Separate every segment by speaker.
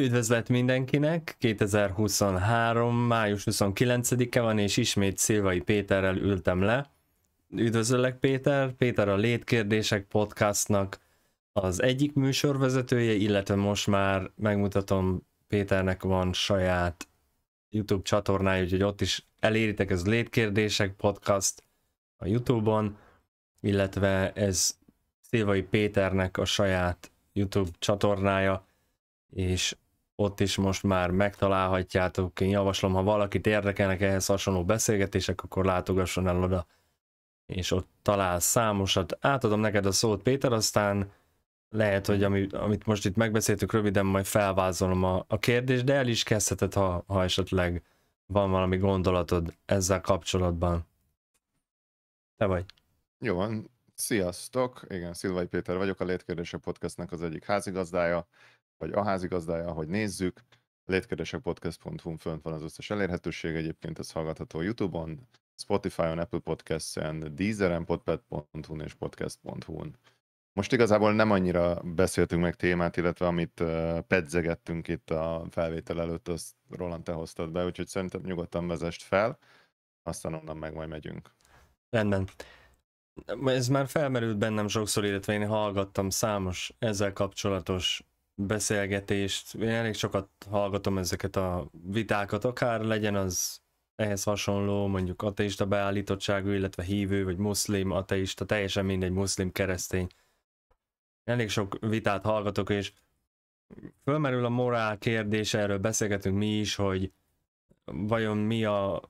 Speaker 1: Üdvözlet mindenkinek! 2023. május 29-e van, és ismét Szilvai Péterrel ültem le. Üdvözöllek Péter! Péter a Létkérdések podcastnak az egyik műsorvezetője, illetve most már megmutatom, Péternek van saját YouTube csatornája, úgyhogy ott is eléritek, ez Létkérdések podcast a YouTube-on, illetve ez Szilvai Péternek a saját YouTube csatornája, és ott is most már megtalálhatjátok. Én javaslom, ha valakit érdekelnek ehhez hasonló beszélgetések, akkor látogasson el oda, és ott talál számosat. Átadom neked a szót, Péter, aztán lehet, hogy ami, amit most itt megbeszéltük, röviden majd felvázolom a, a kérdést, de el is kezdheted, ha, ha esetleg van valami gondolatod ezzel kapcsolatban. Te
Speaker 2: vagy. Jó van, sziasztok! Igen, Szilvai Péter vagyok, a Létkérdése Podcastnek az egyik házigazdája vagy a házigazdája, ahogy nézzük. Létkeresekpodcast.hu fönt van az összes elérhetőség, egyébként ez hallgatható YouTube-on, Spotify-on, Apple podcast en Deezeren, podpad.hu-n és podcast.hu-n. Most igazából nem annyira beszéltünk meg témát, illetve amit pedzegettünk itt a felvétel előtt, azt Roland te hoztad be, úgyhogy szerintem nyugodtan vezest fel, aztán onnan meg majd megyünk. Rendben. Ez már
Speaker 1: felmerült bennem sokszor, illetve én hallgattam számos ezzel kapcsolatos beszélgetést. Én elég sokat hallgatom ezeket a vitákat, akár legyen az ehhez hasonló, mondjuk ateista beállítottságú, illetve hívő, vagy muszlim, ateista, teljesen mindegy, muszlim, keresztény. Elég sok vitát hallgatok, és fölmerül a morál kérdés, erről beszélgetünk mi is, hogy vajon mi a,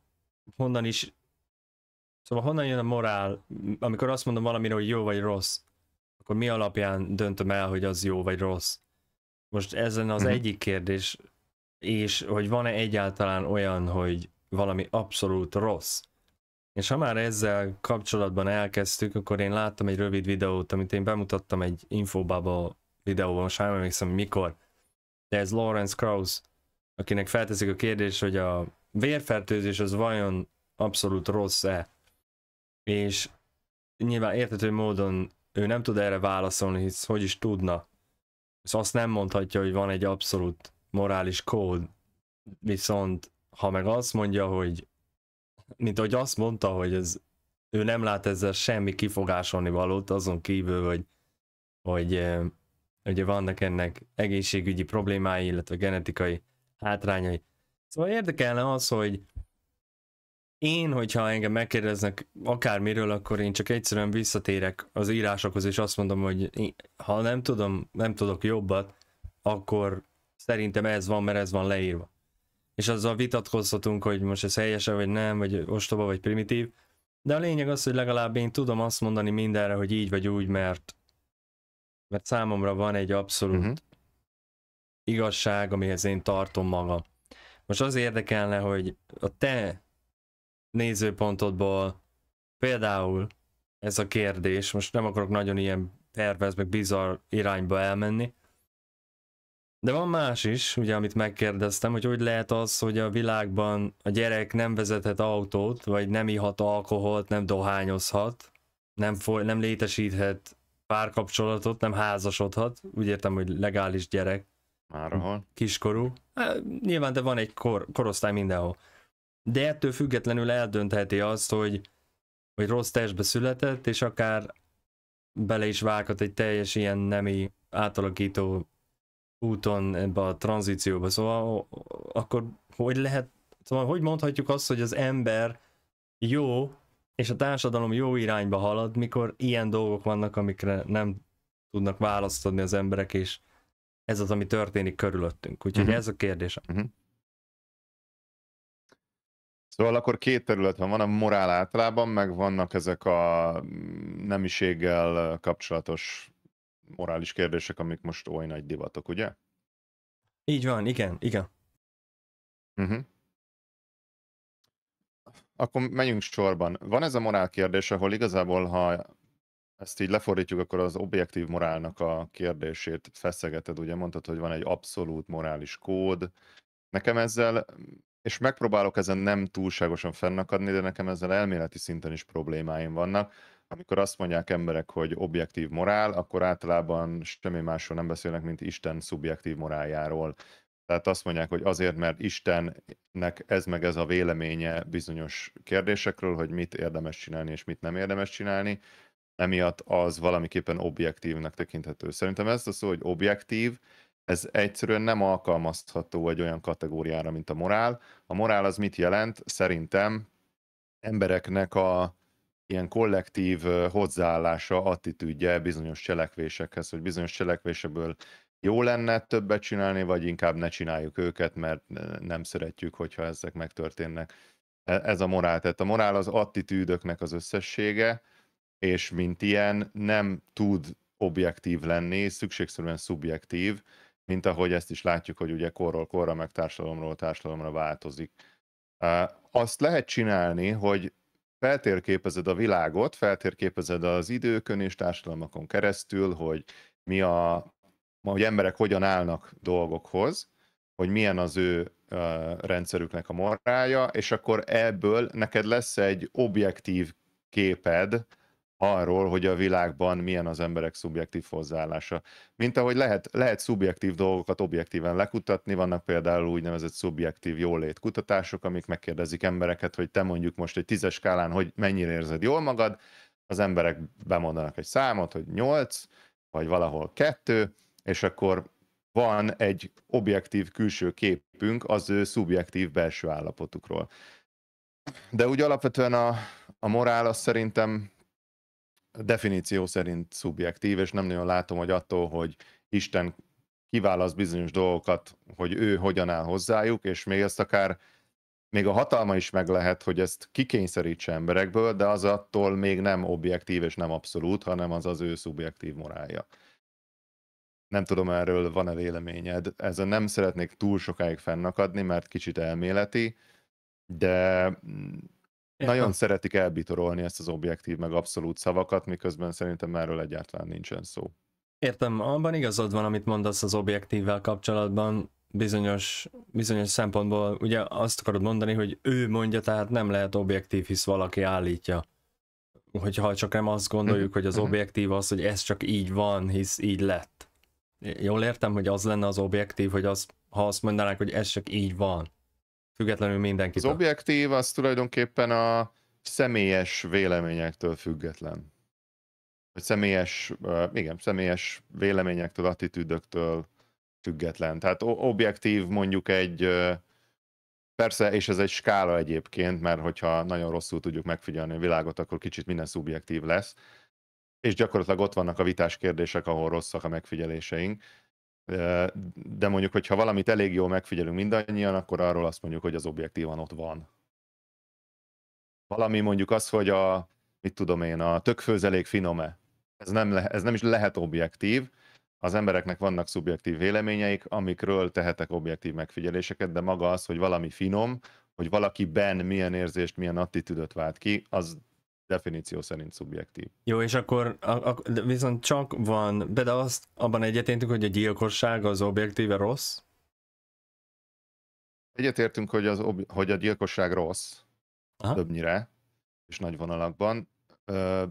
Speaker 1: honnan is, szóval honnan jön a morál, amikor azt mondom valamire, hogy jó vagy rossz, akkor mi alapján döntöm el, hogy az jó vagy rossz. Most ezen az uh-huh. egyik kérdés, és hogy van-e egyáltalán olyan, hogy valami abszolút rossz. És ha már ezzel kapcsolatban elkezdtük, akkor én láttam egy rövid videót, amit én bemutattam egy infobába videóban, most nem emlékszem, mikor. De ez Lawrence Krauss, akinek felteszik a kérdés, hogy a vérfertőzés az vajon abszolút rossz-e? És nyilván értető módon ő nem tud erre válaszolni, hisz hogy is tudna. Szóval azt nem mondhatja, hogy van egy abszolút morális kód, viszont ha meg azt mondja, hogy mint ahogy azt mondta, hogy ez, ő nem lát ezzel semmi kifogásolni valót, azon kívül, hogy, hogy ugye vannak ennek egészségügyi problémái, illetve genetikai hátrányai. Szóval érdekelne az, hogy én, hogyha engem megkérdeznek akármiről, akkor én csak egyszerűen visszatérek az írásokhoz, és azt mondom, hogy én, ha nem tudom, nem tudok jobbat, akkor szerintem ez van, mert ez van leírva. És azzal vitatkozhatunk, hogy most ez helyese vagy nem, vagy ostoba vagy primitív, de a lényeg az, hogy legalább én tudom azt mondani mindenre, hogy így vagy úgy, mert mert számomra van egy abszolút uh-huh. igazság, amihez én tartom magam. Most az érdekelne, hogy a te nézőpontodból például ez a kérdés, most nem akarok nagyon ilyen tervez, meg bizarr irányba elmenni, de van más is, ugye, amit megkérdeztem, hogy hogy lehet az, hogy a világban a gyerek nem vezethet autót, vagy nem ihat alkoholt, nem dohányozhat, nem, foly, nem létesíthet párkapcsolatot, nem házasodhat, úgy értem, hogy legális gyerek. Már Kiskorú. Hát, nyilván, de van egy kor, korosztály mindenhol de ettől függetlenül eldöntheti azt, hogy, hogy rossz testbe született, és akár bele is vághat egy teljes ilyen nemi átalakító úton ebbe a tranzícióba. Szóval akkor hogy lehet, szóval hogy mondhatjuk azt, hogy az ember jó, és a társadalom jó irányba halad, mikor ilyen dolgok vannak, amikre nem tudnak választodni az emberek, és ez az, ami történik körülöttünk. Úgyhogy uh-huh. ez a kérdés. Uh-huh. Mhm.
Speaker 2: Szóval akkor két terület van, van a morál általában, meg vannak ezek a mm, nemiséggel kapcsolatos morális kérdések, amik most oly nagy divatok, ugye?
Speaker 1: Így van, igen, igen.
Speaker 2: Uh-huh. Akkor menjünk sorban. Van ez a morál kérdés, ahol igazából, ha ezt így lefordítjuk, akkor az objektív morálnak a kérdését feszegeted, ugye mondtad, hogy van egy abszolút morális kód. Nekem ezzel és megpróbálok ezen nem túlságosan fennakadni, de nekem ezzel elméleti szinten is problémáim vannak. Amikor azt mondják emberek, hogy objektív morál, akkor általában semmi másról nem beszélnek, mint Isten szubjektív moráljáról. Tehát azt mondják, hogy azért, mert Istennek ez meg ez a véleménye bizonyos kérdésekről, hogy mit érdemes csinálni és mit nem érdemes csinálni, emiatt az valamiképpen objektívnek tekinthető. Szerintem ez a szó, hogy objektív, ez egyszerűen nem alkalmazható egy olyan kategóriára, mint a morál. A morál az mit jelent? Szerintem embereknek a ilyen kollektív hozzáállása, attitűdje bizonyos cselekvésekhez, hogy bizonyos cselekvéseből jó lenne többet csinálni, vagy inkább ne csináljuk őket, mert nem szeretjük, hogyha ezek megtörténnek. E, ez a morál. Tehát a morál az attitűdöknek az összessége, és mint ilyen nem tud objektív lenni, szükségszerűen szubjektív, mint ahogy ezt is látjuk, hogy ugye korról korra, meg társadalomról társadalomra változik. Azt lehet csinálni, hogy feltérképezed a világot, feltérképezed az időkön és társadalmakon keresztül, hogy mi a, hogy emberek hogyan állnak dolgokhoz, hogy milyen az ő rendszerüknek a morálja, és akkor ebből neked lesz egy objektív képed, arról, hogy a világban milyen az emberek szubjektív hozzáállása. Mint ahogy lehet, lehet szubjektív dolgokat objektíven lekutatni, vannak például úgynevezett szubjektív jólét kutatások, amik megkérdezik embereket, hogy te mondjuk most egy tízes skálán, hogy mennyire érzed jól magad, az emberek bemondanak egy számot, hogy 8, vagy valahol kettő, és akkor van egy objektív külső képünk az ő szubjektív belső állapotukról. De úgy alapvetően a, a morál az szerintem definíció szerint szubjektív, és nem nagyon látom, hogy attól, hogy Isten kiválaszt bizonyos dolgokat, hogy ő hogyan áll hozzájuk, és még ezt akár még a hatalma is meg lehet, hogy ezt kikényszerítse emberekből, de az attól még nem objektív és nem abszolút, hanem az az ő szubjektív morálja. Nem tudom, erről van-e véleményed. a nem szeretnék túl sokáig fennakadni, mert kicsit elméleti, de mm, nagyon szeretik elbitorolni ezt az objektív meg abszolút szavakat, miközben szerintem erről egyáltalán nincsen szó.
Speaker 1: Értem, abban igazad van, amit mondasz az objektívvel kapcsolatban, bizonyos, bizonyos szempontból ugye azt akarod mondani, hogy ő mondja, tehát nem lehet objektív, hisz valaki állítja. Hogyha csak nem azt gondoljuk, mhm. hogy az mhm. objektív az, hogy ez csak így van, hisz így lett. Jól értem, hogy az lenne az objektív, hogy az, ha azt mondanák, hogy ez csak így van.
Speaker 2: Függetlenül mindenki. Az objektív az tulajdonképpen a személyes véleményektől független. Vagy személyes, igen, személyes véleményektől, attitűdöktől független. Tehát objektív mondjuk egy, persze, és ez egy skála egyébként, mert hogyha nagyon rosszul tudjuk megfigyelni a világot, akkor kicsit minden szubjektív lesz. És gyakorlatilag ott vannak a vitás kérdések, ahol rosszak a megfigyeléseink de mondjuk, hogyha valamit elég jól megfigyelünk mindannyian, akkor arról azt mondjuk, hogy az objektívan ott van. Valami mondjuk az, hogy a, mit tudom én, a tökfőzelék finome. Ez nem, le, ez nem is lehet objektív, az embereknek vannak szubjektív véleményeik, amikről tehetek objektív megfigyeléseket, de maga az, hogy valami finom, hogy valakiben milyen érzést, milyen attitűdöt vált ki, az definíció szerint szubjektív.
Speaker 1: Jó, és akkor a, a, viszont csak van, de, de azt abban egyetértünk, hogy a gyilkosság az objektíve
Speaker 2: rossz? Egyetértünk, hogy, az, hogy a gyilkosság rossz, Aha. többnyire, és nagy vonalakban. Ö,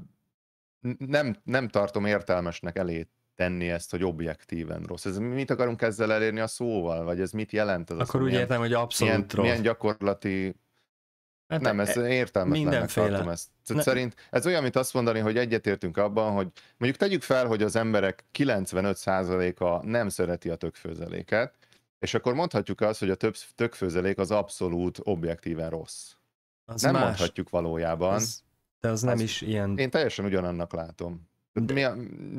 Speaker 2: nem, nem tartom értelmesnek elé tenni ezt, hogy objektíven rossz. Ez, mit akarunk ezzel elérni a szóval, vagy ez mit jelent? Ez akkor az, úgy milyen, értem, hogy abszolút milyen, rossz. Milyen gyakorlati
Speaker 1: Hát nem, ez e, értelmetlennek tartom ezt. Ne. Szerint
Speaker 2: ez olyan, mint azt mondani, hogy egyetértünk abban, hogy mondjuk tegyük fel, hogy az emberek 95%-a nem szereti a tökfőzeléket, és akkor mondhatjuk azt, hogy a több tökfőzelék az abszolút objektíven rossz. Az nem más. mondhatjuk valójában. Az, de az nem az, is ilyen... Én teljesen ugyanannak látom. De... Mi a,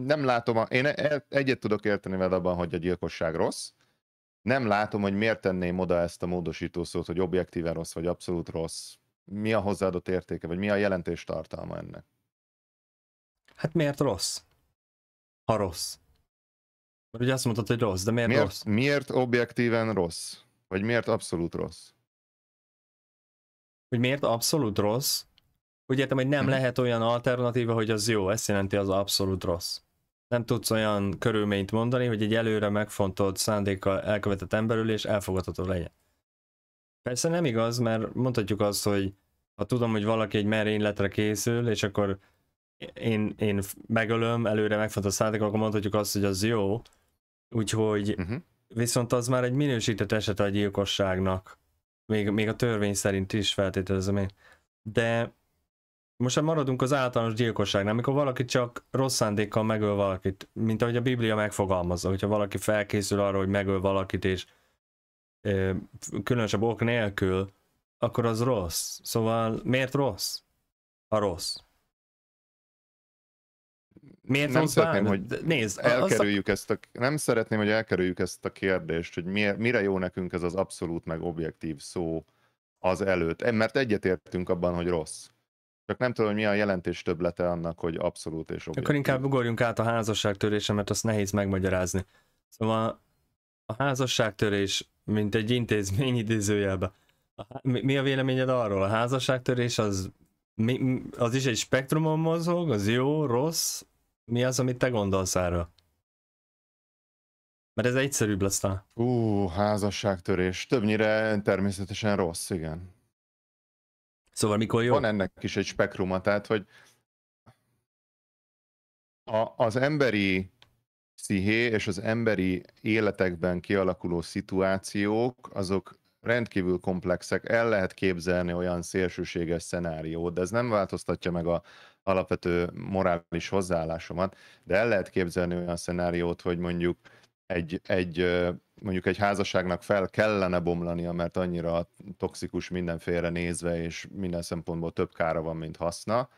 Speaker 2: nem látom, a, én e- egyet tudok érteni veled abban, hogy a gyilkosság rossz, nem látom, hogy miért tenném oda ezt a módosító szót, hogy objektíven rossz vagy abszolút rossz. Mi a hozzáadott értéke, vagy mi a jelentés tartalma ennek? Hát miért rossz? Ha rossz. Mert ugye azt mondtad, hogy rossz, de miért, miért rossz? Miért objektíven rossz? Vagy miért abszolút rossz? Hogy
Speaker 1: miért abszolút rossz? Úgy értem, hogy nem mhm. lehet olyan alternatíva, hogy az jó, ezt jelenti az abszolút rossz nem tudsz olyan körülményt mondani, hogy egy előre megfontolt szándékkal elkövetett emberülés elfogadható legyen. Persze nem igaz, mert mondhatjuk azt, hogy ha tudom, hogy valaki egy merényletre készül, és akkor én, én megölöm, előre megfontolt szándékkal, akkor mondhatjuk azt, hogy az jó. Úgyhogy uh-huh. viszont az már egy minősített eset a gyilkosságnak. Még, még a törvény szerint is feltételezem én. De most már maradunk az általános gyilkosságnál, amikor valaki csak rossz szándékkal megöl valakit, mint ahogy a Biblia megfogalmazza, hogyha valaki felkészül arra, hogy megöl valakit, és ö, különösebb ok nélkül, akkor az rossz. Szóval miért rossz? A rossz. Miért nem szeretném, hogy Nézd, elkerüljük
Speaker 2: a... ezt a, nem szeretném, hogy elkerüljük ezt a kérdést, hogy miért mire jó nekünk ez az abszolút meg objektív szó az előtt. Mert egyetértünk abban, hogy rossz. Csak nem tudom, hogy mi a jelentés töblete annak, hogy abszolút és objektív. Akkor inkább
Speaker 1: ugorjunk át a házasságtörésre, mert azt nehéz megmagyarázni. Szóval a házasságtörés, mint egy intézmény idézőjelben, Mi, a véleményed arról? A házasságtörés az, mi, az is egy spektrumon mozog, az jó, rossz?
Speaker 2: Mi az, amit te gondolsz erről? Mert ez egyszerűbb lesz talán. Ú, házasságtörés. Többnyire természetesen rossz, igen. Szóval mikor jó? Van ennek is egy spektruma, tehát hogy a, az emberi psziché és az emberi életekben kialakuló szituációk, azok rendkívül komplexek, el lehet képzelni olyan szélsőséges szenáriót, de ez nem változtatja meg a alapvető morális hozzáállásomat, de el lehet képzelni olyan szenáriót, hogy mondjuk egy, egy mondjuk egy házasságnak fel kellene bomlania, mert annyira toxikus mindenféle nézve, és minden szempontból több kára van, mint haszna,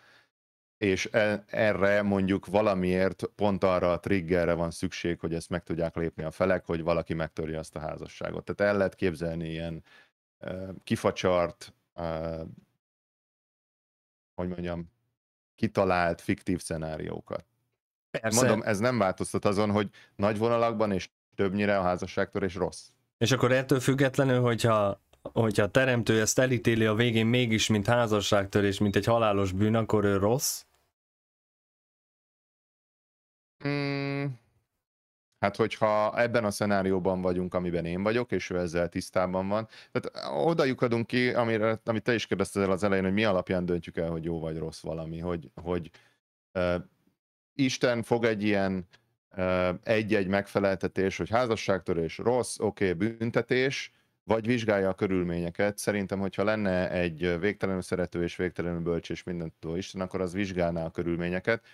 Speaker 2: és e, erre mondjuk valamiért pont arra a triggerre van szükség, hogy ezt meg tudják lépni a felek, hogy valaki megtörje azt a házasságot. Tehát el lehet képzelni ilyen kifacsart, hogy mondjam, kitalált, fiktív szenáriókat. Persze. Mondom, ez nem változtat azon, hogy nagy vonalakban és többnyire a házasságtörés rossz.
Speaker 1: És akkor ettől függetlenül, hogyha hogyha a teremtő ezt elítéli a végén mégis, mint házasságtörés, mint egy halálos bűn, akkor ő rossz?
Speaker 2: Hmm. Hát, hogyha ebben a szenárióban vagyunk, amiben én vagyok, és ő ezzel tisztában van, tehát oda lyukadunk ki, amire, amit te is kérdezted el az elején, hogy mi alapján döntjük el, hogy jó vagy rossz valami, hogy, hogy Isten fog egy ilyen egy-egy megfeleltetés, hogy házasságtörés rossz, oké, okay, büntetés, vagy vizsgálja a körülményeket. Szerintem, hogyha lenne egy végtelenül szerető és végtelenül bölcs és mindent tudó Isten, akkor az vizsgálná a körülményeket,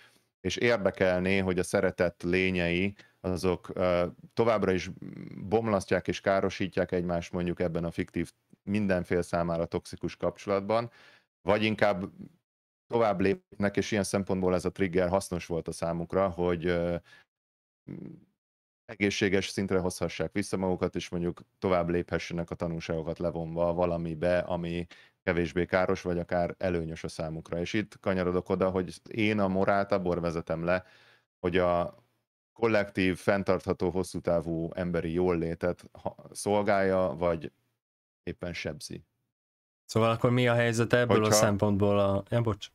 Speaker 2: és érdekelné, hogy a szeretett lényei azok továbbra is bomlasztják és károsítják egymást mondjuk ebben a fiktív mindenfél számára toxikus kapcsolatban, vagy inkább tovább lépnek, és ilyen szempontból ez a trigger hasznos volt a számukra, hogy egészséges szintre hozhassák vissza magukat, és mondjuk tovább léphessenek a tanulságokat levonva valamibe, ami kevésbé káros, vagy akár előnyös a számukra. És itt kanyarodok oda, hogy én a morált abból vezetem le, hogy a kollektív, fenntartható, hosszú távú emberi jóllétet szolgálja, vagy éppen sebzi.
Speaker 1: Szóval akkor mi a helyzet ebből Hogyha... a szempontból? A... Ja, bocs.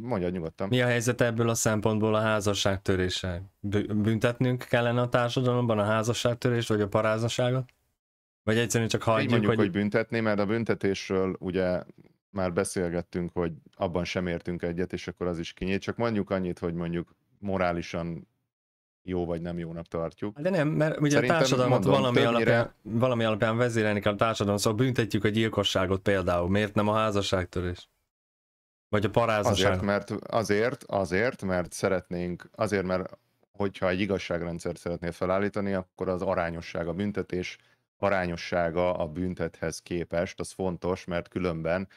Speaker 1: Mondja nyugodtan. Mi a helyzet ebből a szempontból a házasságtöréssel? Büntetnünk kellene a társadalomban a házasságtörést, vagy a parázasságot? Vagy egyszerűen csak hagyjuk, Így mondjuk, hogy... hogy
Speaker 2: büntetni, mert a büntetésről ugye már beszélgettünk, hogy abban sem értünk egyet, és akkor az is kinyit. Csak mondjuk annyit, hogy mondjuk morálisan jó vagy nem jónak tartjuk. De nem, mert ugye Szerintem, a társadalmat mondom, valami, többnyire... alapján,
Speaker 1: valami alapján vezérelni kell a társadalom, szóval büntetjük a gyilkosságot például. Miért nem a házasságtörés? Vagy a parázaság. Azért,
Speaker 2: mert, azért, azért, mert szeretnénk, azért, mert hogyha egy igazságrendszer szeretnél felállítani, akkor az arányosság a büntetés, arányossága a büntethez képest, az fontos, mert különben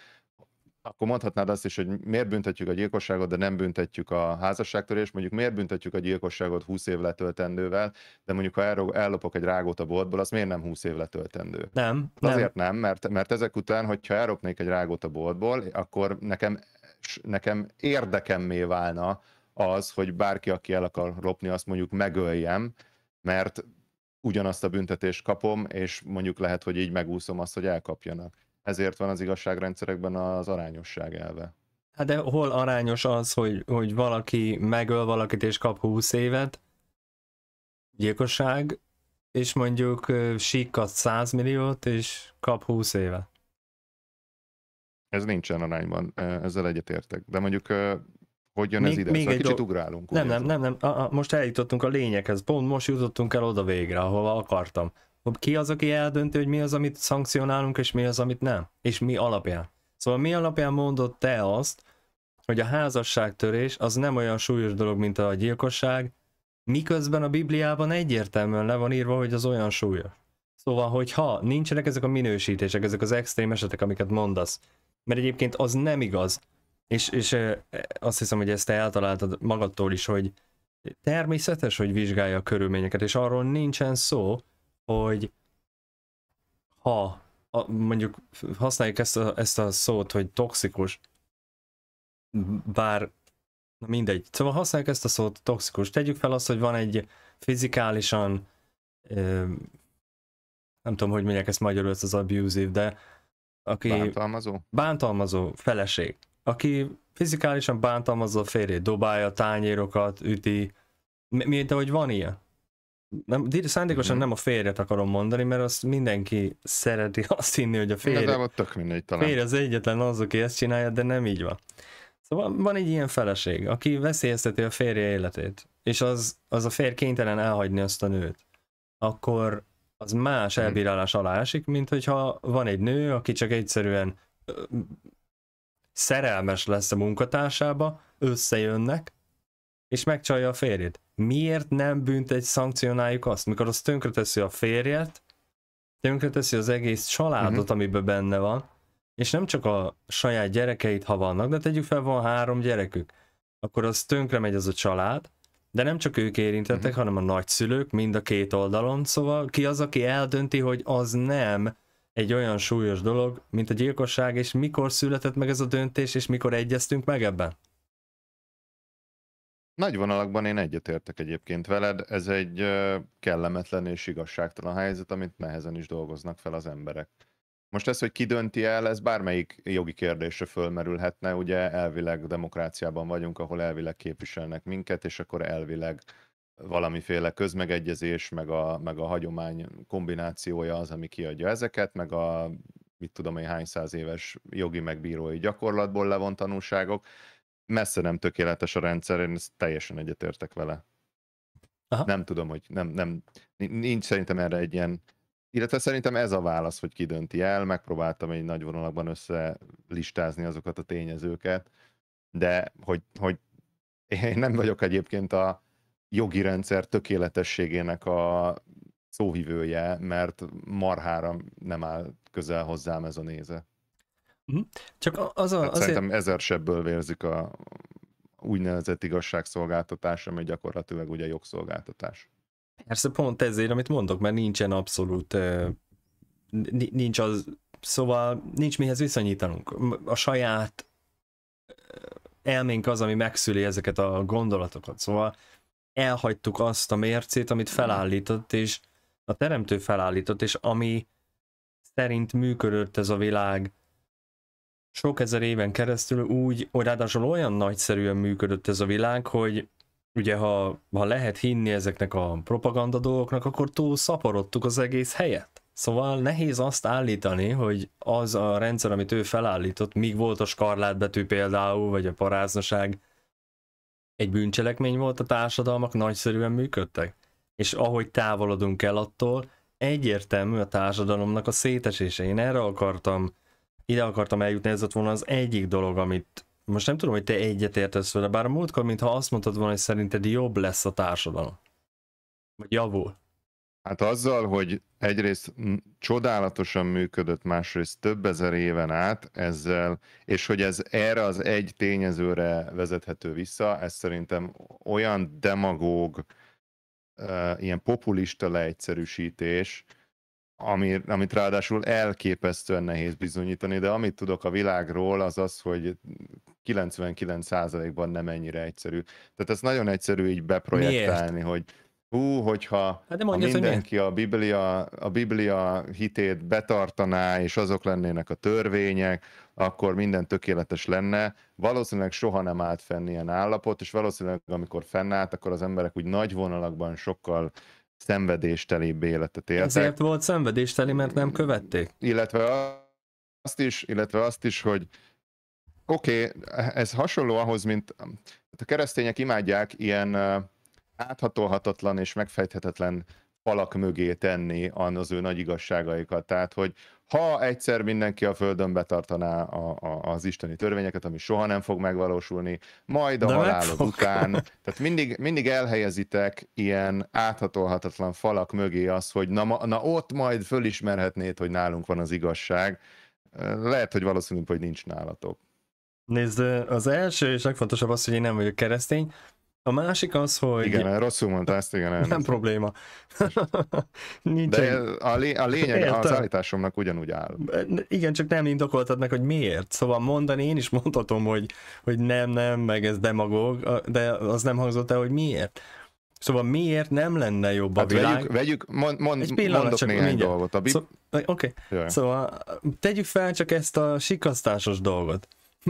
Speaker 2: akkor mondhatnád azt is, hogy miért büntetjük a gyilkosságot, de nem büntetjük a házasságtörést, mondjuk miért büntetjük a gyilkosságot 20 év letöltendővel, de mondjuk ha ellopok egy rágót a boltból, az miért nem 20 év letöltendő? Nem. azért nem, nem mert, mert ezek után, hogyha ellopnék egy rágót a boltból, akkor nekem nekem érdekemmé válna az, hogy bárki, aki el akar lopni, azt mondjuk megöljem, mert ugyanazt a büntetést kapom, és mondjuk lehet, hogy így megúszom azt, hogy elkapjanak. Ezért van az igazságrendszerekben az arányosság elve.
Speaker 1: Hát de hol arányos az, hogy, hogy valaki megöl valakit és kap 20 évet, gyilkosság, és mondjuk síkat 100 milliót, és kap 20 évet?
Speaker 2: Ez nincsen arányban, ezzel egyetértek. De mondjuk hogy jön még, ez ide? Még szóval egy kicsit do... ugrálunk.
Speaker 1: Nem, nem, nem, nem, a, a, most eljutottunk a lényeghez, pont most jutottunk el oda végre, ahova akartam. Ki az, aki eldönti, hogy mi az, amit szankcionálunk, és mi az, amit nem? És mi alapján? Szóval mi alapján mondott te azt, hogy a házasságtörés az nem olyan súlyos dolog, mint a gyilkosság, miközben a Bibliában egyértelműen le van írva, hogy az olyan súlyos. Szóval, hogyha nincsenek ezek a minősítések, ezek az extrém esetek, amiket mondasz, mert egyébként az nem igaz. És, és azt hiszem, hogy ezt te eltaláltad magadtól is, hogy természetes, hogy vizsgálja a körülményeket, és arról nincsen szó, hogy ha a, mondjuk használjuk ezt a, ezt a szót, hogy toxikus, bár na mindegy. Szóval használjuk ezt a szót, toxikus. Tegyük fel azt, hogy van egy fizikálisan, ö, nem tudom, hogy mondják ezt magyarul, ezt az abusive, de aki... Bántalmazó? Bántalmazó, feleség. Aki fizikálisan bántalmazza a férjét, dobálja a tányérokat, üti. Miért mi de hogy van ilyen? Nem, szándékosan mm-hmm. nem a férjet akarom mondani, mert azt mindenki szereti azt hinni, hogy a férj... de
Speaker 2: tök mindegy talán. Férj
Speaker 1: az egyetlen az, aki ezt csinálja, de nem így van. Szóval van egy ilyen feleség, aki veszélyezteti a férje életét, és az, az a férj kénytelen elhagyni azt a nőt. Akkor az más hm. elbírálás alá esik, mint hogyha van egy nő, aki csak egyszerűen szerelmes lesz a munkatársába, összejönnek, és megcsalja a férjét. Miért nem bűnt egy szankcionáljuk azt, mikor az tönkreteszi a férjet, tönkreteszi az egész családot, uh-huh. amiben benne van, és nem csak a saját gyerekeit, ha vannak, de tegyük fel, van három gyerekük, akkor az tönkre megy az a család, de nem csak ők érintettek, uh-huh. hanem a nagyszülők mind a két oldalon. Szóval ki az, aki eldönti, hogy az nem egy olyan súlyos dolog, mint a gyilkosság, és mikor született meg ez a döntés, és mikor egyeztünk meg ebben?
Speaker 2: Nagy vonalakban én egyetértek egyébként veled, ez egy kellemetlen és igazságtalan helyzet, amit nehezen is dolgoznak fel az emberek. Most ez, hogy ki dönti el, ez bármelyik jogi kérdésre fölmerülhetne, ugye elvileg demokráciában vagyunk, ahol elvileg képviselnek minket, és akkor elvileg valamiféle közmegegyezés, meg a, meg a hagyomány kombinációja az, ami kiadja ezeket, meg a mit tudom én hány száz éves jogi megbírói gyakorlatból levont tanulságok. Messze nem tökéletes a rendszer, én ezt teljesen egyetértek vele. Aha. Nem tudom, hogy nem, nem, nincs szerintem erre egy ilyen illetve szerintem ez a válasz, hogy ki dönti el, megpróbáltam egy nagy vonalakban összelistázni azokat a tényezőket, de hogy, hogy én nem vagyok egyébként a jogi rendszer tökéletességének a szóhívője, mert marhára nem áll közel hozzám ez a néze. Mhm. Csak
Speaker 1: az a, hát azért... Szerintem
Speaker 2: ezer sebből vérzik a úgynevezett igazságszolgáltatás, ami gyakorlatilag ugye jogszolgáltatás.
Speaker 1: Persze pont ezért, amit mondok, mert nincsen abszolút, nincs az, szóval nincs mihez viszonyítanunk. A saját elménk az, ami megszüli ezeket a gondolatokat, szóval elhagytuk azt a mércét, amit felállított, és a teremtő felállított, és ami szerint működött ez a világ sok ezer éven keresztül úgy, hogy ráadásul olyan nagyszerűen működött ez a világ, hogy ugye ha, ha lehet hinni ezeknek a propaganda dolgoknak, akkor túl szaporodtuk az egész helyet. Szóval nehéz azt állítani, hogy az a rendszer, amit ő felállított, míg volt a skarlátbetű például, vagy a paráznaság, egy bűncselekmény volt, a társadalmak nagyszerűen működtek. És ahogy távolodunk el attól, egyértelmű a társadalomnak a szétesése. Én erre akartam, ide akartam eljutni, ez ott volna az egyik dolog, amit most nem tudom, hogy te egyetértesz vele, bár a múltkor, mintha azt mondtad volna, hogy szerinted jobb lesz a társadalom.
Speaker 2: Vagy javul. Hát azzal, hogy egyrészt csodálatosan működött, másrészt több ezer éven át ezzel, és hogy ez erre az egy tényezőre vezethető vissza, ez szerintem olyan demagóg, ilyen populista leegyszerűsítés, ami, amit ráadásul elképesztően nehéz bizonyítani, de amit tudok a világról, az az, hogy 99%-ban nem ennyire egyszerű. Tehát ez nagyon egyszerű így beprojektálni, Miért? hogy hú, hogyha hát de mondjad, mindenki hogy a Biblia, a Biblia hitét betartaná, és azok lennének a törvények, akkor minden tökéletes lenne. Valószínűleg soha nem állt fenn ilyen állapot, és valószínűleg amikor fennállt, akkor az emberek úgy nagy vonalakban sokkal szenvedéstelibb életet éltek. Ezért volt szenvedésteli, mert nem követték? Illetve azt is, illetve azt is hogy oké, okay, ez hasonló ahhoz, mint hát a keresztények imádják ilyen áthatolhatatlan és megfejthetetlen falak mögé tenni az ő nagy igazságaikat. Tehát, hogy ha egyszer mindenki a Földön betartaná a, a, az isteni törvényeket, ami soha nem fog megvalósulni, majd a halálod után. Tehát mindig, mindig elhelyezitek ilyen áthatolhatatlan falak mögé az, hogy na, na ott majd fölismerhetnéd, hogy nálunk van az igazság. Lehet, hogy valószínűleg, hogy nincs nálatok.
Speaker 1: Nézd, az első és legfontosabb az, hogy én nem vagyok
Speaker 2: keresztény, a másik az, hogy... Igen, rosszul mondta ezt, igen. Nem, Nem
Speaker 1: probléma.
Speaker 2: Nincs De a, lé- a lényeg Értem. az állításomnak ugyanúgy áll.
Speaker 1: Igen, csak nem indokoltad meg, hogy miért. Szóval mondani én is mondhatom, hogy, hogy nem, nem, meg ez demagóg, de az nem hangzott el, hogy miért. Szóval miért nem lenne jobb hát a világ? Vegyük, vegyük mond, mond, Egy pillanat, mondok csak néhány mindjárt. dolgot. A Szó, Oké, okay. szóval tegyük fel csak ezt a sikasztásos dolgot.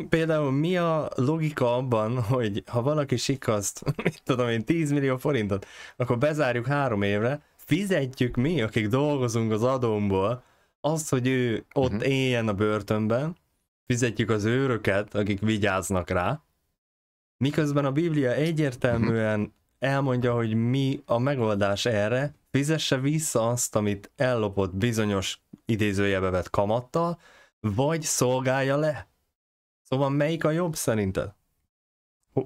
Speaker 1: Például mi a logika abban, hogy ha valaki sikaszt, mit tudom én, 10 millió forintot, akkor bezárjuk három évre, fizetjük mi, akik dolgozunk az adomból, azt, hogy ő ott uh-huh. éljen a börtönben, fizetjük az őröket, akik vigyáznak rá, miközben a Biblia egyértelműen uh-huh. elmondja, hogy mi a megoldás erre, fizesse vissza azt, amit ellopott bizonyos idézőjebe vett kamattal, vagy szolgálja le Szóval melyik a jobb szerinted?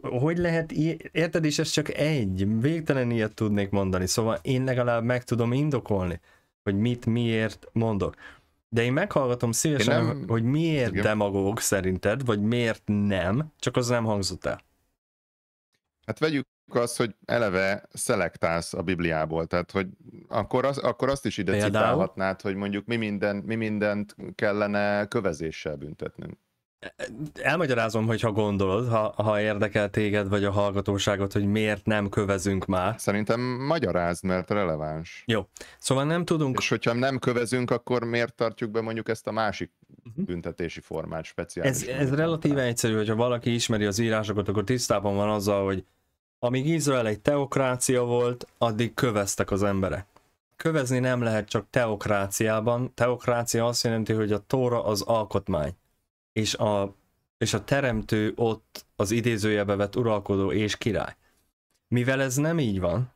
Speaker 1: Hogy lehet, érted, is, ez csak egy, végtelen ilyet tudnék mondani, szóval én legalább meg tudom indokolni, hogy mit, miért mondok. De én meghallgatom szívesen, én nem...
Speaker 2: hogy miért Igen. demagóg szerinted, vagy miért nem, csak az nem hangzott el. Hát vegyük az, hogy eleve szelektálsz a Bibliából, tehát hogy akkor, az, akkor azt is ide Például? cipálhatnád, hogy mondjuk mi, minden, mi mindent kellene kövezéssel büntetnünk
Speaker 1: elmagyarázom, hogy ha gondolod, ha, ha érdekel téged
Speaker 2: vagy a hallgatóságot, hogy miért nem kövezünk már. Szerintem magyaráz, mert releváns. Jó. Szóval nem tudunk... És hogyha nem kövezünk, akkor miért tartjuk be mondjuk ezt a másik mhm. büntetési formát speciális? Ez, ez
Speaker 1: relatíve egyszerű, hogyha valaki ismeri az írásokat, akkor tisztában van azzal, hogy amíg Izrael egy teokrácia volt, addig köveztek az emberek. Kövezni nem lehet csak teokráciában. Teokrácia azt jelenti, hogy a tóra az alkotmány és a, és a teremtő ott az idézőjebe vett uralkodó és király. Mivel ez nem így van,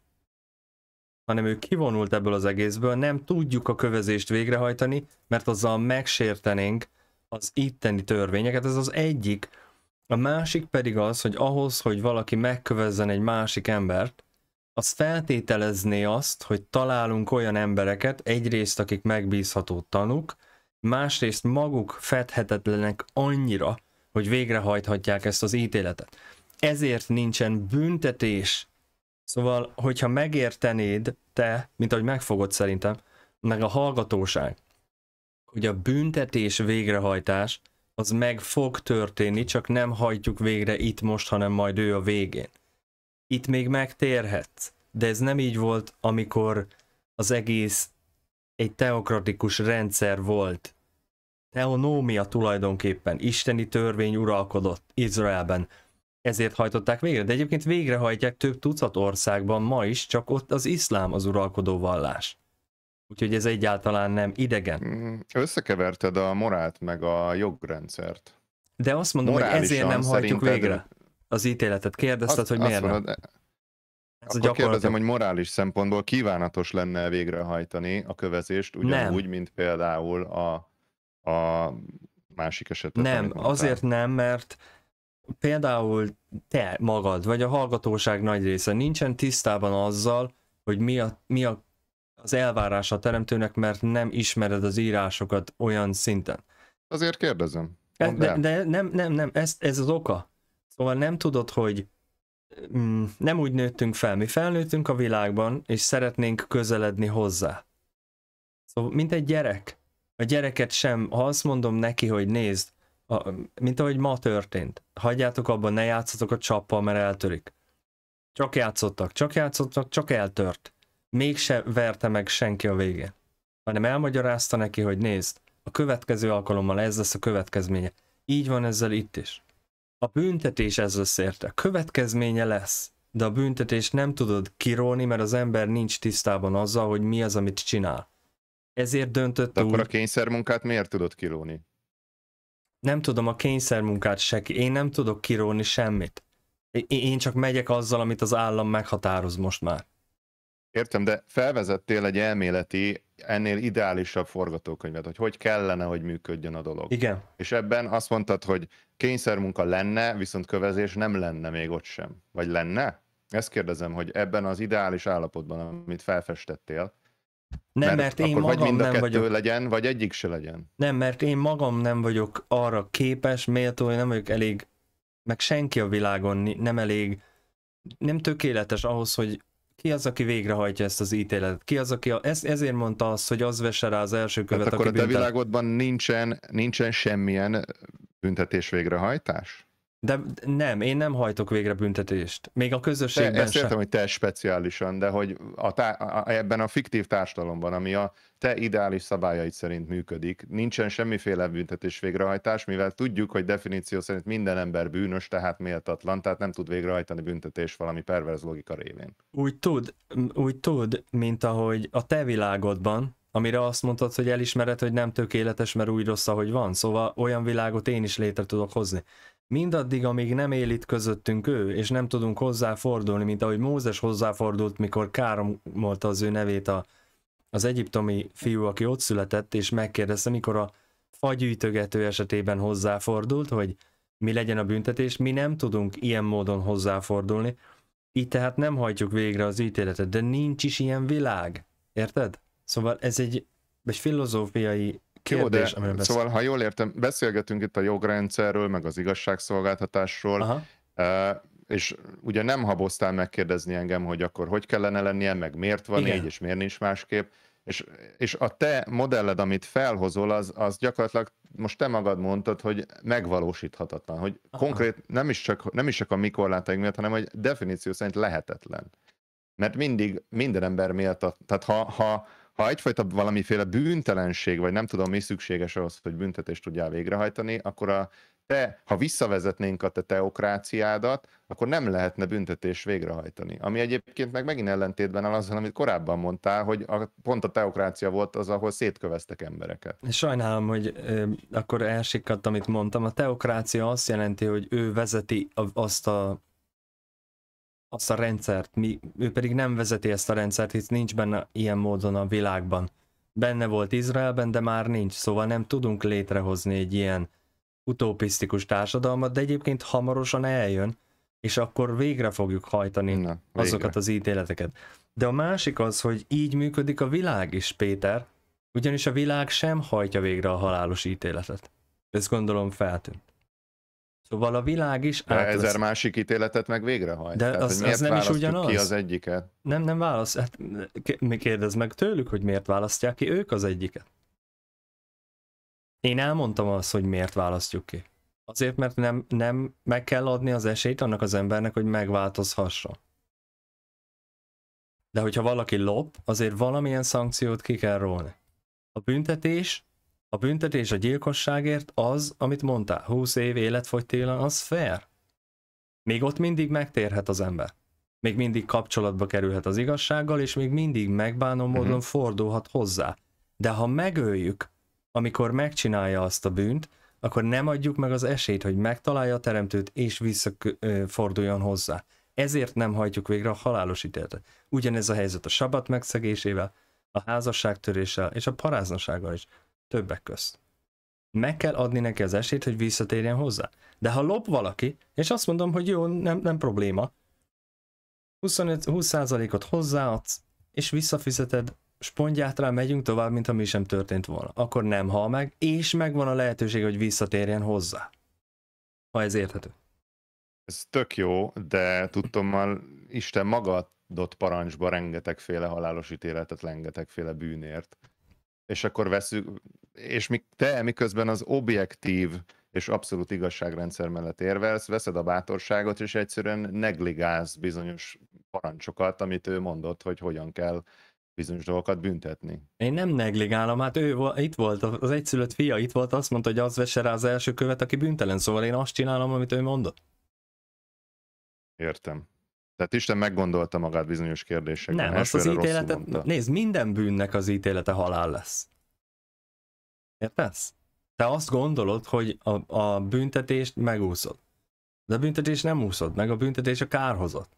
Speaker 1: hanem ő kivonult ebből az egészből, nem tudjuk a kövezést végrehajtani, mert azzal megsértenénk az itteni törvényeket, ez az egyik. A másik pedig az, hogy ahhoz, hogy valaki megkövezzen egy másik embert, az feltételezné azt, hogy találunk olyan embereket, egyrészt akik megbízható tanuk, másrészt maguk fedhetetlenek annyira, hogy végrehajthatják ezt az ítéletet. Ezért nincsen büntetés. Szóval, hogyha megértenéd te, mint ahogy megfogod szerintem, meg a hallgatóság, hogy a büntetés végrehajtás az meg fog történni, csak nem hajtjuk végre itt most, hanem majd ő a végén. Itt még megtérhetsz, de ez nem így volt, amikor az egész egy teokratikus rendszer volt. Teonómia tulajdonképpen, isteni törvény uralkodott Izraelben. Ezért hajtották végre, de egyébként végrehajtják több tucat országban ma is, csak ott az iszlám az uralkodó vallás.
Speaker 2: Úgyhogy ez egyáltalán nem idegen. Mm, összekeverted a morált meg a jogrendszert.
Speaker 1: De azt mondom, Morálisan, hogy ezért nem hajtjuk végre
Speaker 2: az ítéletet.
Speaker 1: Kérdezted, azt, hogy miért azt mondod, nem?
Speaker 2: Ez Akkor gyakorlatilag... kérdezem, hogy morális szempontból kívánatos lenne végrehajtani a kövezést, ugyanúgy, nem. mint például a, a másik esetben? Nem, azért
Speaker 1: nem, mert például te magad, vagy a hallgatóság nagy része nincsen tisztában azzal, hogy mi a, mi a az elvárása a teremtőnek, mert nem ismered az írásokat olyan szinten. Azért kérdezem. E, de, de nem, nem, nem, ez, ez az oka. Szóval nem tudod, hogy Mm, nem úgy nőttünk fel, mi felnőttünk a világban, és szeretnénk közeledni hozzá. Szóval, mint egy gyerek. A gyereket sem, ha azt mondom neki, hogy nézd, a, mint ahogy ma történt, hagyjátok abban, ne játszatok a csappal, mert eltörik. Csak játszottak, csak játszottak, csak eltört. Mégse verte meg senki a végén. Hanem elmagyarázta neki, hogy nézd, a következő alkalommal ez lesz a következménye. Így van ezzel itt is. A büntetés ez lesz érte. A következménye lesz, de a büntetés nem tudod kiróni, mert az ember nincs tisztában azzal, hogy mi az, amit csinál. Ezért döntött de úgy... akkor a
Speaker 2: kényszermunkát miért tudod kiróni?
Speaker 1: Nem tudom a kényszermunkát se, én nem tudok kiróni semmit. Én csak megyek azzal, amit az állam meghatároz most már.
Speaker 2: Értem, de felvezettél egy elméleti, ennél ideálisabb forgatókönyvet, hogy hogy kellene, hogy működjön a dolog. Igen. És ebben azt mondtad, hogy kényszermunka lenne, viszont kövezés nem lenne még ott sem. Vagy lenne? Ezt kérdezem, hogy ebben az ideális állapotban, amit felfestettél, nem, mert, mert én magam vagy mind a nem kettő vagyok. legyen, vagy egyik se legyen.
Speaker 1: Nem, mert én magam nem vagyok arra képes, méltó, hogy nem vagyok elég, meg senki a világon nem elég, nem tökéletes ahhoz, hogy ki az, aki végrehajtja ezt az ítéletet? Ki az, aki a, ez, ezért mondta azt, hogy az vese rá az első követ, hát akkor aki a te büntet...
Speaker 2: világodban nincsen, nincsen semmilyen büntetés végrehajtás? De nem, én nem hajtok végre büntetést. Még a közösségben de, ezt sem. hogy te speciálisan, de hogy a tá- a, ebben a fiktív társadalomban, ami a te ideális szabályait szerint működik, nincsen semmiféle büntetés végrehajtás, mivel tudjuk, hogy definíció szerint minden ember bűnös, tehát méltatlan, tehát nem tud végrehajtani büntetés valami perverz logika révén.
Speaker 1: Úgy tud, úgy tud, mint ahogy a te világodban, amire azt mondtad, hogy elismered, hogy nem tökéletes, mert úgy rossz, ahogy van. Szóval olyan világot én is létre tudok hozni. Mindaddig, amíg nem él itt közöttünk ő, és nem tudunk hozzáfordulni, mint ahogy Mózes hozzáfordult, mikor káromolta az ő nevét a, az egyiptomi fiú, aki ott született, és megkérdezte, mikor a fagyűjtögető esetében hozzáfordult, hogy mi legyen a büntetés, mi nem tudunk ilyen módon hozzáfordulni, így tehát nem hajtjuk végre az ítéletet, de nincs is ilyen világ. Érted? Szóval ez egy, egy filozófiai kérdés, Jó, de, Szóval, ha
Speaker 2: jól értem, beszélgetünk itt a jogrendszerről, meg az igazságszolgáltatásról, Aha. E, és ugye nem haboztál megkérdezni engem, hogy akkor hogy kellene lennie, meg miért van Igen. így, és miért nincs másképp. És, és a te modelled, amit felhozol, az, az gyakorlatilag most te magad mondtad, hogy megvalósíthatatlan, hogy Aha. konkrét nem is, csak, nem is csak a mi korlátaink miatt, hanem hogy definíció szerint lehetetlen. Mert mindig minden ember miatt, tehát ha, ha ha egyfajta valamiféle bűntelenség, vagy nem tudom mi szükséges ahhoz, hogy büntetést tudjál végrehajtani, akkor a te, ha visszavezetnénk a te teokráciádat, akkor nem lehetne büntetés végrehajtani. Ami egyébként meg megint ellentétben áll azzal, amit korábban mondtál, hogy a, pont a teokrácia volt az, ahol szétköveztek embereket. Sajnálom, hogy ö, akkor
Speaker 1: elsikadt, amit mondtam. A teokrácia azt jelenti, hogy ő vezeti azt a azt a rendszert, mi, ő pedig nem vezeti ezt a rendszert, hisz nincs benne ilyen módon a világban. Benne volt Izraelben, de már nincs, szóval nem tudunk létrehozni egy ilyen utopisztikus társadalmat, de egyébként hamarosan eljön, és akkor végre fogjuk hajtani Na, végre. azokat az ítéleteket. De a másik az, hogy így működik a világ is, Péter, ugyanis a világ sem hajtja végre a halálos ítéletet. Ezt gondolom
Speaker 2: feltűnt.
Speaker 1: Szóval a világ is De átvesz. ezer
Speaker 2: másik ítéletet meg végrehajt. De Tehát, az, miért az nem is ugyanaz. Ki az egyiket?
Speaker 1: Nem, nem válasz. Hát, kérdezd meg tőlük, hogy miért választják ki ők az egyiket. Én elmondtam azt, hogy miért választjuk ki. Azért, mert nem, nem meg kell adni az esélyt annak az embernek, hogy megváltozhasson. De hogyha valaki lop, azért valamilyen szankciót ki kell rólni. A büntetés a büntetés a gyilkosságért az, amit mondtál, 20 év életfogytélen, az fair. Még ott mindig megtérhet az ember. Még mindig kapcsolatba kerülhet az igazsággal, és még mindig megbánom módon uh-huh. fordulhat hozzá. De ha megöljük, amikor megcsinálja azt a bűnt, akkor nem adjuk meg az esélyt, hogy megtalálja a teremtőt és visszaforduljon hozzá. Ezért nem hajtjuk végre a halálos ítéletet. Ugyanez a helyzet a sabat megszegésével, a házasságtöréssel és a paráznasággal is. Többek közt. Meg kell adni neki az esélyt, hogy visszatérjen hozzá. De ha lop valaki, és azt mondom, hogy jó, nem, nem probléma, 25, 20%-ot hozzáadsz, és visszafizeted, spondját rá megyünk tovább, mint ha mi sem történt volna. Akkor nem hal meg, és megvan a lehetőség, hogy
Speaker 2: visszatérjen hozzá. Ha ez érthető. Ez tök jó, de már, Isten maga adott parancsba rengetegféle halálos ítéletet, rengetegféle bűnért. És akkor veszük, és mi, te miközben az objektív és abszolút igazságrendszer mellett érvelsz, veszed a bátorságot, és egyszerűen negligálsz bizonyos parancsokat, amit ő mondott, hogy hogyan kell bizonyos dolgokat büntetni.
Speaker 1: Én nem negligálom, hát ő itt volt, az egyszülött fia itt volt, azt mondta, hogy az vesse rá az első követ, aki büntelen, szóval én azt csinálom, amit ő mondott.
Speaker 2: Értem. Tehát Isten meggondolta magát bizonyos kérdésekben. Nem, azt az ítéletet, nézd, minden bűnnek az ítélete halál lesz. Értesz? Te azt gondolod,
Speaker 1: hogy a, a büntetést megúszod. De a büntetés nem úszod meg, a büntetés a kárhozat.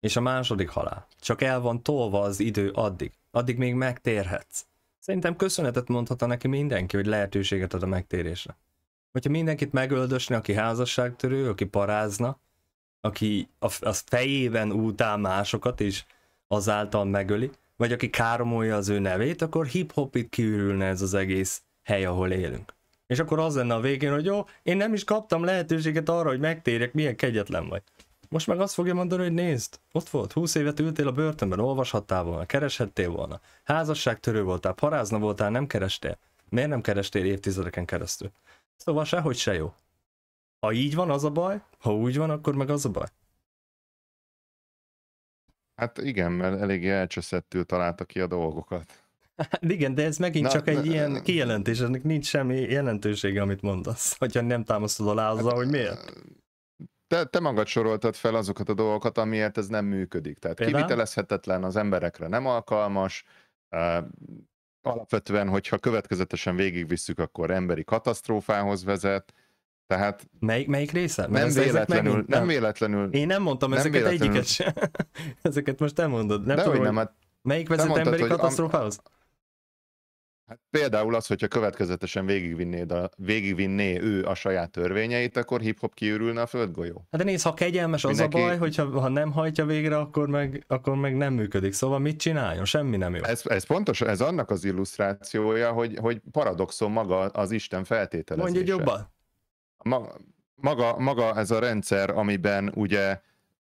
Speaker 1: És a második halál. Csak el van tolva az idő addig. Addig még megtérhetsz. Szerintem köszönetet mondhatta neki mindenki, hogy lehetőséget ad a megtérésre. Hogyha mindenkit megöldösni, aki házasságtörő, aki parázna, aki a, a fejében útál másokat is azáltal megöli, vagy aki káromolja az ő nevét, akkor hip-hopit kiürülne ez az egész hely, ahol élünk. És akkor az lenne a végén, hogy jó, én nem is kaptam lehetőséget arra, hogy megtérjek, milyen kegyetlen vagy. Most meg azt fogja mondani, hogy nézd, ott volt, 20 évet ültél a börtönben, olvashattál volna, kereshettél volna, házasságtörő voltál, parázna voltál, nem kerestél. Miért nem kerestél évtizedeken keresztül? Szóval
Speaker 2: sehogy se jó. Ha így van, az a baj, ha úgy van, akkor meg az a baj. Hát igen, mert eléggé elcsösszettül találta ki a dolgokat.
Speaker 1: Hát igen, de ez megint na, csak egy na, ilyen na, kijelentés, ennek nincs semmi jelentősége, amit mondasz, hogyha nem támasztod alá azzal, hát, hogy miért.
Speaker 2: Te, te magad soroltad fel azokat a dolgokat, amiért ez nem működik. Tehát Például? kivitelezhetetlen, az emberekre nem alkalmas, uh, alapvetően, hogyha következetesen végigvisszük, akkor emberi katasztrófához vezet, tehát... Melyik, melyik része? Mert nem véletlenül, megint, nem véletlenül. Én nem mondtam nem ezeket véletlenül. egyiket
Speaker 1: sem. ezeket most te mondod. Nem De tudom, hogy nem, hát melyik vezet mondtad, emberi katasztrófához? Am,
Speaker 2: Hát például az, hogyha következetesen végigvinnéd a, végigvinné ő a saját törvényeit, akkor hip-hop kiürülne a földgolyó. Hát de nézd, ha kegyelmes az Mindenki... a baj,
Speaker 1: hogyha ha nem hajtja végre, akkor meg, akkor meg nem működik. Szóval mit csináljon? Semmi nem jó.
Speaker 2: Ez, ez pontos, ez annak az illusztrációja, hogy, hogy paradoxon maga az Isten feltételezése. Mondj egy jobban. Maga, maga, maga ez a rendszer, amiben ugye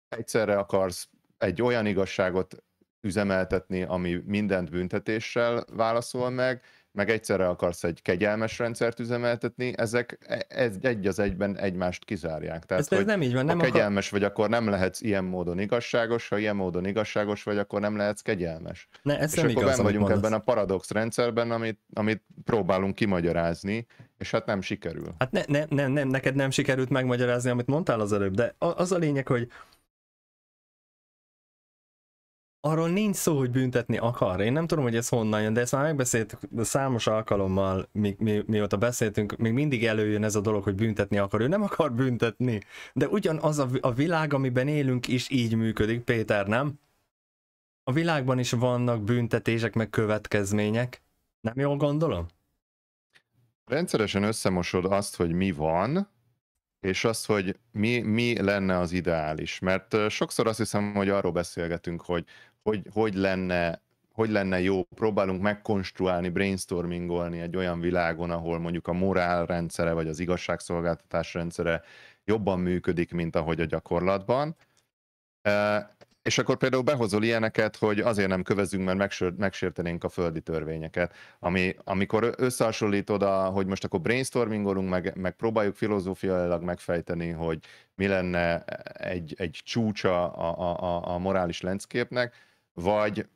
Speaker 2: egyszerre akarsz egy olyan igazságot üzemeltetni, ami mindent büntetéssel válaszol meg, meg egyszerre akarsz egy kegyelmes rendszert üzemeltetni, ezek e, egy az egyben egymást kizárják. Tehát, ez, hogy ez nem így van. Nem ha kegyelmes akar... vagy, akkor nem lehetsz ilyen módon igazságos, ha ilyen módon igazságos vagy, akkor nem lehetsz kegyelmes. Ne, ez és nem akkor igaz, vagyunk mondasz. ebben a paradox rendszerben, amit, amit próbálunk kimagyarázni, és hát nem sikerül. Hát ne, ne, ne nem, neked nem sikerült megmagyarázni, amit mondtál az előbb, de az a lényeg,
Speaker 1: hogy arról nincs szó, hogy büntetni akar. Én nem tudom, hogy ez honnan jön, de ezt már megbeszéltük számos alkalommal, mi, mi, mióta beszéltünk, még mindig előjön ez a dolog, hogy büntetni akar. Ő nem akar büntetni, de ugyanaz a, a világ, amiben élünk is így működik, Péter, nem? A világban is vannak büntetések, meg következmények. Nem jól gondolom?
Speaker 2: Rendszeresen összemosod azt, hogy mi van, és az, hogy mi, mi lenne az ideális. Mert sokszor azt hiszem, hogy arról beszélgetünk, hogy hogy, hogy, lenne, hogy lenne jó, próbálunk megkonstruálni, brainstormingolni egy olyan világon, ahol mondjuk a morál rendszere, vagy az igazságszolgáltatás rendszere jobban működik, mint ahogy a gyakorlatban. És akkor például behozol ilyeneket, hogy azért nem kövezünk, mert megsértenénk a földi törvényeket. Ami, amikor összehasonlítod, a, hogy most akkor brainstormingolunk, meg, meg próbáljuk filozófiailag megfejteni, hogy mi lenne egy, egy csúcsa a, a, a, a morális lencképnek, vagy,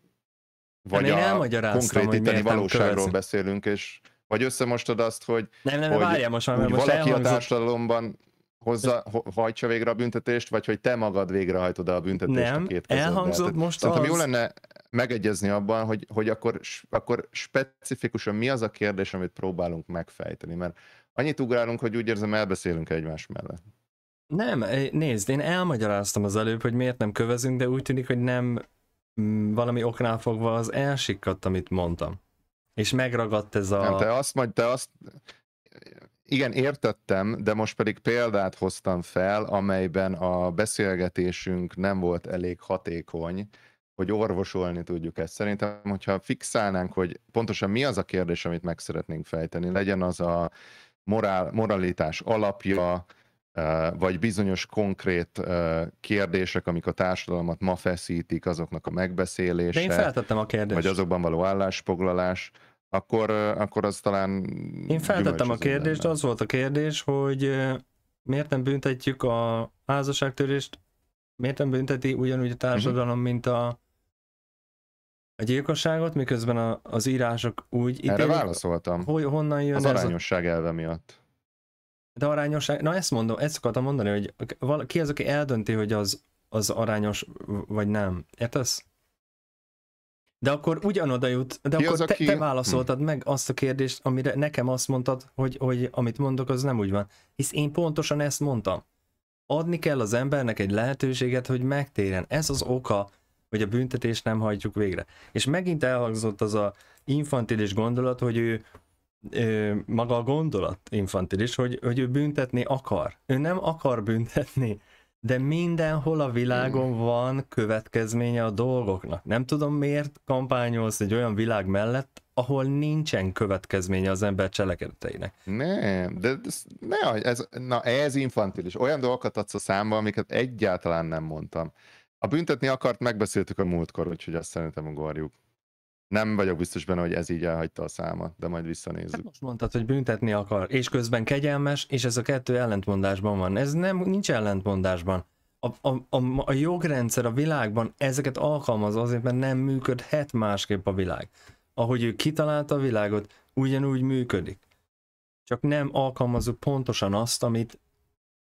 Speaker 2: vagy a elmagyaráztam, konkrétítani valóságról beszélünk, és vagy összemostod azt, hogy, nem, nem, hogy, várjál most már, hogy most valaki elhangzott... a társadalomban hozza, hajtsa végre a büntetést, vagy hogy te magad végrehajtod a büntetést nem, a két elhangzott Tehát, most Szerintem az... jó lenne megegyezni abban, hogy, hogy akkor, akkor specifikusan mi az a kérdés, amit próbálunk megfejteni, mert annyit ugrálunk, hogy úgy érzem, elbeszélünk egymás mellett.
Speaker 1: Nem, nézd, én elmagyaráztam az előbb, hogy miért nem kövezünk, de úgy tűnik, hogy nem Mm, valami oknál fogva az elsikadt, amit mondtam.
Speaker 2: És megragadt ez a... Nem, te azt majd, te azt... Igen, értettem, de most pedig példát hoztam fel, amelyben a beszélgetésünk nem volt elég hatékony, hogy orvosolni tudjuk ezt. Szerintem, hogyha fixálnánk, hogy pontosan mi az a kérdés, amit meg szeretnénk fejteni, legyen az a morál, moralitás alapja, vagy bizonyos konkrét kérdések, amik a társadalmat ma feszítik, azoknak a megbeszélése. De én feltettem a kérdést. Vagy azokban való állásfoglalás, akkor, akkor az talán... Én feltettem a kérdést, lenne. az volt a kérdés,
Speaker 1: hogy miért nem büntetjük a házasságtörést, miért nem bünteti ugyanúgy a társadalom, uh-huh. mint a a gyilkosságot, miközben a, az írások úgy ítélik, válaszoltam. Hogy honnan jön az ez
Speaker 2: arányosság a... elve miatt.
Speaker 1: De arányosság, na ezt mondom, ezt akartam mondani, hogy ki az, aki eldönti, hogy az, az arányos vagy nem. Értesz? De akkor ugyanoda jut, de Ki akkor az, te, aki... te válaszoltad meg azt a kérdést, amire nekem azt mondtad, hogy, hogy amit mondok, az nem úgy van. Hisz én pontosan ezt mondtam. Adni kell az embernek egy lehetőséget, hogy megtéren. Ez az oka, hogy a büntetést nem hajtjuk végre. És megint elhangzott az a infantilis gondolat, hogy ő ö, maga a gondolat infantilis, hogy, hogy ő büntetni akar. Ő nem akar büntetni, de mindenhol a világon mm. van következménye a dolgoknak. Nem tudom, miért kampányolsz egy olyan világ mellett,
Speaker 2: ahol nincsen következménye az ember cselekedeteinek. Nem, de ez, ne, ez, na, ez infantilis. Olyan dolgokat adsz a számba, amiket egyáltalán nem mondtam. A büntetni akart megbeszéltük a múltkor, úgyhogy azt szerintem ugorjuk. Nem vagyok biztos benne, hogy ez így elhagyta a száma, de majd visszanézzük. Hát most
Speaker 1: mondtad, hogy büntetni akar, és közben kegyelmes, és ez a kettő ellentmondásban van. Ez nem, nincs ellentmondásban. A, a, a, a jogrendszer a világban ezeket alkalmaz azért, mert nem működhet másképp a világ. Ahogy ő kitalálta a világot, ugyanúgy működik. Csak nem alkalmazunk pontosan azt, amit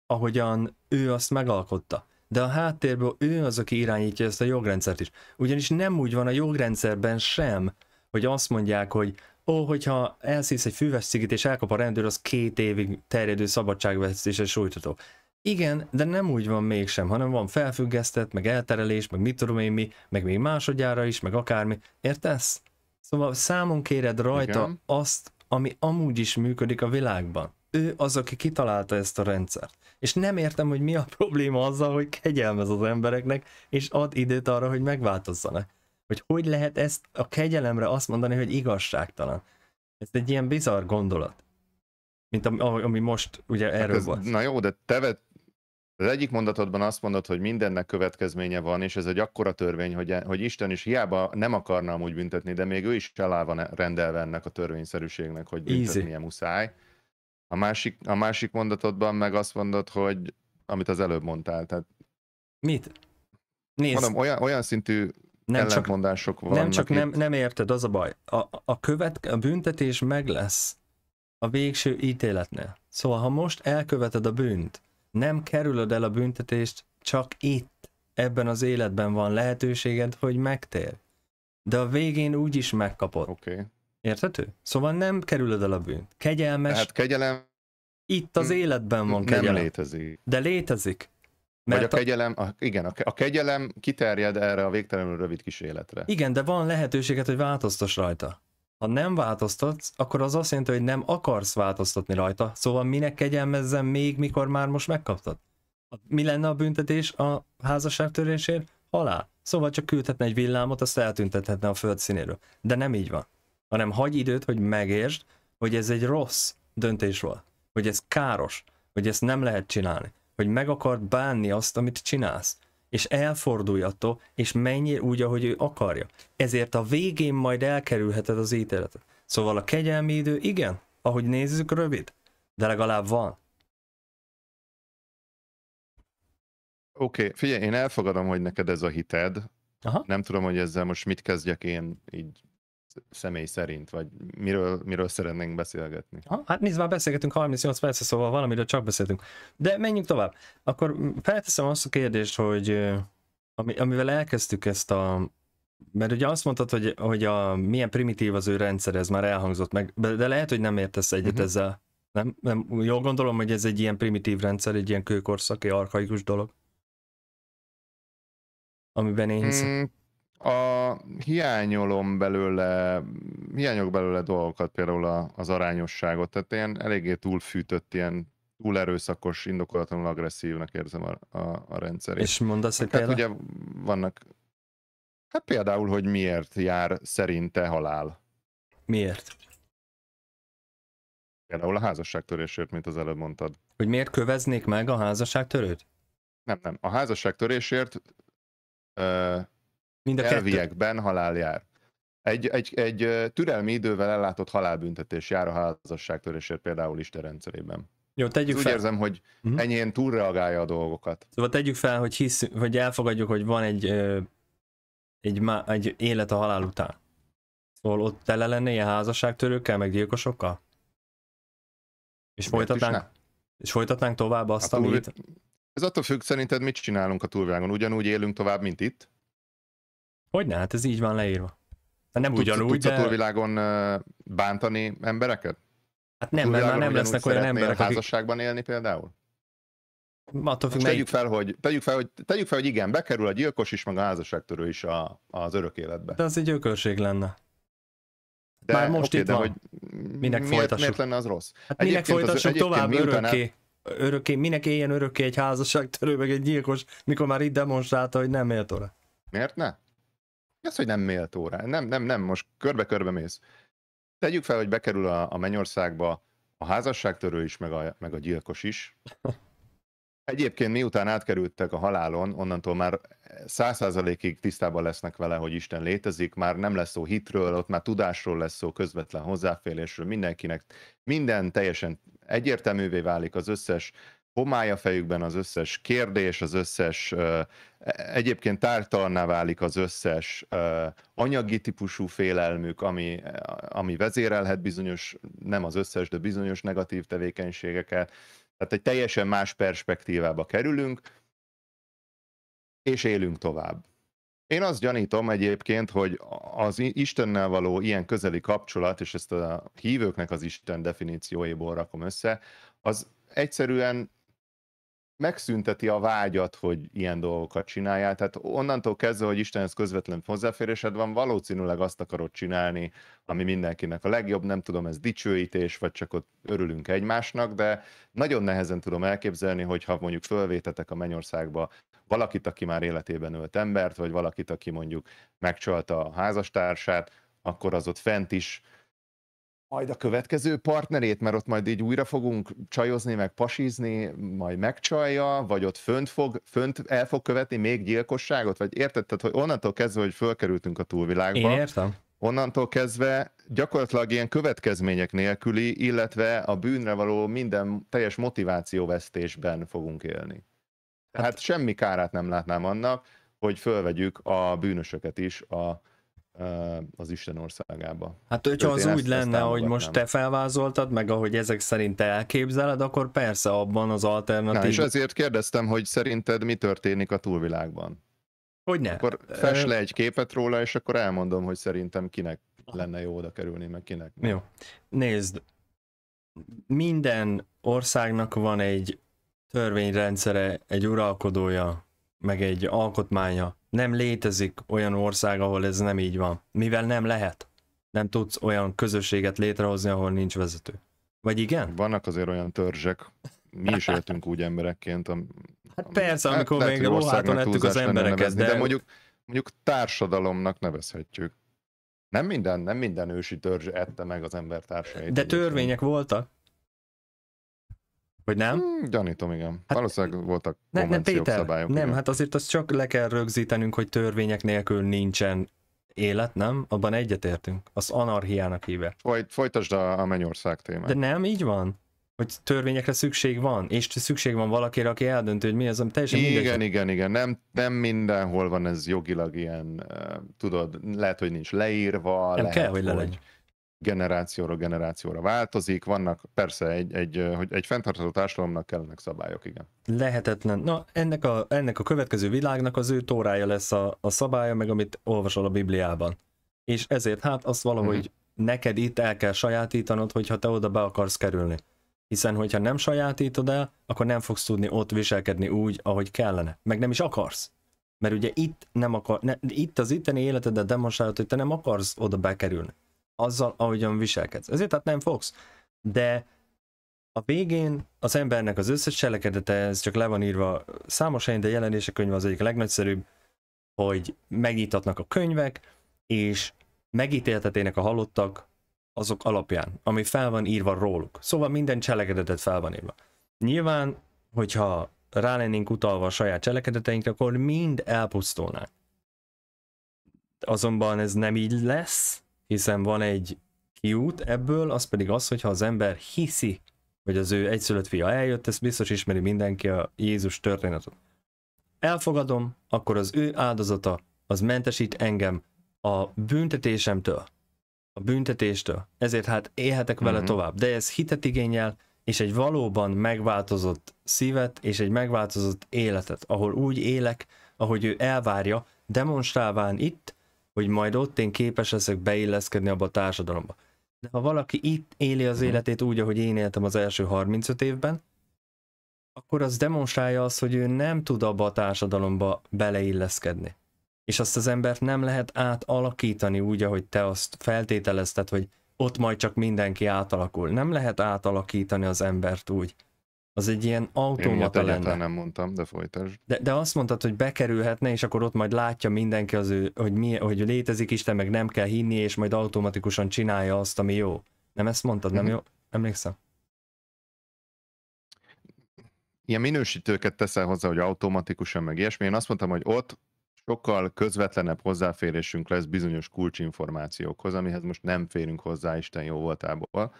Speaker 1: ahogyan ő azt megalkotta de a háttérből ő az, aki irányítja ezt a jogrendszert is. Ugyanis nem úgy van a jogrendszerben sem, hogy azt mondják, hogy ó, hogyha elszívsz egy füves cigit és elkap a rendőr, az két évig terjedő szabadságvesztésre sújtható. Igen, de nem úgy van mégsem, hanem van felfüggesztett, meg elterelés, meg mit tudom én mi, meg még másodjára is, meg akármi. Értesz? Szóval számon kéred rajta Igen. azt, ami amúgy is működik a világban ő az, aki kitalálta ezt a rendszert. És nem értem, hogy mi a probléma azzal, hogy kegyelmez az embereknek, és ad időt arra, hogy megváltozzanak. Hogy hogy lehet ezt a kegyelemre azt mondani, hogy igazságtalan. Ez egy ilyen bizarr gondolat. Mint ami, ami most ugye
Speaker 2: hát erről volt. Na jó, de te vet, az egyik mondatodban azt mondod, hogy mindennek következménye van, és ez egy akkora törvény, hogy, e- hogy Isten is hiába nem akarna úgy büntetni, de még ő is elá van rendelve ennek a törvényszerűségnek, hogy büntetnie Easy. muszáj. A másik, a másik mondatodban meg azt mondod, hogy amit az előbb mondtál. Tehát Mit? Nézd. Mondom, olyan, olyan szintű nem ellentmondások csak, vannak. Nem csak itt. nem, nem érted, az a baj. A,
Speaker 1: a, követ, a büntetés meg lesz a végső ítéletnél. Szóval, ha most elköveted a bűnt, nem kerülöd el a büntetést, csak itt, ebben az életben van lehetőséged, hogy megtér. De a végén úgy is megkapod. Okay. Érthető? Szóval nem kerülöd el a bűnt. Kegyelmes. Hát kegyelem... Itt az hm.
Speaker 2: életben van kegyelem. Nem létezik. De létezik. Mert Vagy a, kegyelem, a, igen, a, a kegyelem kiterjed erre a végtelenül rövid kis életre.
Speaker 1: Igen, de van lehetőséget, hogy változtass rajta. Ha nem változtatsz, akkor az azt jelenti, hogy nem akarsz változtatni rajta, szóval minek kegyelmezzem még, mikor már most megkaptad? Mi lenne a büntetés a házasságtörésért? Halál. Szóval csak küldhetne egy villámot, azt eltüntethetne a föld színéről. De nem így van hanem hagy időt, hogy megértsd, hogy ez egy rossz döntés volt, hogy ez káros, hogy ezt nem lehet csinálni, hogy meg akart bánni azt, amit csinálsz, és elfordulj attól, és mennyi úgy, ahogy ő akarja. Ezért a végén majd elkerülheted az ítéletet. Szóval a kegyelmi idő, igen, ahogy nézzük, rövid, de legalább van.
Speaker 2: Oké, okay, figyelj, én elfogadom, hogy neked ez a hited. Aha. Nem tudom, hogy ezzel most mit kezdjek én így személy szerint, vagy miről, miről szeretnénk beszélgetni?
Speaker 1: Ha, hát nézd, már beszélgetünk 38 perc, szóval valamiről csak beszéltünk. De menjünk tovább. Akkor felteszem azt a kérdést, hogy ami, amivel elkezdtük ezt a, mert ugye azt mondtad, hogy, hogy a, milyen primitív az ő rendszer, ez már elhangzott meg, de lehet, hogy nem értesz egyet uh-huh. ezzel. Nem? nem? Jól gondolom, hogy ez egy ilyen primitív rendszer, egy ilyen kőkorszaki, arkaikus dolog.
Speaker 2: Amiben én hiszem. Hmm, a hiányolom belőle, hiányok belőle dolgokat, például az arányosságot. Tehát én eléggé túlfűtött, ilyen túl erőszakos, indokolatlanul agresszívnak érzem a, a, a rendszerét. És mondasz hogy hát ugye vannak, hát például, hogy miért jár szerinte halál. Miért? Például a házasságtörésért, mint az előbb mondtad. Hogy miért köveznék meg a házasságtörőt? Nem, nem. A házasságtörésért Mind a elviekben kettő. halál jár. Egy, egy, egy türelmi idővel ellátott halálbüntetés jár a törésért például Isten rendszerében.
Speaker 1: Jó, tegyük Ez fel. Úgy
Speaker 2: érzem, hogy uh-huh. Mhm. enyén túlreagálja a dolgokat.
Speaker 1: Szóval tegyük fel, hogy hisz, hogy elfogadjuk, hogy van egy, egy, egy élet a halál után. Szóval ott tele lenne
Speaker 2: ilyen házasságtörőkkel, meg gyilkosokkal? És folytatnánk, és folytatnánk tovább azt, a túl... amit... Ez attól függ, szerinted mit csinálunk a túlvilágon? Ugyanúgy élünk tovább, mint itt? Hogyne, hát ez így van leírva. Hát nem tudsz, ugyanúgy, tudsz de... a túlvilágon bántani embereket? Hát nem, mert már nem lesznek olyan emberek, akik... házasságban élni például? Attól függ, tegyük, fel, hogy, tegyük, fel, hogy, tegyük fel, hogy igen, bekerül a gyilkos is, meg a házasságtörő is a, az örök életbe. De az egy gyilkosség lenne.
Speaker 1: De, Már most okay, itt de van. Hogy
Speaker 2: minek miért, folytassuk? Miért lenne az rossz? Hát egyébként minek folytassuk az, tovább örökké?
Speaker 1: El... örökké? Minek éljen örökké egy házasságtörő, meg egy gyilkos, mikor már itt demonstrálta, hogy nem
Speaker 2: méltó le? Miért ne? az, hogy nem méltó rá. Nem, nem, nem, most körbe-körbe mész. Tegyük fel, hogy bekerül a, a Mennyországba a házasságtörő is, meg a, meg a gyilkos is. Egyébként miután átkerültek a halálon, onnantól már száz százalékig tisztában lesznek vele, hogy Isten létezik, már nem lesz szó hitről, ott már tudásról lesz szó, közvetlen hozzáférésről, mindenkinek, minden teljesen egyértelművé válik, az összes homály a fejükben az összes kérdés, az összes, e, egyébként tártalanná válik az összes anyagi típusú félelmük, ami, e, ami vezérelhet bizonyos, nem az összes, de bizonyos negatív tevékenységeket. Tehát egy teljesen más perspektívába kerülünk, és élünk tovább. Én azt gyanítom egyébként, hogy az Istennel való ilyen közeli kapcsolat, és ezt a hívőknek az Isten definícióiból rakom össze, az egyszerűen megszünteti a vágyat, hogy ilyen dolgokat csináljál. Tehát onnantól kezdve, hogy Istenhez közvetlen hozzáférésed van, valószínűleg azt akarod csinálni, ami mindenkinek a legjobb. Nem tudom, ez dicsőítés, vagy csak ott örülünk egymásnak, de nagyon nehezen tudom elképzelni, hogyha mondjuk fölvétetek a mennyországba valakit, aki már életében ölt embert, vagy valakit, aki mondjuk megcsalta a házastársát, akkor az ott fent is majd a következő partnerét, mert ott majd így újra fogunk csajozni, meg pasizni, majd megcsalja, vagy ott fönt, fog, fönt el fog követni még gyilkosságot, vagy érted? Tehát, hogy onnantól kezdve, hogy fölkerültünk a túlvilágba. Én értem. Onnantól kezdve gyakorlatilag ilyen következmények nélküli, illetve a bűnre való minden teljes motivációvesztésben fogunk élni. Tehát hát semmi kárát nem látnám annak, hogy fölvegyük a bűnösöket is a az Isten országába. Hát hogyha az úgy lenne, hogy
Speaker 1: most te felvázoltad, meg ahogy ezek szerint te elképzeled, akkor persze
Speaker 2: abban az alternatív... Na, és ezért kérdeztem, hogy szerinted mi történik a túlvilágban? Hogy ne? Akkor fes le egy képet róla, és akkor elmondom, hogy szerintem kinek lenne jó oda kerülni, meg kinek.
Speaker 1: Jó. Nézd, minden országnak van egy törvényrendszere, egy uralkodója, meg egy alkotmánya nem létezik olyan ország, ahol ez nem így van. Mivel nem lehet. Nem tudsz olyan
Speaker 2: közösséget létrehozni, ahol nincs vezető. Vagy igen? Vannak azért olyan törzsek, mi is éltünk úgy emberekként. Am,
Speaker 1: hát persze, hát amikor hát, még ruháton ettük az embereket. Nevezni, de... de mondjuk,
Speaker 2: mondjuk társadalomnak nevezhetjük. Nem minden, nem minden ősi törzs ette meg az embertársait. De törvények voltak. Hogy nem? Hmm, gyanítom, igen. Hát, Valószínűleg voltak ne, ne, Péter, szabályok. Nem, igen. hát
Speaker 1: azért azt csak le kell rögzítenünk, hogy törvények nélkül nincsen élet, nem? Abban egyetértünk. Az anarchiának
Speaker 2: híve. Folyt, folytasd a, a Mennyország témát.
Speaker 1: De nem, így van hogy törvényekre szükség van, és szükség van valakire, aki eldönti, hogy mi az, ami teljesen Igen, mindegy.
Speaker 2: igen, igen. Nem, nem mindenhol van ez jogilag ilyen, uh, tudod, lehet, hogy nincs leírva. Nem lehet, kell, hogy le legyen generációra generációra változik, vannak persze egy, egy, hogy egy fenntartható társadalomnak kellenek szabályok, igen.
Speaker 1: Lehetetlen. Na, ennek a, ennek a következő világnak az ő tórája lesz a, a szabálya, meg amit olvasol a Bibliában. És ezért hát azt valahogy mm-hmm. neked itt el kell sajátítanod, hogyha te oda be akarsz kerülni. Hiszen, hogyha nem sajátítod el, akkor nem fogsz tudni ott viselkedni úgy, ahogy kellene. Meg nem is akarsz. Mert ugye itt nem akar, ne, itt az itteni életedet demonstrálod, hogy te nem akarsz oda bekerülni azzal, ahogyan viselkedsz. Ezért hát nem fogsz. De a végén az embernek az összes cselekedete, ez csak le van írva számos helyen, de jelenések könyve az egyik legnagyszerűbb, hogy megítatnak a könyvek, és megítéltetének a halottak azok alapján, ami fel van írva róluk. Szóval minden cselekedetet fel van írva. Nyilván, hogyha rá lennénk utalva a saját cselekedeteinkre, akkor mind elpusztulnánk. Azonban ez nem így lesz, hiszen van egy kiút ebből, az pedig az, hogyha az ember hiszi, hogy az ő egyszülött fia eljött, ezt biztos ismeri mindenki a Jézus történetet. Elfogadom, akkor az ő áldozata az mentesít engem a büntetésemtől, a büntetéstől. Ezért hát élhetek vele mm-hmm. tovább. De ez hitet igényel, és egy valóban megváltozott szívet, és egy megváltozott életet, ahol úgy élek, ahogy ő elvárja, demonstrálván itt, hogy majd ott én képes leszek beilleszkedni abba a társadalomba. De ha valaki itt éli az mhm. életét úgy, ahogy én éltem az első 35 évben, akkor az demonstrálja azt, hogy ő nem tud abba a társadalomba beleilleszkedni. És azt az embert nem lehet átalakítani úgy, ahogy te azt feltételezted, hogy ott majd csak mindenki átalakul. Nem lehet átalakítani az embert úgy, az egy ilyen automata Én lenne. nem
Speaker 2: mondtam, de folytasd.
Speaker 1: De, de azt mondtad, hogy bekerülhetne, és akkor ott majd látja mindenki, az ő, hogy, mi, hogy létezik Isten, meg nem kell hinni, és majd automatikusan csinálja
Speaker 2: azt, ami jó. Nem ezt mondtad, nem mm-hmm. jó? Emlékszem? Ilyen minősítőket teszel hozzá, hogy automatikusan, meg ilyesmi. Én azt mondtam, hogy ott sokkal közvetlenebb hozzáférésünk lesz bizonyos kulcsinformációkhoz, amihez most nem férünk hozzá Isten jó voltából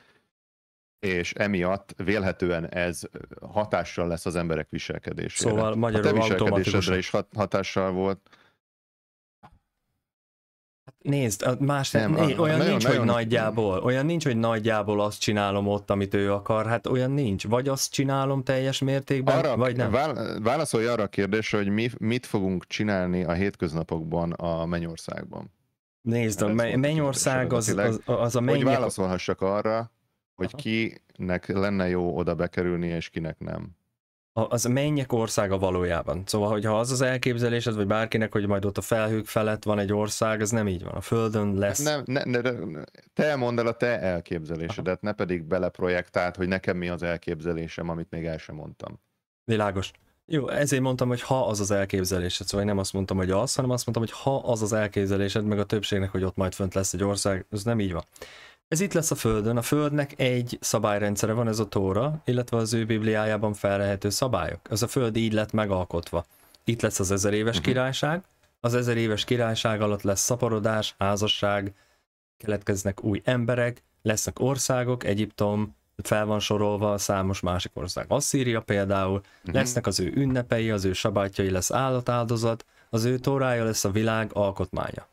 Speaker 2: és emiatt vélhetően ez hatással lesz az emberek viselkedésére. Szóval magyarul hát automatikusan. is hat, hatással volt.
Speaker 1: Hát nézd, más nem, né, a, hát olyan nagyon, nincs, nagyon, hogy nagyjából, nem. olyan nincs, hogy nagyjából azt csinálom ott, amit ő akar, hát olyan nincs. Vagy azt csinálom teljes mértékben, arra, vagy nem.
Speaker 2: Válaszolj arra a kérdésre, hogy mi, mit fogunk csinálni a hétköznapokban a Mennyországban. Nézd, a, hát a
Speaker 1: Mennyország az, az, az a mennyi... Hogy
Speaker 2: válaszolhassak arra, hogy Aha. kinek lenne jó oda bekerülni, és kinek nem.
Speaker 1: Az mennyek országa valójában. Szóval, hogyha az az elképzelésed, vagy bárkinek, hogy majd ott a felhők felett van egy ország, ez nem így van. A Földön hát lesz. Nem,
Speaker 2: ne, ne, ne, te mondd el a te elképzelésedet, Aha. ne pedig beleprojektált, hogy nekem mi az elképzelésem, amit még el sem mondtam.
Speaker 1: Világos. Jó, ezért mondtam, hogy ha az az elképzelésed, szóval nem azt mondtam, hogy az, hanem azt mondtam, hogy ha az az elképzelésed, meg a többségnek, hogy ott majd fönt lesz egy ország, ez nem így van. Ez itt lesz a Földön. A Földnek egy szabályrendszere van, ez a Tóra, illetve az ő Bibliájában felrehető szabályok. Ez a Föld így lett megalkotva. Itt lesz az ezer éves mhm. királyság, az ezer éves királyság alatt lesz szaporodás, házasság, keletkeznek új emberek, lesznek országok, Egyiptom, fel van sorolva számos másik ország. Asszíria például, mhm. lesznek az ő ünnepei, az ő sabátjai lesz állatáldozat, az ő tórája lesz a világ alkotmánya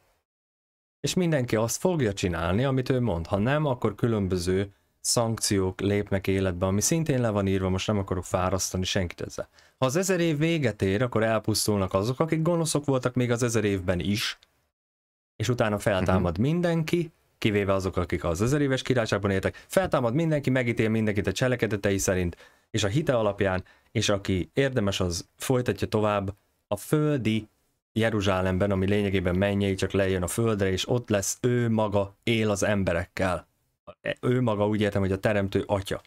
Speaker 1: és mindenki azt fogja csinálni, amit ő mond. Ha nem, akkor különböző szankciók lépnek életbe, ami szintén le van írva, most nem akarok fárasztani senkit ezzel. Ha az ezer év véget ér, akkor elpusztulnak azok, akik gonoszok voltak még az ezer évben is, és utána feltámad uh-huh. mindenki, kivéve azok, akik az ezer éves királyságban éltek, feltámad mindenki, megítél mindenkit a cselekedetei szerint, és a hite alapján, és aki érdemes, az folytatja tovább a földi Jeruzsálemben, ami lényegében mennyei, csak lejön a földre, és ott lesz ő maga él az emberekkel. Ő maga úgy értem, hogy a teremtő atya.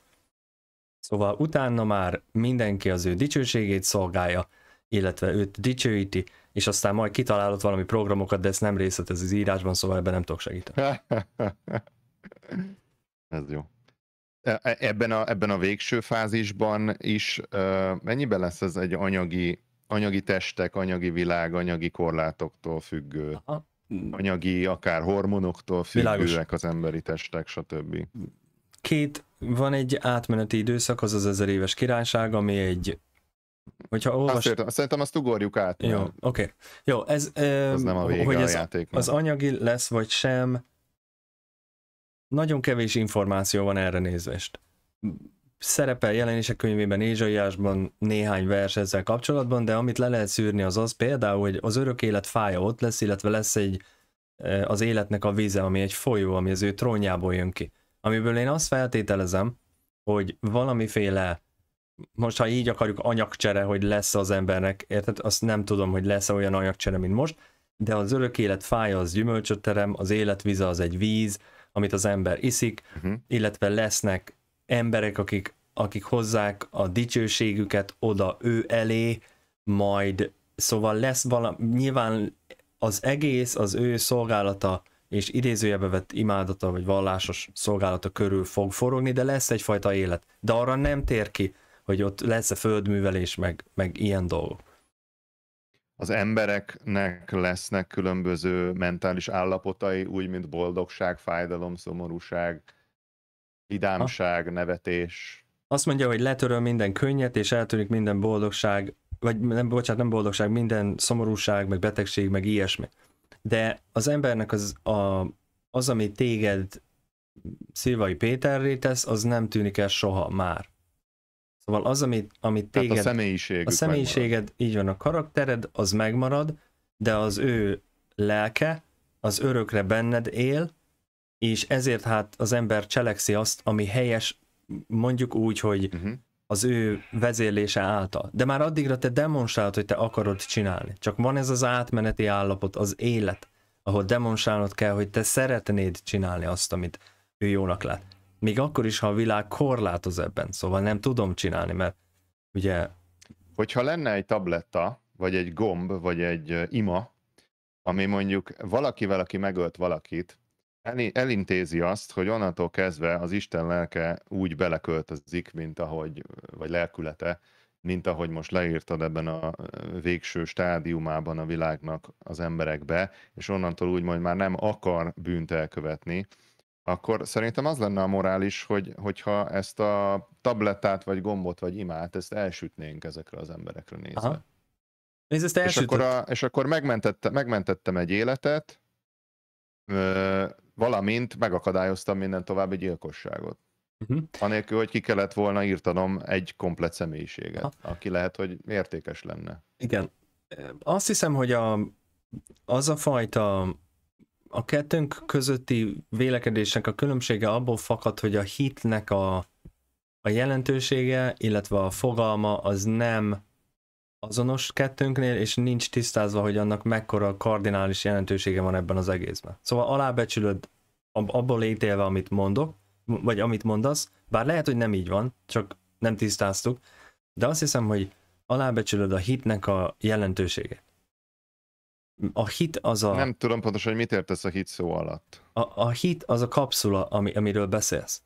Speaker 1: Szóval utána már mindenki az ő dicsőségét szolgálja, illetve őt dicsőíti, és aztán majd kitalálod
Speaker 2: valami programokat, de ezt nem ez az írásban, szóval ebben nem tudok segíteni. Ez jó. E, e, ebben a, ebben a végső fázisban is mennyiben lesz ez egy anyagi anyagi testek, anyagi világ, anyagi korlátoktól függő, Aha. anyagi akár hormonoktól függőek Világos. az emberi testek, stb.
Speaker 1: Két, van egy átmeneti időszak, az az ezer éves királyság,
Speaker 2: ami egy Hogyha olvas... azt értem, szerintem azt ugorjuk át. Jó, oké. Okay.
Speaker 1: Jó, ez, ez nem a vége hogy a ez játéknak. az anyagi lesz vagy sem, nagyon kevés információ van erre nézvest szerepel jelenések könyvében, Ézsaiásban néhány vers ezzel kapcsolatban, de amit le lehet szűrni az az például, hogy az örök élet fája ott lesz, illetve lesz egy e, az életnek a víze, ami egy folyó, ami az ő trónjából jön ki. Amiből én azt feltételezem, hogy valamiféle, most ha így akarjuk anyagcsere, hogy lesz az embernek, érted? Azt nem tudom, hogy lesz olyan anyagcsere, mint most, de az örök élet fája az gyümölcsöterem, az életvize az egy víz, amit az ember iszik, uh-huh. illetve lesznek emberek, akik, akik hozzák a dicsőségüket oda ő elé, majd szóval lesz valami, nyilván az egész az ő szolgálata és idézőjebe vett imádata vagy vallásos szolgálata körül fog forogni, de lesz egyfajta élet. De arra nem tér ki, hogy ott lesz-e földművelés, meg, meg ilyen dolgok.
Speaker 2: Az embereknek lesznek különböző mentális állapotai, úgy, mint boldogság, fájdalom, szomorúság, vidámság, ha. nevetés. Azt mondja, hogy letöröl minden könnyet,
Speaker 1: és eltűnik minden boldogság, vagy nem, bocsánat, nem boldogság, minden szomorúság, meg betegség, meg ilyesmi. De az embernek az, a, az ami téged Szilvai Péterré tesz, az nem tűnik el soha már. Szóval az, amit ami téged... Tehát a személyiséged. A személyiséged, megmarad. így van, a karaktered, az megmarad, de az ő lelke, az örökre benned él, és ezért hát az ember cselekszi azt, ami helyes, mondjuk úgy, hogy uh-huh. az ő vezérlése által. De már addigra te demonstrálod, hogy te akarod csinálni. Csak van ez az átmeneti állapot, az élet, ahol demonstrálnod kell, hogy te szeretnéd csinálni azt, amit ő jónak lát. Még akkor is, ha a világ korlátoz ebben, szóval nem tudom csinálni, mert
Speaker 2: ugye... Hogyha lenne egy tabletta, vagy egy gomb, vagy egy ima, ami mondjuk valakivel, aki megölt valakit, elintézi azt, hogy onnantól kezdve az Isten lelke úgy beleköltözik, mint ahogy, vagy lelkülete, mint ahogy most leírtad ebben a végső stádiumában a világnak az emberekbe, és onnantól úgy, hogy már nem akar bűnt elkövetni, akkor szerintem az lenne a morális, hogy, hogyha ezt a tablettát, vagy gombot, vagy imát, ezt elsütnénk ezekre az emberekre nézve. Aha. Nézd, ezt és akkor, a, és akkor megmentette, megmentettem egy életet, valamint megakadályoztam minden további gyilkosságot. Uh-huh. Anélkül, hogy ki kellett volna írtanom egy komplet személyiséget, ha. aki lehet, hogy értékes lenne.
Speaker 1: Igen. Azt hiszem, hogy a, az a fajta a kettőnk közötti vélekedésnek a különbsége abból fakad, hogy a hitnek a, a jelentősége, illetve a fogalma az nem azonos kettőnknél, és nincs tisztázva, hogy annak mekkora kardinális jelentősége van ebben az egészben. Szóval alábecsülöd abból ítélve, amit mondok, vagy amit mondasz, bár lehet, hogy nem így van, csak nem tisztáztuk, de azt hiszem, hogy alábecsülöd a hitnek a jelentősége. A hit az a... Nem tudom pontosan, hogy mit értesz a hit szó alatt. A, a hit az a kapszula, ami, amiről beszélsz.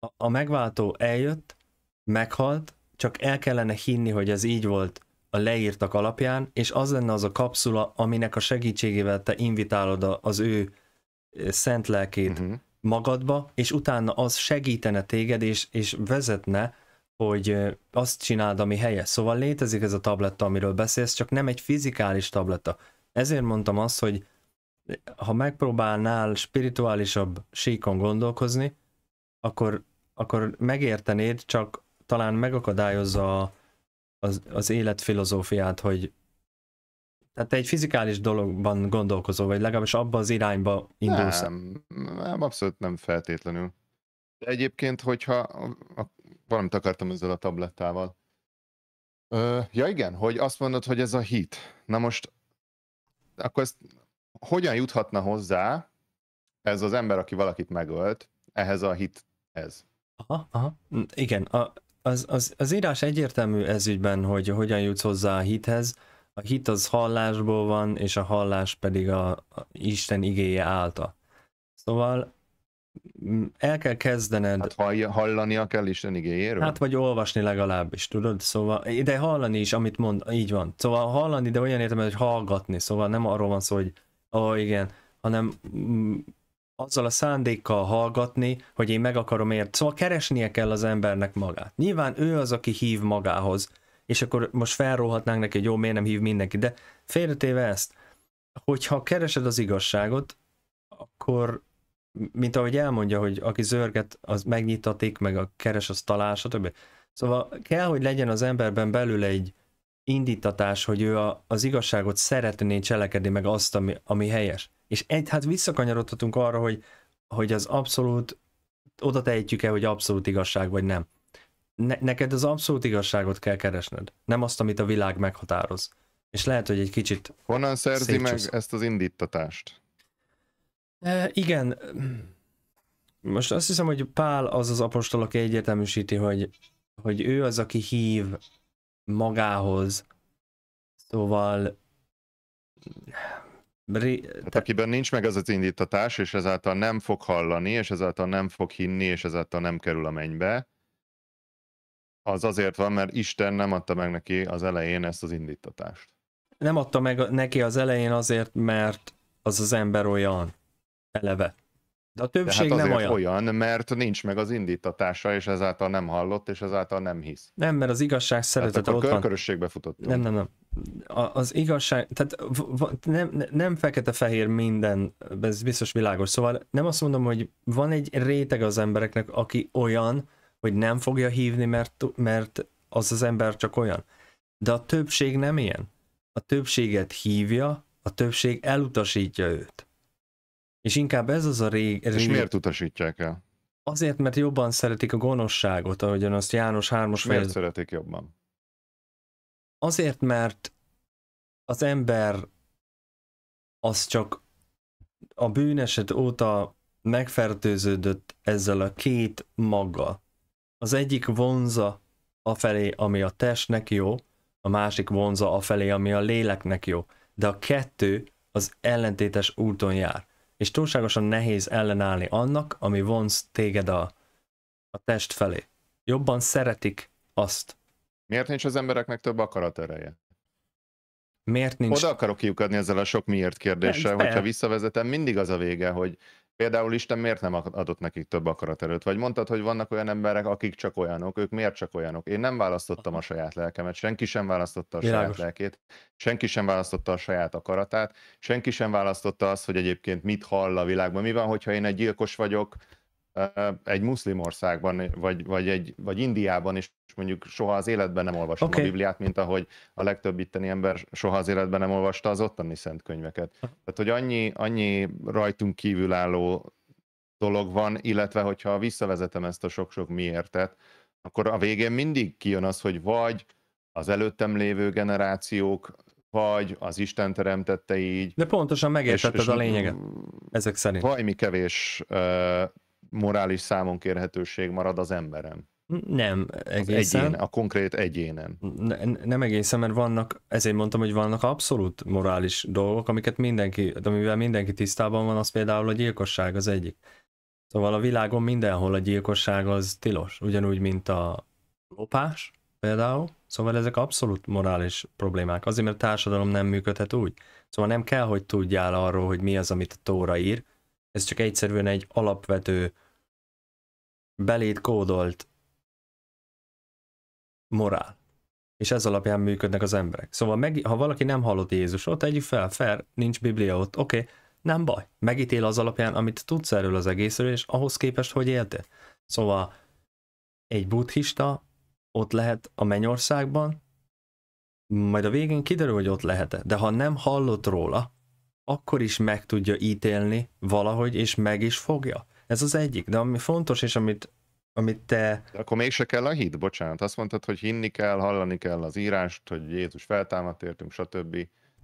Speaker 1: A, a megváltó eljött, meghalt, csak el kellene hinni, hogy ez így volt, a leírtak alapján, és az lenne az a kapszula, aminek a segítségével te invitálod az ő szent lelkét uh-huh. magadba, és utána az segítene téged, és, és vezetne, hogy azt csináld, ami helye. Szóval létezik ez a tabletta, amiről beszélsz, csak nem egy fizikális tabletta. Ezért mondtam azt, hogy ha megpróbálnál spirituálisabb síkon gondolkozni, akkor, akkor megértenéd, csak talán megakadályozza a, az, az élet filozófiát, hogy tehát egy fizikális dologban gondolkozol, vagy legalábbis abba az irányba indulsz. Nem,
Speaker 2: nem abszolút nem feltétlenül. De egyébként, hogyha valamit akartam ezzel a tablettával. Ö, ja igen, hogy azt mondod, hogy ez a hit. Na most, akkor ezt hogyan juthatna hozzá ez az ember, aki valakit megölt, ehhez a hit ez. Aha,
Speaker 1: aha. Igen, a, az, az, az írás egyértelmű ez ügyben, hogy hogyan jutsz hozzá a hithez. A hit az hallásból van, és a hallás pedig a, a Isten igéje által. Szóval mm, el kell kezdened. Hát hallja, hallania kell Isten igényéről? Hát vagy olvasni legalábbis, tudod? Szóval, de hallani is, amit mond, így van. Szóval hallani, de olyan értem, hogy hallgatni. Szóval nem arról van szó, hogy ó, oh, igen, hanem mm, azzal a szándékkal hallgatni, hogy én meg akarom érteni. Szóval keresnie kell az embernek magát. Nyilván ő az, aki hív magához, és akkor most felróhatnánk neki, hogy jó, miért nem hív mindenki, de félretéve ezt, hogyha keresed az igazságot, akkor mint ahogy elmondja, hogy aki zörget, az megnyitatik, meg a keres, az talál, stb. Szóval kell, hogy legyen az emberben belül egy indítatás, hogy ő a, az igazságot szeretné cselekedni, meg azt, ami, ami helyes. És egy, hát visszakanyarodhatunk arra, hogy, hogy az abszolút, oda tehetjük-e, hogy abszolút igazság vagy nem. Ne, neked az abszolút igazságot kell keresned, nem azt, amit a világ meghatároz. És lehet, hogy egy kicsit... Honnan szerzi szétcsúsz. meg ezt
Speaker 2: az indítatást?
Speaker 1: E, igen, most azt hiszem, hogy Pál az az apostol, aki egyértelműsíti, hogy, hogy ő az, aki hív
Speaker 2: magához. Szóval Ré... Hát akiben nincs meg az az indítatás, és ezáltal nem fog hallani, és ezáltal nem fog hinni, és ezáltal nem kerül a mennybe, az azért van, mert Isten nem adta meg neki az elején ezt az indítatást.
Speaker 1: Nem adta meg neki az elején azért, mert az az ember olyan eleve. De a
Speaker 2: többség De hát nem olyan. olyan, mert nincs meg az indítatása, és ezáltal nem hallott, és ezáltal nem hisz.
Speaker 1: Nem, mert az igazság szeretet hát ott van.
Speaker 2: körösségbe Nem,
Speaker 1: nem, nem az igazság, tehát nem, nem fekete-fehér minden, ez biztos világos, szóval nem azt mondom, hogy van egy réteg az embereknek, aki olyan, hogy nem fogja hívni, mert, mert az az ember csak olyan. De a többség nem ilyen. A többséget hívja, a többség elutasítja őt. És inkább ez az a rég... rég... És miért
Speaker 2: utasítják el?
Speaker 1: Azért, mert jobban szeretik a gonoszságot, ahogyan azt János Hármos... Miért fejl...
Speaker 2: szeretik jobban?
Speaker 1: Azért, mert az ember az csak a bűneset óta megfertőződött ezzel a két maga. Az egyik vonza afelé, ami a testnek jó, a másik vonza afelé, ami a léleknek jó. De a kettő az ellentétes úton jár. És túlságosan nehéz ellenállni annak, ami vonz téged a, a test felé. Jobban szeretik azt,
Speaker 2: Miért nincs az embereknek több akaratereje? Miért nincs? Oda akarok kiukadni ezzel a sok miért kérdéssel, hogyha visszavezetem, mindig az a vége, hogy például Isten miért nem adott nekik több akaraterőt? Vagy mondtad, hogy vannak olyan emberek, akik csak olyanok, ők miért csak olyanok? Én nem választottam a saját lelkemet, senki sem választotta a Világos. saját lelkét, senki sem választotta a saját akaratát, senki sem választotta azt, hogy egyébként mit hall a világban. Mi van, hogyha én egy gyilkos vagyok, egy muszlim országban, vagy, vagy, egy, vagy Indiában is mondjuk soha az életben nem olvastam okay. a Bibliát, mint ahogy a legtöbb itteni ember soha az életben nem olvasta az ottani szent könyveket. Tehát, hogy annyi, annyi rajtunk kívülálló dolog van, illetve hogyha visszavezetem ezt a sok-sok miértet, akkor a végén mindig kijön az, hogy vagy az előttem lévő generációk, vagy az Isten teremtette így. De pontosan megértetted a lényeget, ezek szerint. Vajmi kevés morális számon kérhetőség marad az emberem. Nem egészen. egyén, a konkrét egyénen.
Speaker 1: Ne, nem egészen, mert vannak, ezért mondtam, hogy vannak abszolút morális dolgok, amiket mindenki, amivel mindenki tisztában van, az például a gyilkosság az egyik. Szóval a világon mindenhol a gyilkosság az tilos, ugyanúgy, mint a lopás például. Szóval ezek abszolút morális problémák, azért mert a társadalom nem működhet úgy. Szóval nem kell, hogy tudjál arról, hogy mi az, amit a Tóra ír, ez csak egyszerűen egy alapvető beléd kódolt morál. És ez alapján működnek az emberek. Szóval meg, ha valaki nem hallott Jézusot, tegyük fel, fair, nincs Biblia ott, oké, okay, nem baj. Megítél az alapján, amit tudsz erről az egészről, és ahhoz képest, hogy éltél. Szóval egy buddhista ott lehet a mennyországban, majd a végén kiderül, hogy ott lehet De ha nem hallott róla, akkor is meg tudja ítélni valahogy, és meg is fogja. Ez az egyik, de ami fontos, és amit, amit te...
Speaker 2: De akkor mégse kell a hit, bocsánat. Azt mondtad, hogy hinni kell, hallani kell az írást, hogy Jézus feltámadt értünk, stb.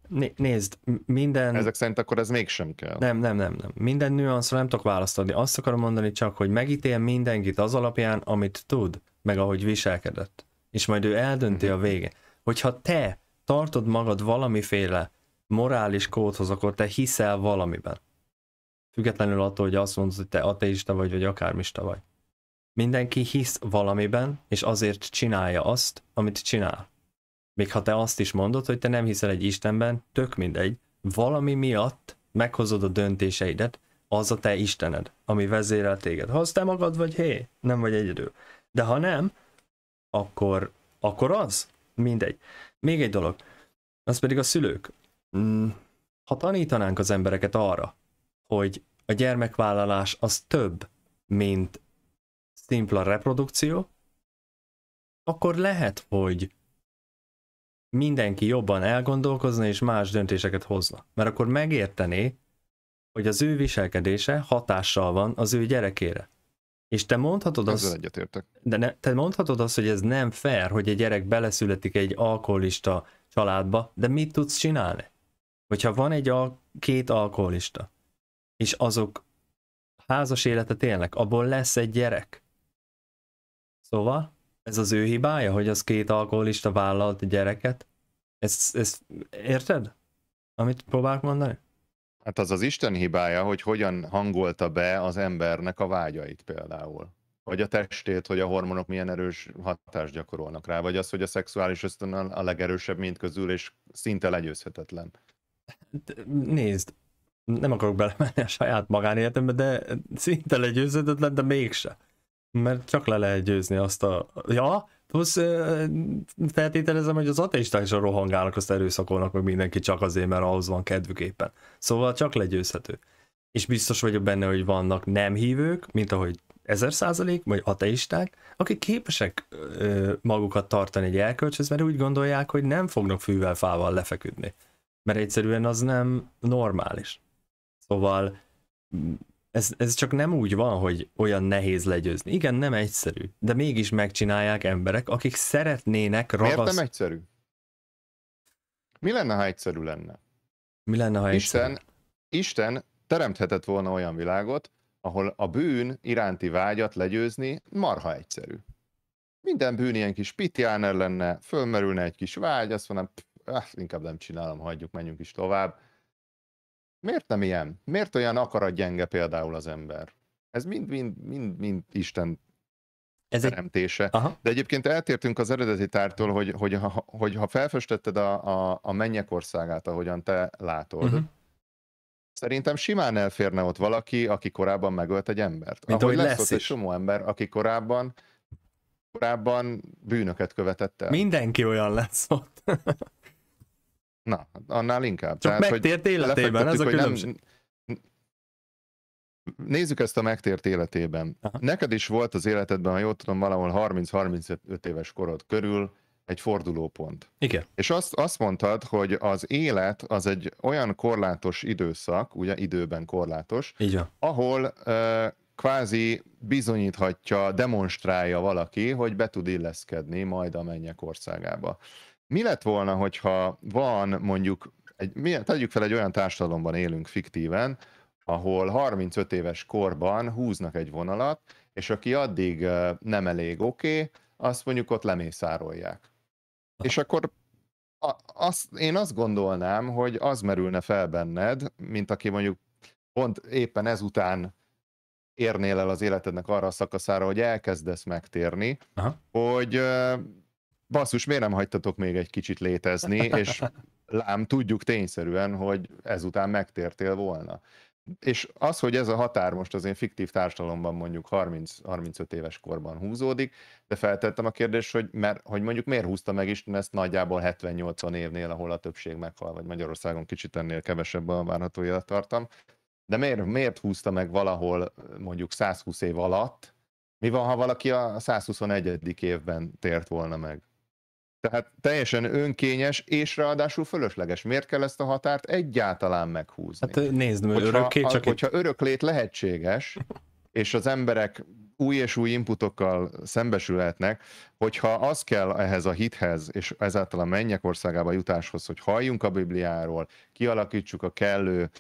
Speaker 2: Né- nézd, minden... Ezek szerint akkor ez mégsem kell.
Speaker 1: Nem, nem, nem, nem. Minden nüanszra nem tudok választani. Azt akarom mondani csak, hogy megítél mindenkit az alapján, amit tud, meg ahogy viselkedett. És majd ő eldönti mm-hmm. a mhm. vége. Hogyha te tartod magad valamiféle morális kódhoz, akkor te hiszel valamiben. Függetlenül attól, hogy azt mondod, hogy te ateista vagy, vagy akármista vagy. Mindenki hisz valamiben, és azért csinálja azt, amit csinál. Még ha te azt is mondod, hogy te nem hiszel egy Istenben, tök mindegy, valami miatt meghozod a döntéseidet, az a te Istened, ami vezérel téged. Ha az te magad vagy, hé, nem vagy egyedül. De ha nem, akkor, akkor az, mindegy. Még egy dolog, az pedig a szülők. Mm, ha tanítanánk az embereket arra, hogy a gyermekvállalás az több, mint szimpla reprodukció, akkor lehet, hogy mindenki jobban elgondolkozna és más döntéseket hozna. Mert akkor megértené, hogy az ő viselkedése hatással van az ő gyerekére. És te mondhatod Ezzel azt, egyetértek. de ne, te mondhatod azt, hogy ez nem fair, hogy egy gyerek beleszületik egy alkoholista családba, de mit tudsz csinálni? Hogyha van egy al- két alkoholista, és azok házas életet élnek, abból lesz egy gyerek. Szóval, ez az ő hibája, hogy az két alkoholista
Speaker 2: vállalt gyereket?
Speaker 1: Ezt, ez érted? Amit próbálok mondani?
Speaker 2: Hát az az Isten hibája, hogy hogyan hangolta be az embernek a vágyait például. Vagy a testét, hogy a hormonok milyen erős hatást gyakorolnak rá, vagy az, hogy a szexuális ösztön a legerősebb mind közül, és szinte legyőzhetetlen.
Speaker 1: Hát, nézd, nem akarok belemenni a saját magánéletembe, de szinte legyőződött de mégse. Mert csak le lehet győzni azt a... Ja, plusz feltételezem, hogy az ateisták is a rohangálnak, azt erőszakolnak meg mindenki csak azért, mert ahhoz van kedvük éppen. Szóval csak legyőzhető. És biztos vagyok benne, hogy vannak nem hívők, mint ahogy ezer százalék, vagy ateisták, akik képesek ö, magukat tartani egy elkölcsöz, mert úgy gondolják, hogy nem fognak fűvel, fával lefeküdni. Mert egyszerűen az nem normális. Szóval mm, ez, ez csak nem úgy van, hogy olyan nehéz legyőzni. Igen, nem egyszerű, de mégis megcsinálják emberek, akik szeretnének ragasz... Miért nem
Speaker 2: egyszerű? Mi lenne, ha egyszerű lenne? Mi lenne, ha Isten, egyszerű? Isten teremthetett volna olyan világot, ahol a bűn iránti vágyat legyőzni marha egyszerű. Minden bűn ilyen kis pitjáner lenne, fölmerülne egy kis vágy, azt mondanám, pff, inkább nem csinálom, hagyjuk, menjünk is tovább Miért nem ilyen? Miért olyan akarat gyenge például az ember? Ez mind-mind-mind Isten ez teremtése. Egy... Aha. De egyébként eltértünk az eredeti tártól, hogy, hogy, ha, hogy ha felfestetted a, a, a mennyek országát, ahogyan te látod, uh-huh. Szerintem simán elférne ott valaki, aki korábban megölt egy embert. Mint ahogy lesz, lesz ott egy somó ember, aki korábban korábban bűnöket követett el. Mindenki olyan lesz ott. Na, annál inkább. Csak Tehát, megtért hogy életében, ez a különbség. Nem... Nézzük ezt a megtért életében. Aha. Neked is volt az életedben, ha jól tudom, valahol 30-35 éves korod körül egy fordulópont. Igen. És azt, azt mondtad, hogy az élet az egy olyan korlátos időszak, ugye időben korlátos, Igen. ahol uh, kvázi bizonyíthatja, demonstrálja valaki, hogy be tud illeszkedni majd a mennyek országába mi lett volna, hogyha van mondjuk, egy, mi, tegyük fel egy olyan társadalomban élünk fiktíven, ahol 35 éves korban húznak egy vonalat, és aki addig nem elég oké, okay, azt mondjuk ott lemészárolják. Aha. És akkor a, azt, én azt gondolnám, hogy az merülne fel benned, mint aki mondjuk pont éppen ezután érnél el az életednek arra a szakaszára, hogy elkezdesz megtérni, Aha. hogy basszus, miért nem hagytatok még egy kicsit létezni, és lám, tudjuk tényszerűen, hogy ezután megtértél volna. És az, hogy ez a határ most az én fiktív társadalomban mondjuk 30-35 éves korban húzódik, de feltettem a kérdést, hogy, mert, hogy mondjuk miért húzta meg Isten ezt nagyjából 70-80 évnél, ahol a többség meghal, vagy Magyarországon kicsit ennél kevesebb a várható élettartam, de miért, miért húzta meg valahol mondjuk 120 év alatt, mi van, ha valaki a 121. évben tért volna meg? Tehát teljesen önkényes és ráadásul fölösleges. Miért kell ezt a határt egyáltalán meghúzni? Hát nézd, mert hogyha, örökké csak... Hogyha öröklét lehetséges, és az emberek új és új inputokkal szembesülhetnek, hogyha az kell ehhez a hithez, és ezáltal a mennyek országába jutáshoz, hogy halljunk a Bibliáról, kialakítsuk a kellő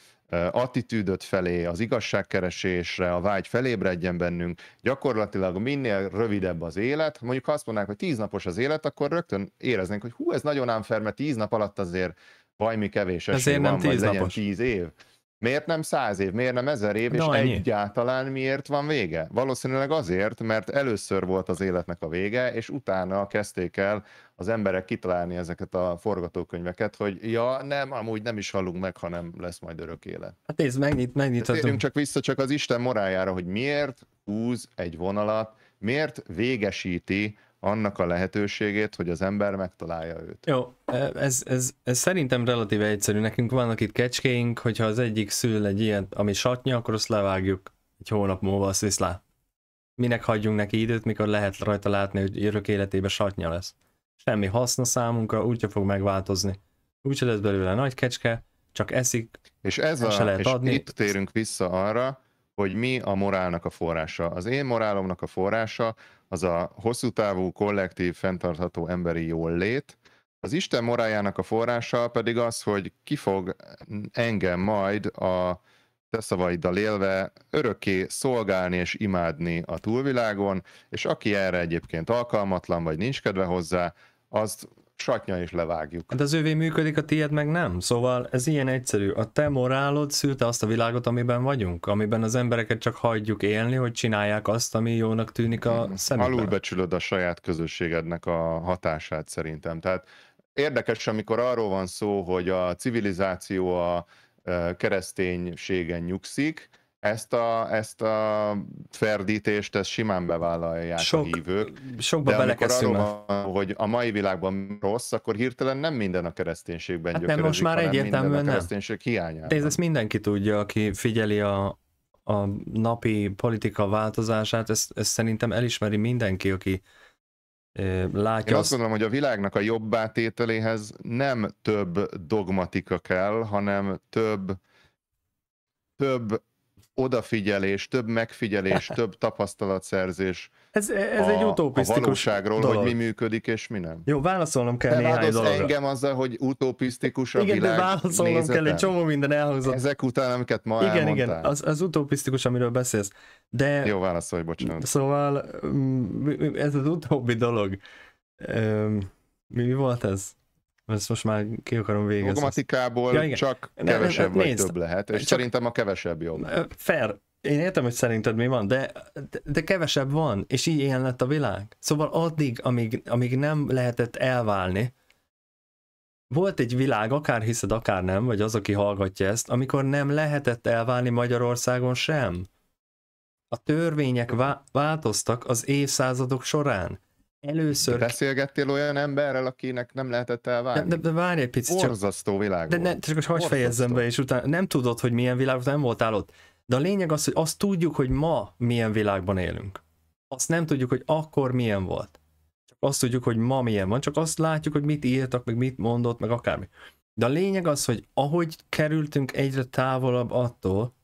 Speaker 2: attitűdöt felé, az igazságkeresésre, a vágy felébredjen bennünk. Gyakorlatilag minél rövidebb az élet, mondjuk ha azt mondanánk, hogy tíz napos az élet, akkor rögtön éreznénk, hogy hú, ez nagyon ám mert tíz nap alatt azért bajmi kevés esély van, nem tíz vagy napos. legyen tíz év. Miért nem száz év, miért nem ezer év, De és ennyi. egyáltalán miért van vége? Valószínűleg azért, mert először volt az életnek a vége, és utána kezdték el az emberek kitalálni ezeket a forgatókönyveket, hogy ja, nem, amúgy nem is halunk meg, hanem lesz majd örök élet. Hát
Speaker 1: nézd, megnyit, megnyithatunk. Térjünk
Speaker 2: csak vissza csak az Isten morájára, hogy miért húz egy vonalat, miért végesíti annak a lehetőségét, hogy az ember megtalálja őt.
Speaker 1: Jó, e, ez, ez, ez szerintem relatíve egyszerű. Nekünk vannak itt kecskéink, hogyha az egyik szül egy ilyen, ami satnya, akkor azt levágjuk egy hónap múlva, azt visz Minek hagyjunk neki időt, mikor lehet rajta látni, hogy örök életében satnya lesz. Semmi haszna számunkra, úgyse fog megváltozni. Úgyse lesz belőle nagy kecske, csak eszik, és ez a, se lehet és adni. itt
Speaker 2: térünk vissza arra, hogy mi a morálnak a forrása. Az én morálomnak a forrása az a hosszú távú, kollektív, fenntartható emberi jólét, az Isten morájának a forrása pedig az, hogy ki fog engem majd a te szavaiddal élve örökké szolgálni és imádni a túlvilágon, és aki erre egyébként alkalmatlan, vagy nincs kedve hozzá, azt satnya és levágjuk. Hát
Speaker 1: az övé működik, a tiéd meg nem. Szóval ez ilyen egyszerű. A te morálod szülte azt a világot, amiben vagyunk, amiben az embereket csak hagyjuk élni, hogy csinálják azt, ami
Speaker 2: jónak tűnik a hmm. szemükben. Alulbecsülöd a saját közösségednek a hatását szerintem. Tehát érdekes, amikor arról van szó, hogy a civilizáció a kereszténységen nyugszik, ezt a, ezt a ferdítést ezt simán bevállalják Sok, a hívők. Sokba de amikor arról van, hogy a mai világban rossz, akkor hirtelen nem minden a kereszténységben hát gyökerezik, nem, most már egyértelműen a kereszténység hiánya. hiányában.
Speaker 1: De ezt mindenki tudja, aki figyeli a, a napi politika változását, ezt,
Speaker 2: ezt szerintem elismeri mindenki, aki látja. Én azt gondolom, hogy a világnak a átételéhez nem több dogmatika kell, hanem több több odafigyelés, több megfigyelés, több tapasztalatszerzés.
Speaker 1: Ez, ez a, egy utopisztikus a dolog. hogy mi
Speaker 2: működik és mi nem.
Speaker 1: Jó, válaszolnom kell de néhány dologra. engem
Speaker 2: azzal, hogy utopisztikus a igen, világ Igen, de válaszolnom nézeten. kell, egy csomó minden elhangzott. Ezek után, amiket ma Igen, elmondtál. igen,
Speaker 1: az, az utopisztikus, amiről beszélsz. De... Jó, válaszolj, bocsánat. Szóval mm, ez az utóbbi dolog. Mi, mi volt ez? Ezt most már ki akarom végezni. Dogmatikából ja, csak csak kevesebb ne, ne, vagy nézd, több lehet, és csak...
Speaker 2: szerintem a kevesebb jobb. Fair. Én értem,
Speaker 1: hogy szerinted mi van, de, de, de kevesebb van, és így ilyen lett a világ. Szóval addig, amíg, amíg nem lehetett elválni, volt egy világ, akár hiszed, akár nem, vagy az, aki hallgatja ezt, amikor nem lehetett elválni Magyarországon sem. A törvények vá- változtak az évszázadok során. Először...
Speaker 2: Te beszélgettél olyan emberrel, akinek nem lehetett elvárni.
Speaker 1: De, de, de várj egy picit. Borzasztó csak... világ De ne, csak most fejezzem be, és utána nem tudod, hogy milyen világ, nem voltál ott. De a lényeg az, hogy azt tudjuk, hogy ma milyen világban élünk. Azt nem tudjuk, hogy akkor milyen volt. Csak azt tudjuk, hogy ma milyen van, csak azt látjuk, hogy mit írtak, meg mit mondott, meg akármi. De a lényeg az, hogy ahogy kerültünk egyre távolabb attól,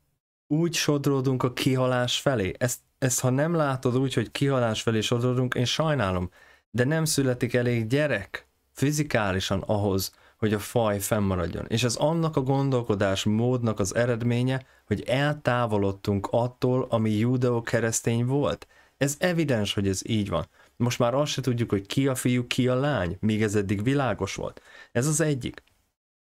Speaker 1: úgy sodródunk a kihalás felé. Ezt ezt ha nem látod úgy, hogy kihalás felé sodorunk, én sajnálom, de nem születik elég gyerek fizikálisan ahhoz, hogy a faj fennmaradjon. És ez annak a gondolkodás módnak az eredménye, hogy eltávolodtunk attól, ami judeo-keresztény volt. Ez evidens, hogy ez így van. Most már azt se tudjuk, hogy ki a fiú, ki a lány, míg ez eddig világos volt. Ez az egyik.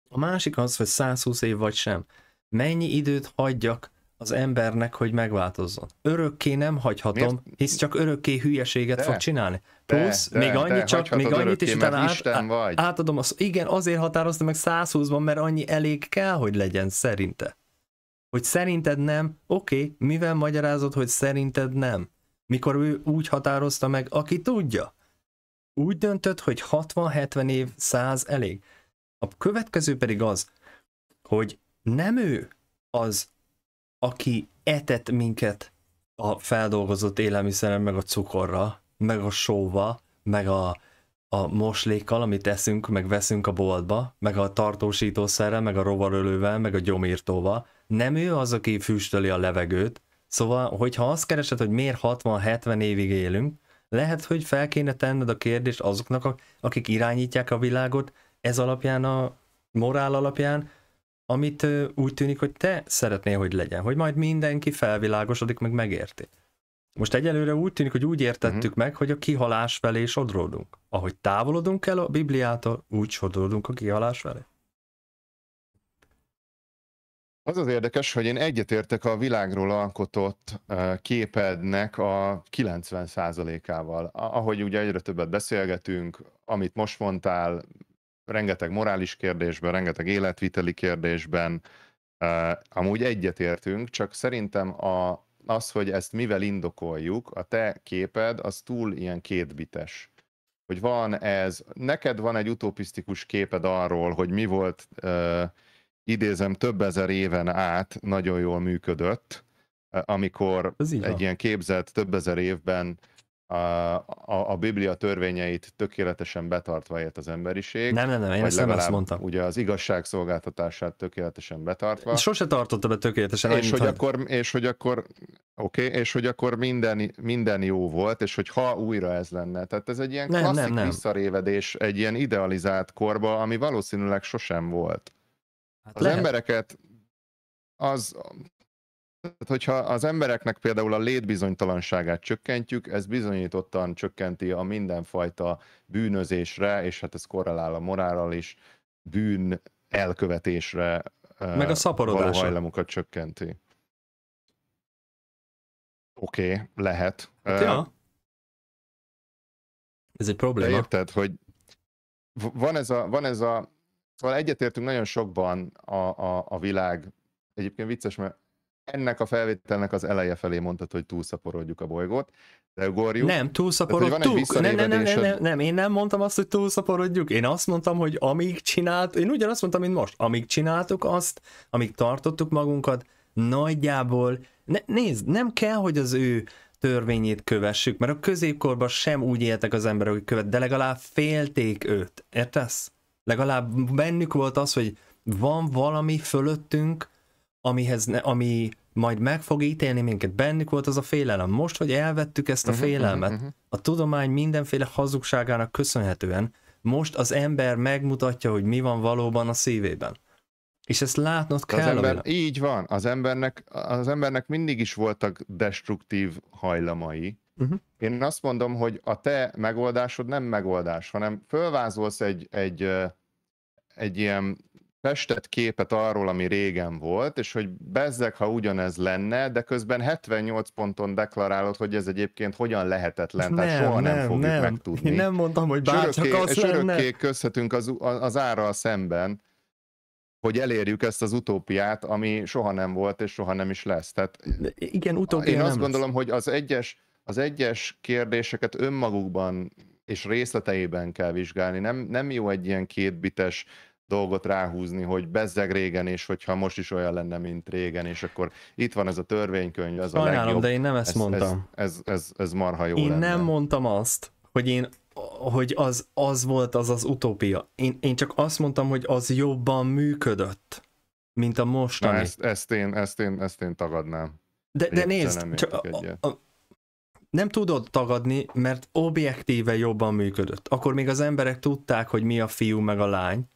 Speaker 1: A másik az, hogy 120 év vagy sem. Mennyi időt hagyjak az embernek, hogy megváltozzon. Örökké nem hagyhatom, Miért? hisz csak örökké hülyeséget de, fog csinálni. Plusz, de, de, még annyit de, csak, még annyit is utána át, vagy. átadom. Az, igen, azért határoztam meg 120-ban, mert annyi elég kell, hogy legyen, szerinte. Hogy szerinted nem, oké, okay, mivel magyarázod, hogy szerinted nem? Mikor ő úgy határozta meg, aki tudja? Úgy döntött, hogy 60-70 év, 100 elég. A következő pedig az, hogy nem ő az, aki etett minket a feldolgozott élelmiszeren, meg a cukorra, meg a sóva, meg a, a moslékkal, amit eszünk, meg veszünk a boltba, meg a tartósítószerrel, meg a rovarölővel, meg a gyomírtóval. Nem ő az, aki füstöli a levegőt. Szóval, hogyha azt keresed, hogy miért 60-70 évig élünk, lehet, hogy fel kéne tenned a kérdést azoknak, akik irányítják a világot, ez alapján a morál alapján, amit úgy tűnik, hogy te szeretnél, hogy legyen, hogy majd mindenki felvilágosodik, meg megérti. Most egyelőre úgy tűnik, hogy úgy értettük uh-huh. meg, hogy a kihalás felé sodródunk. Ahogy távolodunk el a Bibliától, úgy sodródunk a kihalás felé.
Speaker 2: Az az érdekes, hogy én egyetértek a világról alkotott képednek a 90%-ával. Ahogy ugye egyre többet beszélgetünk, amit most mondtál, rengeteg morális kérdésben, rengeteg életviteli kérdésben uh, amúgy egyetértünk, csak szerintem a, az, hogy ezt mivel indokoljuk, a te képed az túl ilyen kétbites. Hogy van ez, neked van egy utopisztikus képed arról, hogy mi volt, uh, idézem, több ezer éven át nagyon jól működött, amikor egy ilyen képzett több ezer évben a, a, a Biblia törvényeit tökéletesen betartva élt az emberiség. Nem, nem, nem, én ezt nem azt mondtam. Ugye az igazságszolgáltatását tökéletesen betartva. Sose tartotta be tökéletesen. És hogy, akkor, és hogy akkor, oké, okay, és hogy akkor minden, minden jó volt, és hogy ha újra ez lenne. Tehát ez egy ilyen nem, klasszik nem, nem. visszarévedés egy ilyen idealizált korba, ami valószínűleg sosem volt. Hát az lehet. embereket az tehát, hogyha az embereknek például a létbizonytalanságát csökkentjük, ez bizonyítottan csökkenti a mindenfajta bűnözésre, és hát ez korrelál a morálal is, bűn elkövetésre meg a szaporodásra hajlamukat csökkenti. Oké, okay, lehet. Hát uh, ja. Ez egy probléma. Érted, hogy van ez a, van ez a Szóval egyetértünk nagyon sokban a, a, a világ. Egyébként vicces, mert ennek a felvételnek az eleje felé mondtad, hogy túlszaporodjuk a bolygót, de ugorjuk. Nem, túlszaporodtuk. Túl... Nem, nem, nem, nem, nem, nem, én nem mondtam azt, hogy túlszaporodjuk. Én
Speaker 1: azt mondtam, hogy amíg csinált, én ugyanazt mondtam, mint most, amíg csináltuk azt, amíg tartottuk magunkat, nagyjából, ne, nézd, nem kell, hogy az ő törvényét kövessük, mert a középkorban sem úgy éltek az emberek, hogy követ, de legalább félték őt, értesz? Legalább bennük volt az, hogy van valami fölöttünk, amihez ne, ami majd meg fog ítélni minket. Bennük volt az a félelem. Most, hogy elvettük ezt a mhm, mhm, félelmet, uh-huh, uh-huh. a tudomány mindenféle hazugságának köszönhetően, most az ember megmutatja, hogy mi van valóban a szívében. És ezt látnod kell. Az ember,
Speaker 2: így van, az embernek, az embernek mindig is voltak destruktív hajlamai. Uh-huh. Én azt mondom, hogy a te megoldásod nem megoldás, hanem fölvázolsz egy, egy, egy ilyen festett képet arról, ami régen volt, és hogy bezzek, ha ugyanez lenne, de közben 78 ponton deklarálod, hogy ez egyébként hogyan lehetetlen, nem, tehát soha nem, nem fogjuk nem. megtudni. Én nem
Speaker 1: mondtam, hogy bárcsak az és lenne. örökké
Speaker 2: közhetünk az, az a szemben, hogy elérjük ezt az utópiát, ami soha nem volt, és soha nem is lesz. Tehát igen, utópia Én nem azt lesz. gondolom, hogy az egyes, az egyes kérdéseket önmagukban és részleteiben kell vizsgálni. Nem, nem jó egy ilyen kétbites dolgot ráhúzni, hogy bezzeg régen, és hogyha most is olyan lenne, mint régen, és akkor itt van ez a törvénykönyv, ez Sajnálom, a legjobb. de én nem ezt ez, mondtam. Ez, ez, ez, ez marha jó Én lenne.
Speaker 1: nem mondtam azt, hogy én hogy az, az volt az az utópia. Én, én csak azt mondtam, hogy az jobban működött, mint a mostani. Na ezt,
Speaker 2: ezt, én, ezt, én, ezt én tagadnám.
Speaker 1: De, de nézd, nem csak a, a, nem tudod tagadni, mert objektíve jobban működött. Akkor még az emberek tudták, hogy mi a fiú meg a lány,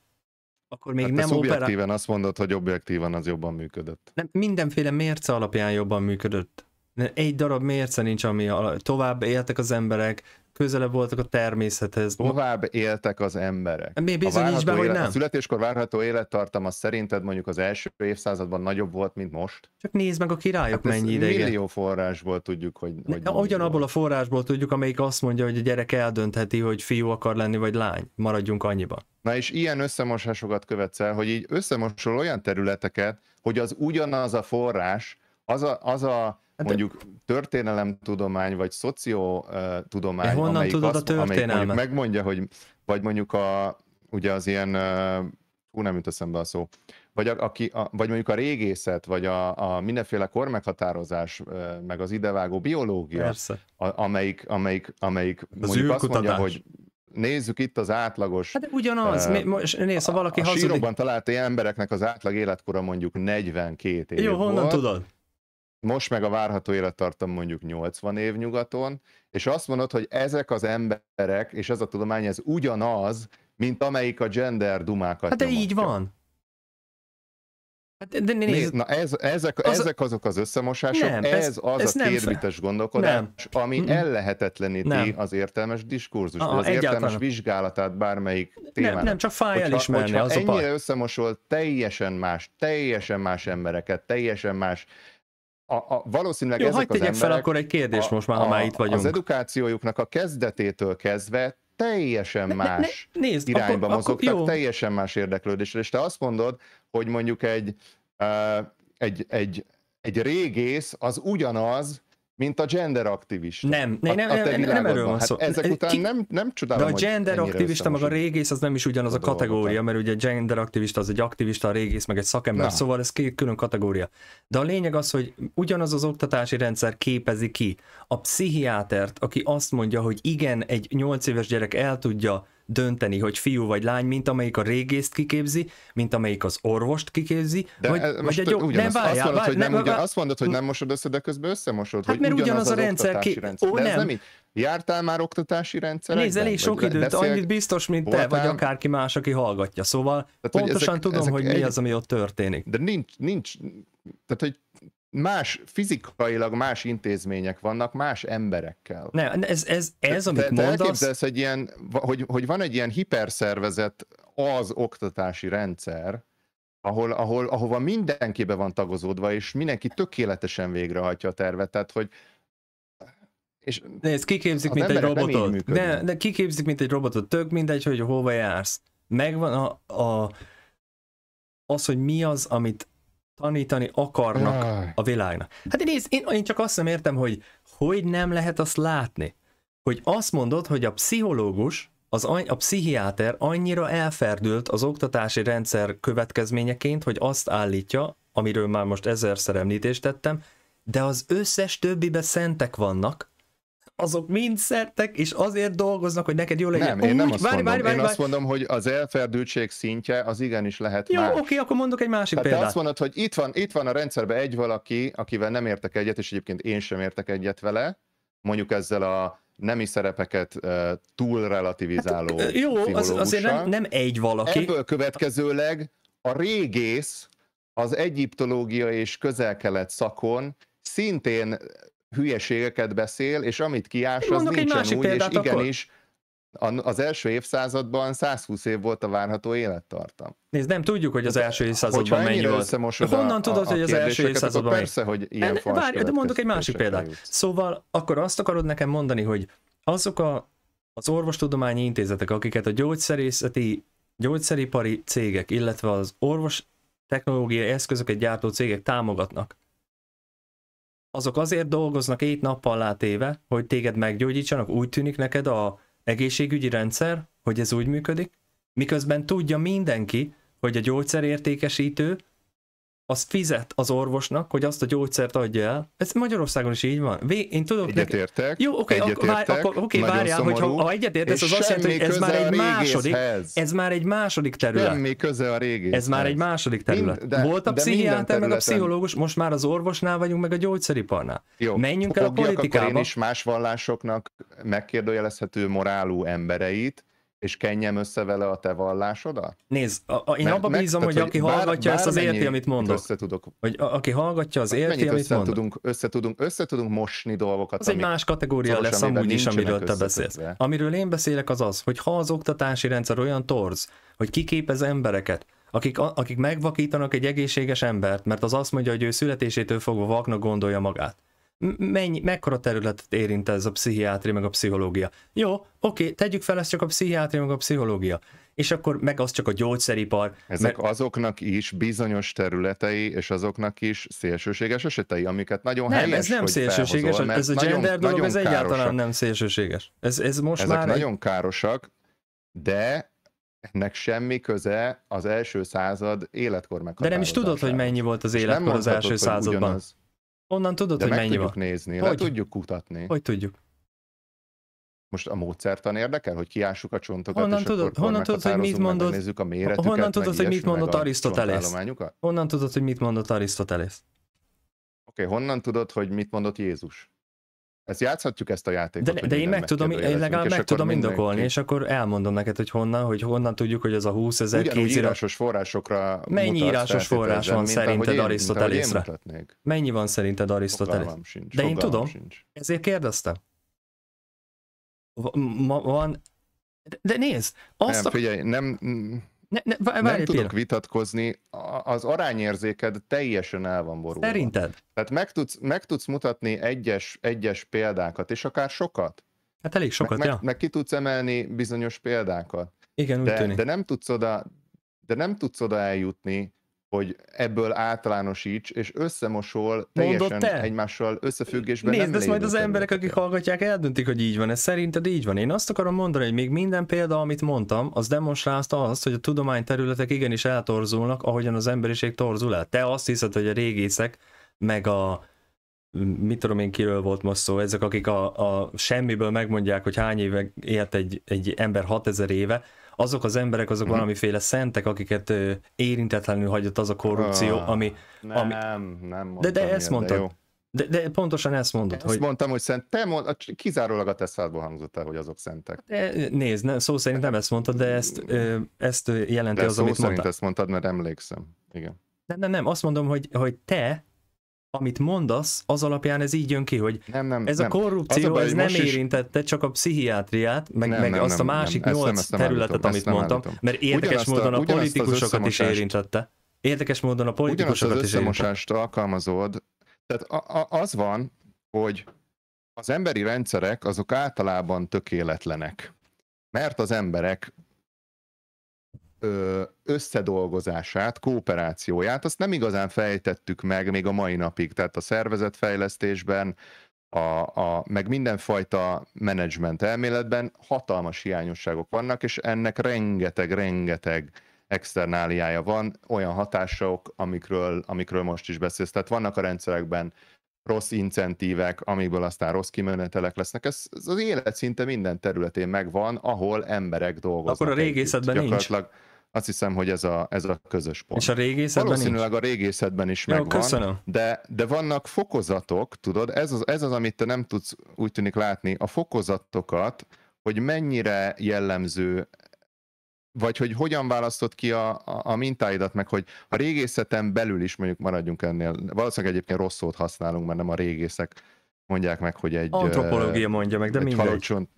Speaker 1: akkor még hát nem objektíven opera... azt
Speaker 2: mondod, hogy objektíven az jobban működött.
Speaker 1: Nem, mindenféle mérce alapján jobban működött. Egy darab mérce nincs, ami tovább éltek az emberek, közelebb voltak a természethez. Tovább éltek az emberek. Hát Még bizonyíts be, hogy élet, nem. A
Speaker 2: születéskor várható élettartama szerinted mondjuk az első évszázadban nagyobb volt, mint most? Csak nézd meg a királyok hát mennyi ideig. Millió forrásból tudjuk, hogy...
Speaker 1: hogy ne, ugyanabból a forrásból tudjuk, amelyik azt mondja, hogy a gyerek eldöntheti, hogy fiú akar lenni, vagy lány. Maradjunk annyiba.
Speaker 2: Na és ilyen összemosásokat követsz el, hogy így összemosol olyan területeket, hogy az ugyanaz a forrás, az a, az a mondjuk történelemtudomány vagy szociotudomány, De honnan amelyik, tudod azt, a amelyik megmondja, hogy vagy mondjuk a, ugye az ilyen, hú nem jut eszembe a szó, vagy, a, aki, a, vagy mondjuk a régészet, vagy a, a mindenféle kormeghatározás, meg az idevágó biológia, a, amelyik, amelyik, amelyik az mondjuk azt mondja, hogy nézzük itt az átlagos... Hát ugyanaz, uh, most nézd, ha valaki a hazudik... sírokban talált embereknek az átlag életkora mondjuk 42 év Jó, honnan volt, tudod? most meg a várható élettartam mondjuk 80 év nyugaton, és azt mondod, hogy ezek az emberek, és ez a tudomány, ez ugyanaz, mint amelyik a gender dumákat Hát de nyomatja. így van. Hát, de, de nézd, na ez, ezek, az, ezek azok az összemosások, nem, ez, ez az ez a térbítes gondolkodás, nem. ami Mm-mm. ellehetetleníti nem. az értelmes diskurzust, az egyáltalán. értelmes vizsgálatát bármelyik témának. Nem, nem csak fáj elismerni hogyha az ennyire a ennyire összemosol teljesen más, teljesen más embereket, teljesen más a, a, valószínűleg Jó, ezek hagyd az emberek, fel akkor egy kérdés a, most már, ha a, már itt vagyunk. Az edukációjuknak a kezdetétől kezdve teljesen ne, más ne, ne, nézd, irányba akkor, mozogtak, akkor teljesen más érdeklődésre. És te azt mondod, hogy mondjuk egy, uh, egy, egy, egy régész az ugyanaz, mint a gender aktivista. Nem, nem, nem, a, nem, nem, nem erről van szó. Hát ezek után Ki... nem, nem csodálom, De a gender aktivista meg
Speaker 1: a régész az nem is ugyanaz a, a kategória, mert ugye gender aktivista az egy aktivista, a régész meg egy szakember, Na. szóval ez két külön kategória. De a lényeg az, hogy ugyanaz az oktatási rendszer képezi ki a pszichiátert, aki azt mondja, hogy igen, egy 8 éves gyerek el tudja dönteni, hogy fiú vagy lány, mint amelyik a régészt kiképzi, mint amelyik az orvost kiképzi, de vagy, most vagy egy ugyanaz, Nem, várjál, azt, mondod, hogy nem, ugyan, azt mondod, hogy nem
Speaker 2: mosod össze, de közben összemosod, hát hogy mert ugyanaz, ugyanaz a rendszer, ki... rendszer. Ó, de nem. ez nem így. Jártál már oktatási rendszerekben? Nézd, elég sok időt, beszél... annyit biztos, mint voltál... te, vagy
Speaker 1: akárki más,
Speaker 2: aki hallgatja. Szóval Tehát, pontosan ezek, tudom, ezek hogy mi egy... az, ami ott történik. De nincs, nincs, tehát hogy más, fizikailag más intézmények vannak, más emberekkel.
Speaker 1: Nem, ez, ez, ez te, amit te, mondasz... Te elképzelsz
Speaker 2: egy ilyen, hogy, hogy van egy ilyen hiperszervezet az oktatási rendszer, ahol, ahol, ahova mindenkibe van tagozódva, és mindenki tökéletesen végrehajtja a tervet, tehát hogy és ne, ez
Speaker 1: kiképzik, mint egy robotot. Ne, de kiképzik, mint egy robotot. Tök mindegy, hogy hova jársz. Megvan a, a, az, hogy mi az, amit tanítani akarnak a világnak. Hát én, nézd, én, én csak azt nem értem, hogy hogy nem lehet azt látni. Hogy azt mondod, hogy a pszichológus, az, a pszichiáter annyira elferdült az oktatási rendszer következményeként, hogy azt állítja, amiről már most ezerszer említést tettem, de az összes többibe szentek vannak, azok mind szertek, és azért dolgoznak, hogy neked jól legyen. Nem, én nem úgy, azt várj, mondom. Várj, várj, én azt
Speaker 2: mondom, hogy az elferdültség szintje az igenis lehet Jó, más. oké,
Speaker 1: akkor mondok egy másik Tehát példát. azt
Speaker 2: mondod, hogy itt van, itt van a rendszerben egy valaki, akivel nem értek egyet, és egyébként én sem értek egyet vele, mondjuk ezzel a nemi szerepeket uh, túl relativizáló hát, Jó, az, azért nem, nem egy valaki. Ebből következőleg a régész az egyiptológia és közel-kelet szakon szintén hülyeségeket beszél, és amit kiás, az nincsen úgy, és akkor... igenis az első évszázadban 120 év volt a várható élettartam.
Speaker 1: Nézd, nem tudjuk, hogy az első évszázadban mennyi volt. Honnan a, tudod, a, hogy az első évszázadban mennyi? Persze, hogy ilyen en, Várj, de mondok egy másik példát. Jut. Szóval akkor azt akarod nekem mondani, hogy azok a, az orvostudományi intézetek, akiket a gyógyszerészeti, gyógyszeripari cégek, illetve az orvos technológiai eszközöket gyártó cégek támogatnak, azok azért dolgoznak dolgoznakét nappal látéve, hogy téged meggyógyítsanak, úgy tűnik neked a egészségügyi rendszer, hogy ez úgy működik, miközben tudja mindenki, hogy a gyógyszerértékesítő az fizet az orvosnak, hogy azt a gyógyszert adja el. Ez Magyarországon is így van. Vé, én tudok egyetértek. Jó, oké, okay, ak- vár, akkor, okay, várjál, hogy ha, ha egyetértesz, az azt jelenti, hogy ez már egy második, ez már egy második terület. Semmi
Speaker 2: köze a régi. Ez már egy második terület. Mind, de, Volt a pszichiáter, meg a pszichológus,
Speaker 1: most már az orvosnál vagyunk, meg a gyógyszeriparnál.
Speaker 2: Jó, Menjünk el a politikába. Akkor én is más vallásoknak megkérdőjelezhető morálú embereit, és kenjem össze vele a te vallásodat? Nézd, a, a, én abban bízom, hogy aki bár, hallgatja bár ezt az érti, amit mondok. Össze tudok. Hogy a, aki hallgatja az hát érti, amit össze mondok. Tudunk, össze, tudunk, össze tudunk mosni dolgokat. Ez egy más kategória lesz amúgy is, amiről te beszélsz.
Speaker 1: Amiről én beszélek az az, hogy ha az oktatási rendszer olyan torz, hogy kiképez embereket, akik, akik megvakítanak egy egészséges embert, mert az azt mondja, hogy ő születésétől fogva vaknak gondolja magát mennyi, mekkora területet érint ez a pszichiátria meg a pszichológia. Jó, oké, tegyük fel, ezt csak a pszichiátria meg a pszichológia. És akkor
Speaker 2: meg az csak a gyógyszeripar. Ezek mert... azoknak is bizonyos területei, és azoknak is szélsőséges esetei, amiket nagyon nem, helyes, ez nem hogy szélsőséges, felhozol, ez a gender nagyon, dolog, nagyon ez károsak. egyáltalán nem szélsőséges. Ez, ez most Ezek már nagyon egy... károsak, de ennek semmi köze az első század életkor meghatározása. De nem is tudod,
Speaker 1: hogy mennyi volt az életkor az első században. Ugyanaz.
Speaker 2: Onnan tudod, De hogy mennyi tudjuk van? nézni, hogy? le tudjuk kutatni. Hogy tudjuk? Most a módszertan érdekel, hogy kiássuk a csontokat, honnan és tudod, akkor honnan tudod, hogy mit mondott, nézzük a méretüket, honnan tudod, hogy mit mondott Arisztotelész? Honnan tudod, hogy mit mondott Arisztotelész? Oké, okay, honnan tudod, hogy mit mondott Jézus? ezt játszhatjuk ezt a játékot. De, de én meg tudom, én legalább meg tudom mindenki... indokolni, és
Speaker 1: akkor elmondom neked, hogy honnan, hogy honnan tudjuk, hogy ez a 20 ezer Ugyanúgy írásos
Speaker 2: forrásokra Mennyi írásos forrás van szerinted Arisztotelészre?
Speaker 1: Mennyi van szerinted Arisztotelészre? De én tudom, sincs. ezért kérdeztem. van... De nézd, azt nem, a...
Speaker 2: figyelj, nem ne, ne, várj, nem tudok pillanat. vitatkozni, az arányérzéked teljesen el van borulva. Szerinted? Tehát meg tudsz, meg tudsz mutatni egyes, egyes példákat, és akár sokat. Hát elég sokat, meg, ja. Meg, meg ki tudsz emelni bizonyos példákat. Igen, úgy de, tűnik. De nem tudsz oda, de nem tudsz oda eljutni, hogy ebből általánosíts, és összemosol teljesen te? egymással összefüggésben. Nézd, nem ezt majd az emberek,
Speaker 1: akik el. hallgatják, eldöntik, hogy így van. Ez szerinted így van. Én azt akarom mondani, hogy még minden példa, amit mondtam, az demonstrálta azt, hogy a tudományterületek igenis eltorzulnak, ahogyan az emberiség torzul el. Te azt hiszed, hogy a régészek, meg a mit tudom én, kiről volt most szó, ezek, akik a, a semmiből megmondják, hogy hány éve élt egy, egy ember 6000 éve, azok az emberek, azok hmm. valamiféle szentek, akiket érintetlenül hagyott az a korrupció, oh, ami...
Speaker 2: Nem, ami... nem De, de ezt mondtad. De De, de pontosan ezt mondod, ezt hogy... mondtam, hogy szent, te mond, kizárólag a teszfádból hangzott el, hogy azok szentek. De,
Speaker 1: nézd, ne, szó szerint nem ezt mondtad, de ezt, ö, ezt
Speaker 2: jelenti de az, amit mondtad. szó szerint ezt mondtad, mert emlékszem, igen.
Speaker 1: Nem, nem, nem, azt mondom, hogy, hogy te amit mondasz, az alapján ez így jön ki, hogy nem, nem, ez nem. a korrupció, a baj, ez nem érintette is... csak a pszichiátriát, meg, nem, meg nem, azt nem, a másik nyolc területet, amit mondtam, állítom. mert érdekes módon a, a politikusokat is érintette. Érdekes módon a politikusokat az is összemosást
Speaker 2: érintette. alkalmazod, tehát a, a, az van, hogy az emberi rendszerek azok általában tökéletlenek, mert az emberek összedolgozását, kooperációját, azt nem igazán fejtettük meg még a mai napig, tehát a szervezetfejlesztésben, a, a, meg mindenfajta menedzsment elméletben hatalmas hiányosságok vannak, és ennek rengeteg-rengeteg externáliája van, olyan hatások, amikről, amikről most is beszélsz. Tehát vannak a rendszerekben rossz incentívek, amikből aztán rossz kimenetelek lesznek. Ez, ez az élet szinte minden területén megvan, ahol emberek dolgoznak. Akkor a régészetben együtt. nincs. Azt hiszem, hogy ez a, ez a közös pont.
Speaker 1: És a régészetben Valószínűleg
Speaker 2: nincs? a régészetben is Jó, megvan. Köszönöm. De, de vannak fokozatok, tudod, ez az, ez az, amit te nem tudsz úgy tűnik látni, a fokozatokat, hogy mennyire jellemző vagy hogy hogyan választott ki a, a, a mintáidat, meg hogy a régészeten belül is mondjuk maradjunk ennél, valószínűleg egyébként rossz szót használunk, mert nem a régészek mondják meg, hogy egy... Antropológia
Speaker 1: mondja meg, de mindegy. Falocson,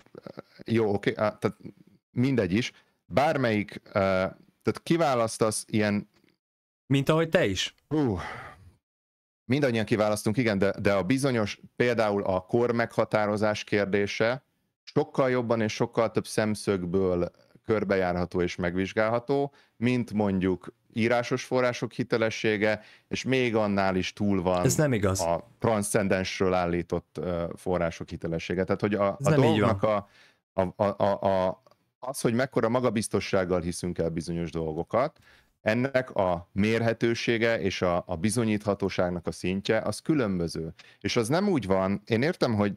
Speaker 2: jó, oké, okay, tehát mindegy is. Bármelyik tehát kiválasztasz ilyen... Mint ahogy te is? Hú, mindannyian kiválasztunk, igen, de, de a bizonyos, például a kor meghatározás kérdése sokkal jobban és sokkal több szemszögből körbejárható és megvizsgálható, mint mondjuk írásos források hitelessége, és még annál is túl van Ez nem igaz. a transzcendensről állított források hitelessége. Tehát, hogy a, a dolgnak a, a, a, a, az, hogy mekkora magabiztossággal hiszünk el bizonyos dolgokat, ennek a mérhetősége és a, a bizonyíthatóságnak a szintje az különböző. És az nem úgy van, én értem, hogy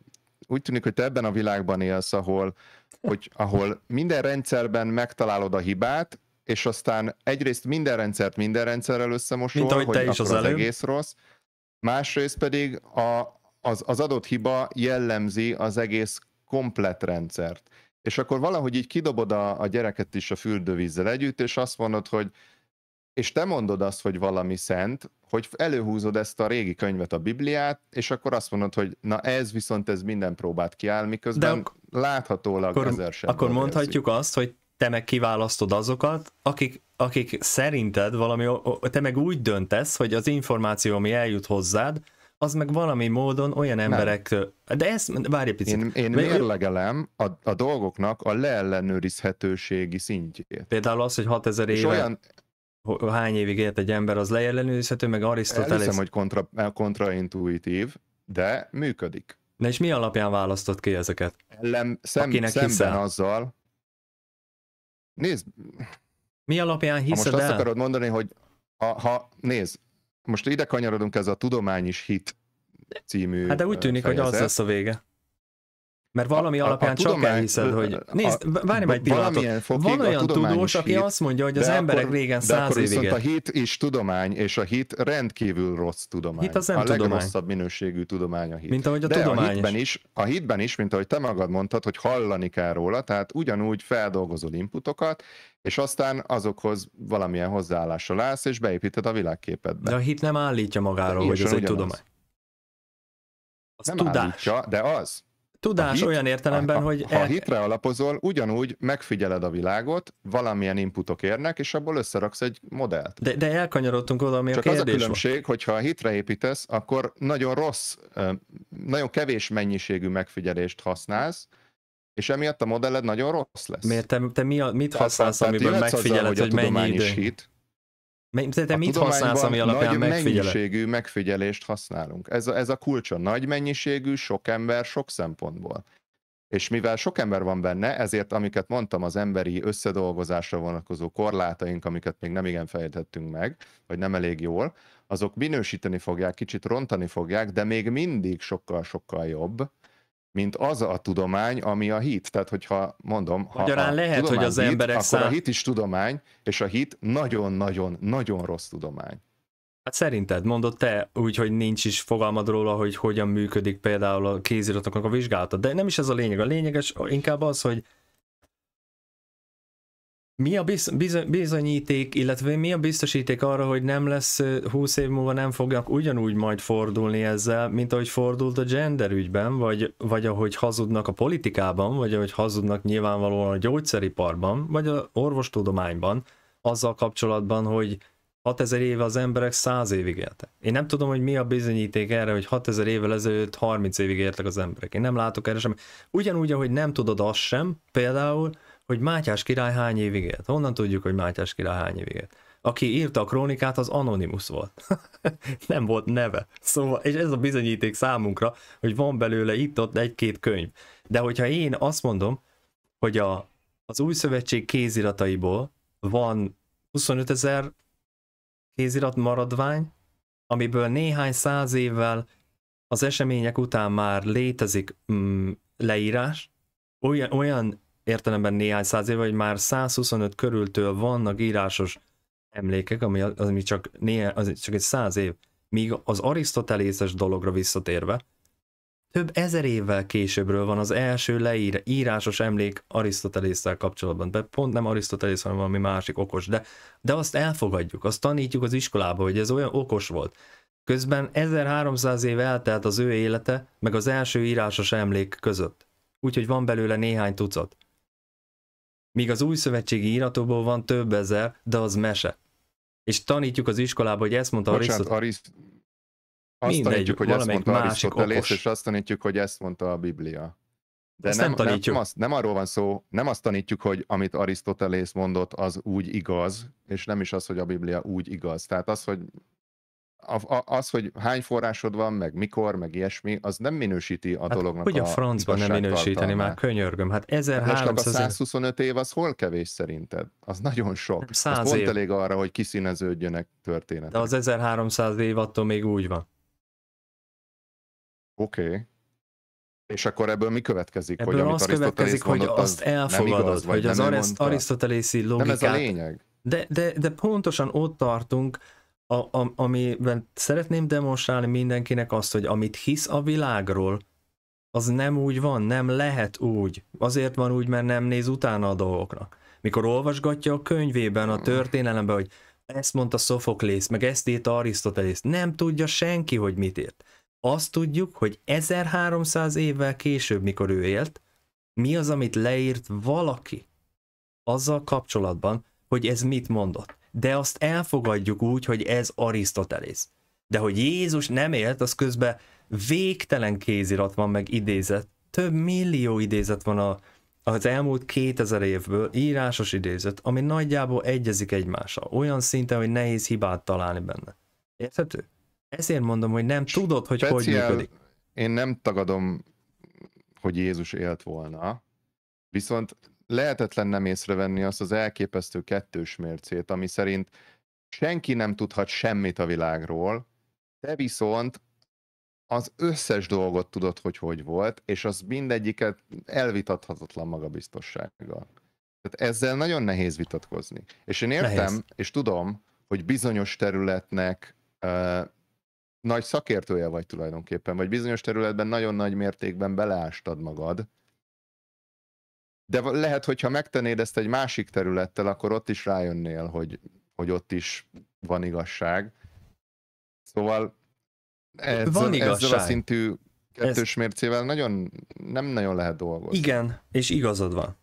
Speaker 2: úgy tűnik, hogy te ebben a világban élsz, ahol, hogy, ahol minden rendszerben megtalálod a hibát, és aztán egyrészt minden rendszert minden rendszerrel összemosol, Mint ahogy hogy te is az, az egész rossz, másrészt pedig a, az, az adott hiba jellemzi az egész komplet rendszert és akkor valahogy így kidobod a, a gyereket is a fürdővízzel együtt, és azt mondod, hogy és te mondod azt, hogy valami szent, hogy előhúzod ezt a régi könyvet, a Bibliát, és akkor azt mondod, hogy na ez viszont ez minden próbát kiáll, miközben De ak- láthatólag akkor, ezer sem. Akkor mondhatjuk
Speaker 1: érzi. azt, hogy te meg kiválasztod azokat, akik, akik szerinted valami, te meg úgy döntesz, hogy az információ, ami eljut
Speaker 2: hozzád, az meg valami módon olyan emberek, nem. de ezt várj egy picit. Én, én mérlegelem a, a dolgoknak a leellenőrizhetőségi szintjét. Például az, hogy
Speaker 1: 6000 éve... olyan, hány évig élt egy ember, az leellenőrizhető, meg Arisztotelész. Elhiszem, hogy kontra,
Speaker 2: kontraintuitív, de működik. Na és mi alapján választott ki ezeket? Ellen, szem, akinek szemben hiszel? azzal... Nézd... Mi alapján hiszed ha most el? akarod mondani, hogy ha, ha nézd, most ide kanyarodunk, ez a Tudomány is hit című Hát de úgy tűnik, fejezet. hogy az lesz a vége. Mert valami a, alapján a, a csak elhiszed, hogy... Nézd, várj meg egy pillanatot. Van olyan tudós, aki hit, azt mondja, hogy az emberek akkor, régen száz évig... viszont a hit is tudomány, és a hit rendkívül rossz tudomány. Hit az nem a tudomány. legrosszabb minőségű tudomány a hit. Mint ahogy a De tudomány a hitben is. is. A hitben is, mint ahogy te magad mondtad, hogy hallani kell róla, tehát ugyanúgy feldolgozol inputokat, és aztán azokhoz valamilyen hozzáállással állsz, és beépíted a világképedbe.
Speaker 1: De a hit nem állítja magáról, De hogy ez egy tudomány.
Speaker 2: Az nem tudás. állítja, de az. Tudás hit, olyan értelemben, ha, hogy... Ha el... hitre alapozol, ugyanúgy megfigyeled a világot, valamilyen inputok érnek, és abból összeraksz egy modellt.
Speaker 1: De, de elkanyarodtunk oda, ami Csak a kérdés az a különbség,
Speaker 2: van. hogyha a hitre építesz, akkor nagyon rossz, nagyon kevés mennyiségű megfigyelést használsz, és emiatt a modelled nagyon rossz lesz. Miért? Te, te mi a, mit használsz, amiből megfigyeled, hogy, hogy mennyi idő? Hit,
Speaker 1: te mit használsz, ami alapján nagy mennyiségű
Speaker 2: megfigyelést használunk. Ez a, ez a kulcsa. Nagy mennyiségű, sok ember, sok szempontból. És mivel sok ember van benne, ezért amiket mondtam, az emberi összedolgozásra vonatkozó korlátaink, amiket még nem igen fejtettünk meg, vagy nem elég jól, azok minősíteni fogják, kicsit rontani fogják, de még mindig sokkal-sokkal jobb, mint az a tudomány, ami a hit. Tehát, hogyha mondom, Magyarán ha a lehet, hogy az hit, emberek akkor szám... a hit is tudomány, és a hit nagyon-nagyon-nagyon rossz tudomány. Hát szerinted mondod te, úgyhogy
Speaker 1: nincs is fogalmad róla, hogy hogyan működik például a kéziratoknak a vizsgálata, de nem is ez a lényeg. A lényeges inkább az, hogy mi a bizonyíték, illetve mi a biztosíték arra, hogy nem lesz 20 év múlva nem fognak ugyanúgy majd fordulni ezzel, mint ahogy fordult a gender ügyben, vagy, vagy ahogy hazudnak a politikában, vagy ahogy hazudnak nyilvánvalóan a gyógyszeriparban, vagy a orvostudományban, azzal kapcsolatban, hogy 6000 éve az emberek 100 évig éltek. Én nem tudom, hogy mi a bizonyíték erre, hogy 6000 évvel ezelőtt 30 évig éltek az emberek. Én nem látok erre sem. Ugyanúgy, ahogy nem tudod azt sem, például, hogy Mátyás király hány évig élt. Honnan tudjuk, hogy Mátyás király hány évig élt? Aki írta a krónikát, az anonimus volt. nem volt neve. Szóval, és ez a bizonyíték számunkra, hogy van belőle itt-ott egy-két könyv. De hogyha én azt mondom, hogy a, az új szövetség kézirataiból van 25 ezer kézirat maradvány, amiből néhány száz évvel az események után már létezik mm, leírás, olyan, olyan értelemben néhány száz év, vagy már 125 körültől vannak írásos emlékek, ami, az ami csak, néhány, az csak egy száz év. Míg az arisztotelészes dologra visszatérve, több ezer évvel későbbről van az első leír, írásos emlék Arisztotelészsel kapcsolatban. De pont nem Arisztotelész, hanem valami másik okos, de, de azt elfogadjuk, azt tanítjuk az iskolába, hogy ez olyan okos volt. Közben 1300 év eltelt az ő élete, meg az első írásos emlék között. Úgyhogy van belőle néhány tucat. Míg az új szövetségi íratóból van több ezer, de az mese. És tanítjuk az iskolába, hogy ezt mondta Bocsánat, Arisztot... Ariszt...
Speaker 2: Azt Mindegy, tanítjuk, hogy ezt mondta Arisztotelész, és azt tanítjuk, hogy ezt mondta a Biblia.
Speaker 1: De nem, nem, tanítjuk. nem, nem, azt,
Speaker 2: nem arról van szó, nem azt tanítjuk, hogy amit Arisztotelész mondott, az úgy igaz, és nem is az, hogy a Biblia úgy igaz. Tehát az, hogy a, a, az, hogy hány forrásod van, meg mikor, meg ilyesmi, az nem minősíti a hát dolognak hogy a Hogy a francban nem minősíteni, már
Speaker 1: könyörgöm, hát 1300... Hát a
Speaker 2: 125 év az hol kevés szerinted? Az nagyon sok. 100 az év. pont elég arra, hogy kiszíneződjönek történetek.
Speaker 1: De az 1300 év attól még úgy van.
Speaker 2: Oké. Okay. És akkor ebből mi következik? Ebből hogy amit az következik, mondott, azt az elfogadod, igaz, hogy az, az arisztotelészi logikát... Nem ez a lényeg.
Speaker 1: De, de, de pontosan ott tartunk, a, a, amiben szeretném demonstrálni mindenkinek azt, hogy amit hisz a világról, az nem úgy van, nem lehet úgy. Azért van úgy, mert nem néz utána a dolgoknak. Mikor olvasgatja a könyvében, a mm. történelemben, hogy ezt mondta Sophoklész, meg ezt írta Arisztotelész, nem tudja senki, hogy mit írt. Azt tudjuk, hogy 1300 évvel később, mikor ő élt, mi az, amit leírt valaki azzal kapcsolatban, hogy ez mit mondott de azt elfogadjuk úgy, hogy ez Arisztotelész. De hogy Jézus nem élt, az közben végtelen kézirat van meg idézet. Több millió idézet van a, az elmúlt 2000 évből, írásos idézet, ami nagyjából egyezik egymással. Olyan szinten, hogy nehéz hibát találni benne. Érthető? Ezért mondom, hogy nem tudod, hogy Speciál, hogy működik.
Speaker 2: Én nem tagadom, hogy Jézus élt volna, viszont lehetetlen nem észrevenni azt az elképesztő kettős mércét, ami szerint senki nem tudhat semmit a világról, te viszont az összes dolgot tudod, hogy hogy volt, és az mindegyiket elvitathatatlan magabiztossággal. Tehát ezzel nagyon nehéz vitatkozni. És én értem, nehéz. és tudom, hogy bizonyos területnek uh, nagy szakértője vagy tulajdonképpen, vagy bizonyos területben nagyon nagy mértékben beleástad magad, de lehet, hogyha megtennéd ezt egy másik területtel, akkor ott is rájönnél, hogy, hogy ott is van igazság. Szóval ez van igazság. ezzel a szintű kettős ez... mércével nagyon, nem nagyon lehet dolgozni.
Speaker 1: Igen, és igazad van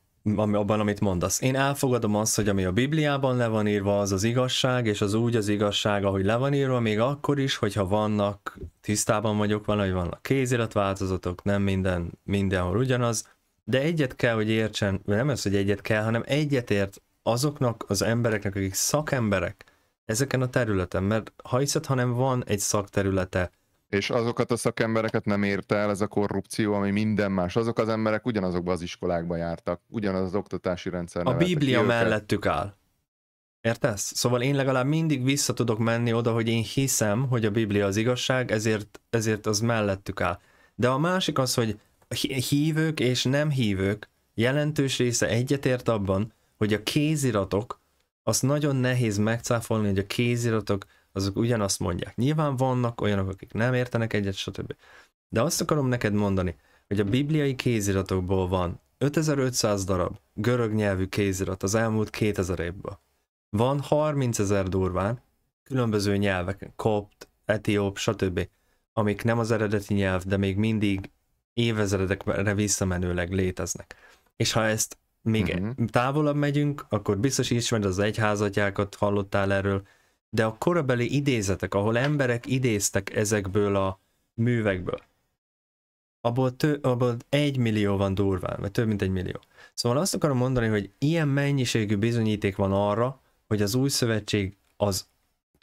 Speaker 1: abban, amit mondasz. Én elfogadom azt, hogy ami a Bibliában le van írva, az az igazság, és az úgy az igazság, ahogy le van írva, még akkor is, hogyha vannak, tisztában vagyok vele, hogy vannak kéziratváltozatok, nem minden, mindenhol ugyanaz, de egyet kell, hogy értsen, nem ez, hogy egyet kell, hanem egyet ért azoknak az embereknek, akik
Speaker 2: szakemberek ezeken a területen, mert ha hiszed, hanem van egy szakterülete, és azokat a szakembereket nem érte el ez a korrupció, ami minden más. Azok az emberek ugyanazokba az iskolákba jártak, ugyanaz az oktatási rendszer. A Biblia őket. mellettük áll.
Speaker 1: Értesz? Szóval én legalább mindig vissza tudok menni oda, hogy én hiszem, hogy a Biblia az igazság, ezért, ezért az mellettük áll. De a másik az, hogy hívők és nem hívők jelentős része egyetért abban, hogy a kéziratok, az nagyon nehéz megcáfolni, hogy a kéziratok azok ugyanazt mondják. Nyilván vannak olyanok, akik nem értenek egyet, stb. De azt akarom neked mondani, hogy a bibliai kéziratokból van 5500 darab görög nyelvű kézirat az elmúlt 2000 évben. Van 30 ezer durván, különböző nyelvek, kopt, etióp, stb., amik nem az eredeti nyelv, de még mindig évezredekre visszamenőleg léteznek. És ha ezt még uh-huh. távolabb megyünk, akkor biztos ismered az egyházatjákat, hallottál erről, de a korabeli idézetek, ahol emberek idéztek ezekből a művekből, abból, tő, abból egy millió van durván, vagy több mint egy millió. Szóval azt akarom mondani, hogy ilyen mennyiségű bizonyíték van arra, hogy az új szövetség az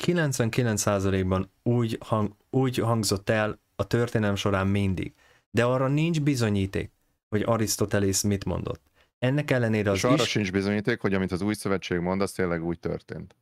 Speaker 1: 99%-ban úgy, hang, úgy hangzott el a történelem során mindig. De arra nincs bizonyíték, hogy Arisztotelész
Speaker 2: mit mondott.
Speaker 1: Ennek ellenére az És arra is...
Speaker 2: sincs bizonyíték, hogy amit az új szövetség mond, az tényleg úgy történt.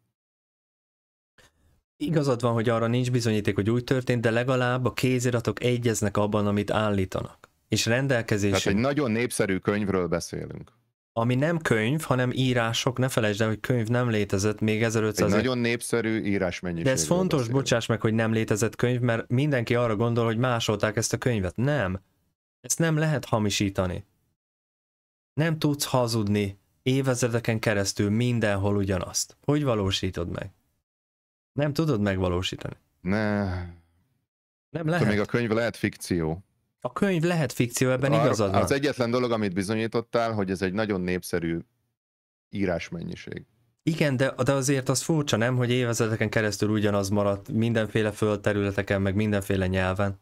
Speaker 1: Igazad van, hogy arra nincs bizonyíték, hogy úgy történt, de legalább a kéziratok egyeznek abban, amit állítanak. És rendelkezésre. Tehát
Speaker 2: egy nagyon népszerű könyvről beszélünk
Speaker 1: ami nem könyv, hanem írások, ne felejtsd el, hogy könyv nem létezett még 1500 Egy nagyon
Speaker 2: népszerű írás mennyiség. De ez fontos,
Speaker 1: beszélünk. bocsáss meg, hogy nem létezett könyv, mert mindenki arra gondol, hogy másolták ezt a könyvet. Nem. Ezt nem lehet hamisítani. Nem tudsz hazudni évezredeken keresztül mindenhol ugyanazt. Hogy valósítod meg? Nem tudod megvalósítani. Ne.
Speaker 2: Nem lehet. Még a könyv lehet fikció.
Speaker 1: A könyv lehet fikció, ebben igazad van. Az
Speaker 2: egyetlen dolog, amit bizonyítottál, hogy ez egy nagyon népszerű írásmennyiség.
Speaker 1: Igen, de, de azért az furcsa, nem, hogy évezredeken keresztül ugyanaz maradt mindenféle földterületeken, meg mindenféle
Speaker 2: nyelven.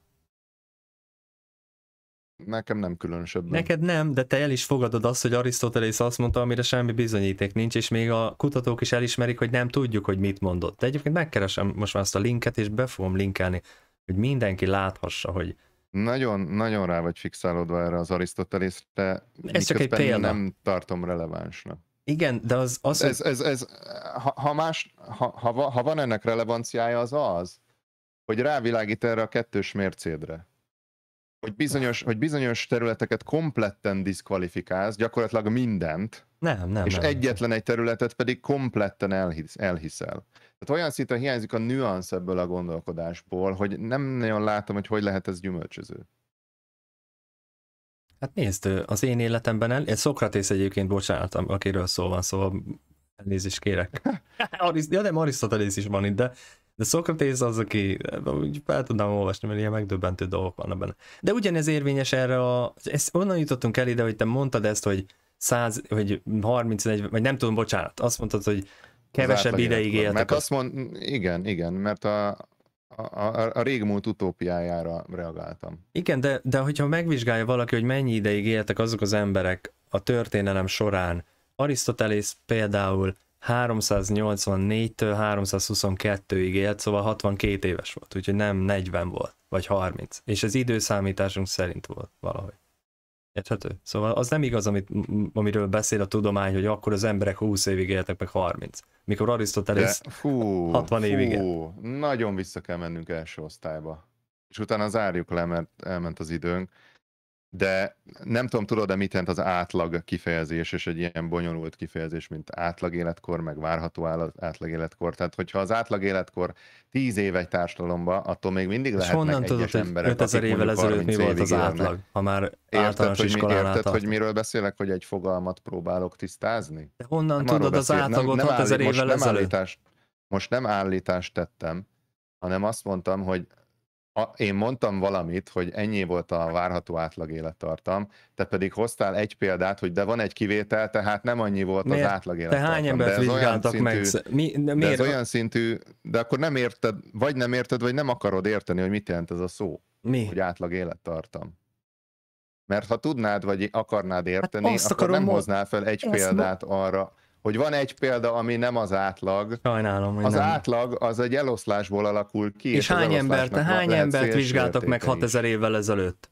Speaker 2: Nekem nem különösebben. Neked nem, de te
Speaker 1: el is fogadod azt, hogy Arisztotelész azt mondta, amire semmi bizonyíték nincs, és még a kutatók is elismerik, hogy nem tudjuk, hogy mit mondott. De egyébként megkeresem most már azt a linket, és be fogom linkelni, hogy
Speaker 2: mindenki láthassa, hogy nagyon, nagyon rá vagy fixálódva erre az Arisztotelészre, ez csak egy példa. nem tartom relevánsnak. Igen, de az... az ez, ez, ez, ha, ha, más, ha, ha, ha van ennek relevanciája, az az, hogy rávilágít erre a kettős mércédre hogy bizonyos, hogy bizonyos területeket kompletten diszkvalifikálsz, gyakorlatilag mindent,
Speaker 1: nem, nem, és nem.
Speaker 2: egyetlen egy területet pedig kompletten elhisz, elhiszel. Tehát olyan szinte hiányzik a nüansz ebből a gondolkodásból, hogy nem nagyon látom, hogy hogy lehet ez gyümölcsöző.
Speaker 1: Hát nézd, az én életemben el... Szokratész egyébként, bocsánat, akiről szó van, szóval elnézést kérek. ja, nem Arisztotelész is van itt, de de Szokratész az, aki úgy fel tudnám olvasni, mert ilyen megdöbbentő dolgok vannak benne. De ugyanez érvényes erre a... Ezt onnan jutottunk el ide, hogy te mondtad ezt, hogy 100, vagy 30, 40, vagy nem tudom, bocsánat, azt mondtad, hogy kevesebb ideig éltek. Mert azt
Speaker 2: mond, igen, igen, mert a, a, a, a régmúlt utópiájára reagáltam.
Speaker 1: Igen, de, de hogyha megvizsgálja valaki, hogy mennyi ideig éltek azok az emberek a történelem során, Arisztotelész például 384-től 322-ig élt, szóval 62 éves volt, úgyhogy nem 40 volt, vagy 30. És ez időszámításunk szerint volt valahogy. Érthető? Szóval az nem igaz, amit, amiről beszél a tudomány, hogy akkor az emberek 20 évig éltek, meg 30. Mikor Arisztotelész 60 fú, évig élt.
Speaker 2: Nagyon vissza kell mennünk első osztályba. És utána zárjuk le, mert elment az időnk de nem tudom, tudod-e mit jelent az átlag kifejezés, és egy ilyen bonyolult kifejezés, mint átlag életkor, meg várható átlag életkor. Tehát, hogyha az átlag életkor 10 év egy társadalomba, attól még mindig és lehetnek honnan tudod, hogy emberek, 5000 évvel ezelőtt mi volt az átlag, élnek. ha már érted, hogy, mi, érted hogy miről beszélek, hogy egy fogalmat próbálok tisztázni? De honnan nem tudod az beszél, átlagot nem, 6000 évvel ezelőtt? Állítást, most nem állítást tettem, hanem azt mondtam, hogy a, én mondtam valamit, hogy ennyi volt a várható átlag élettartam, te pedig hoztál egy példát, hogy de van egy kivétel, tehát nem annyi volt miért? az átlag élettartam. Te hány embert vizsgáltak szintű, meg? Mi,
Speaker 1: de miért? De ez olyan
Speaker 2: szintű, de akkor nem érted, vagy nem érted, vagy nem akarod érteni, hogy mit jelent ez a szó. Mi? Hogy átlag élettartam. Mert ha tudnád, vagy akarnád hát érteni, hát akkor nem mond... hoznál fel egy példát arra, hogy van egy példa, ami nem az átlag. Sajnálom, hogy Az nem. átlag az egy eloszlásból alakul ki. És, és hány embert, hány embert vizsgáltak meg 6000
Speaker 1: évvel ezelőtt?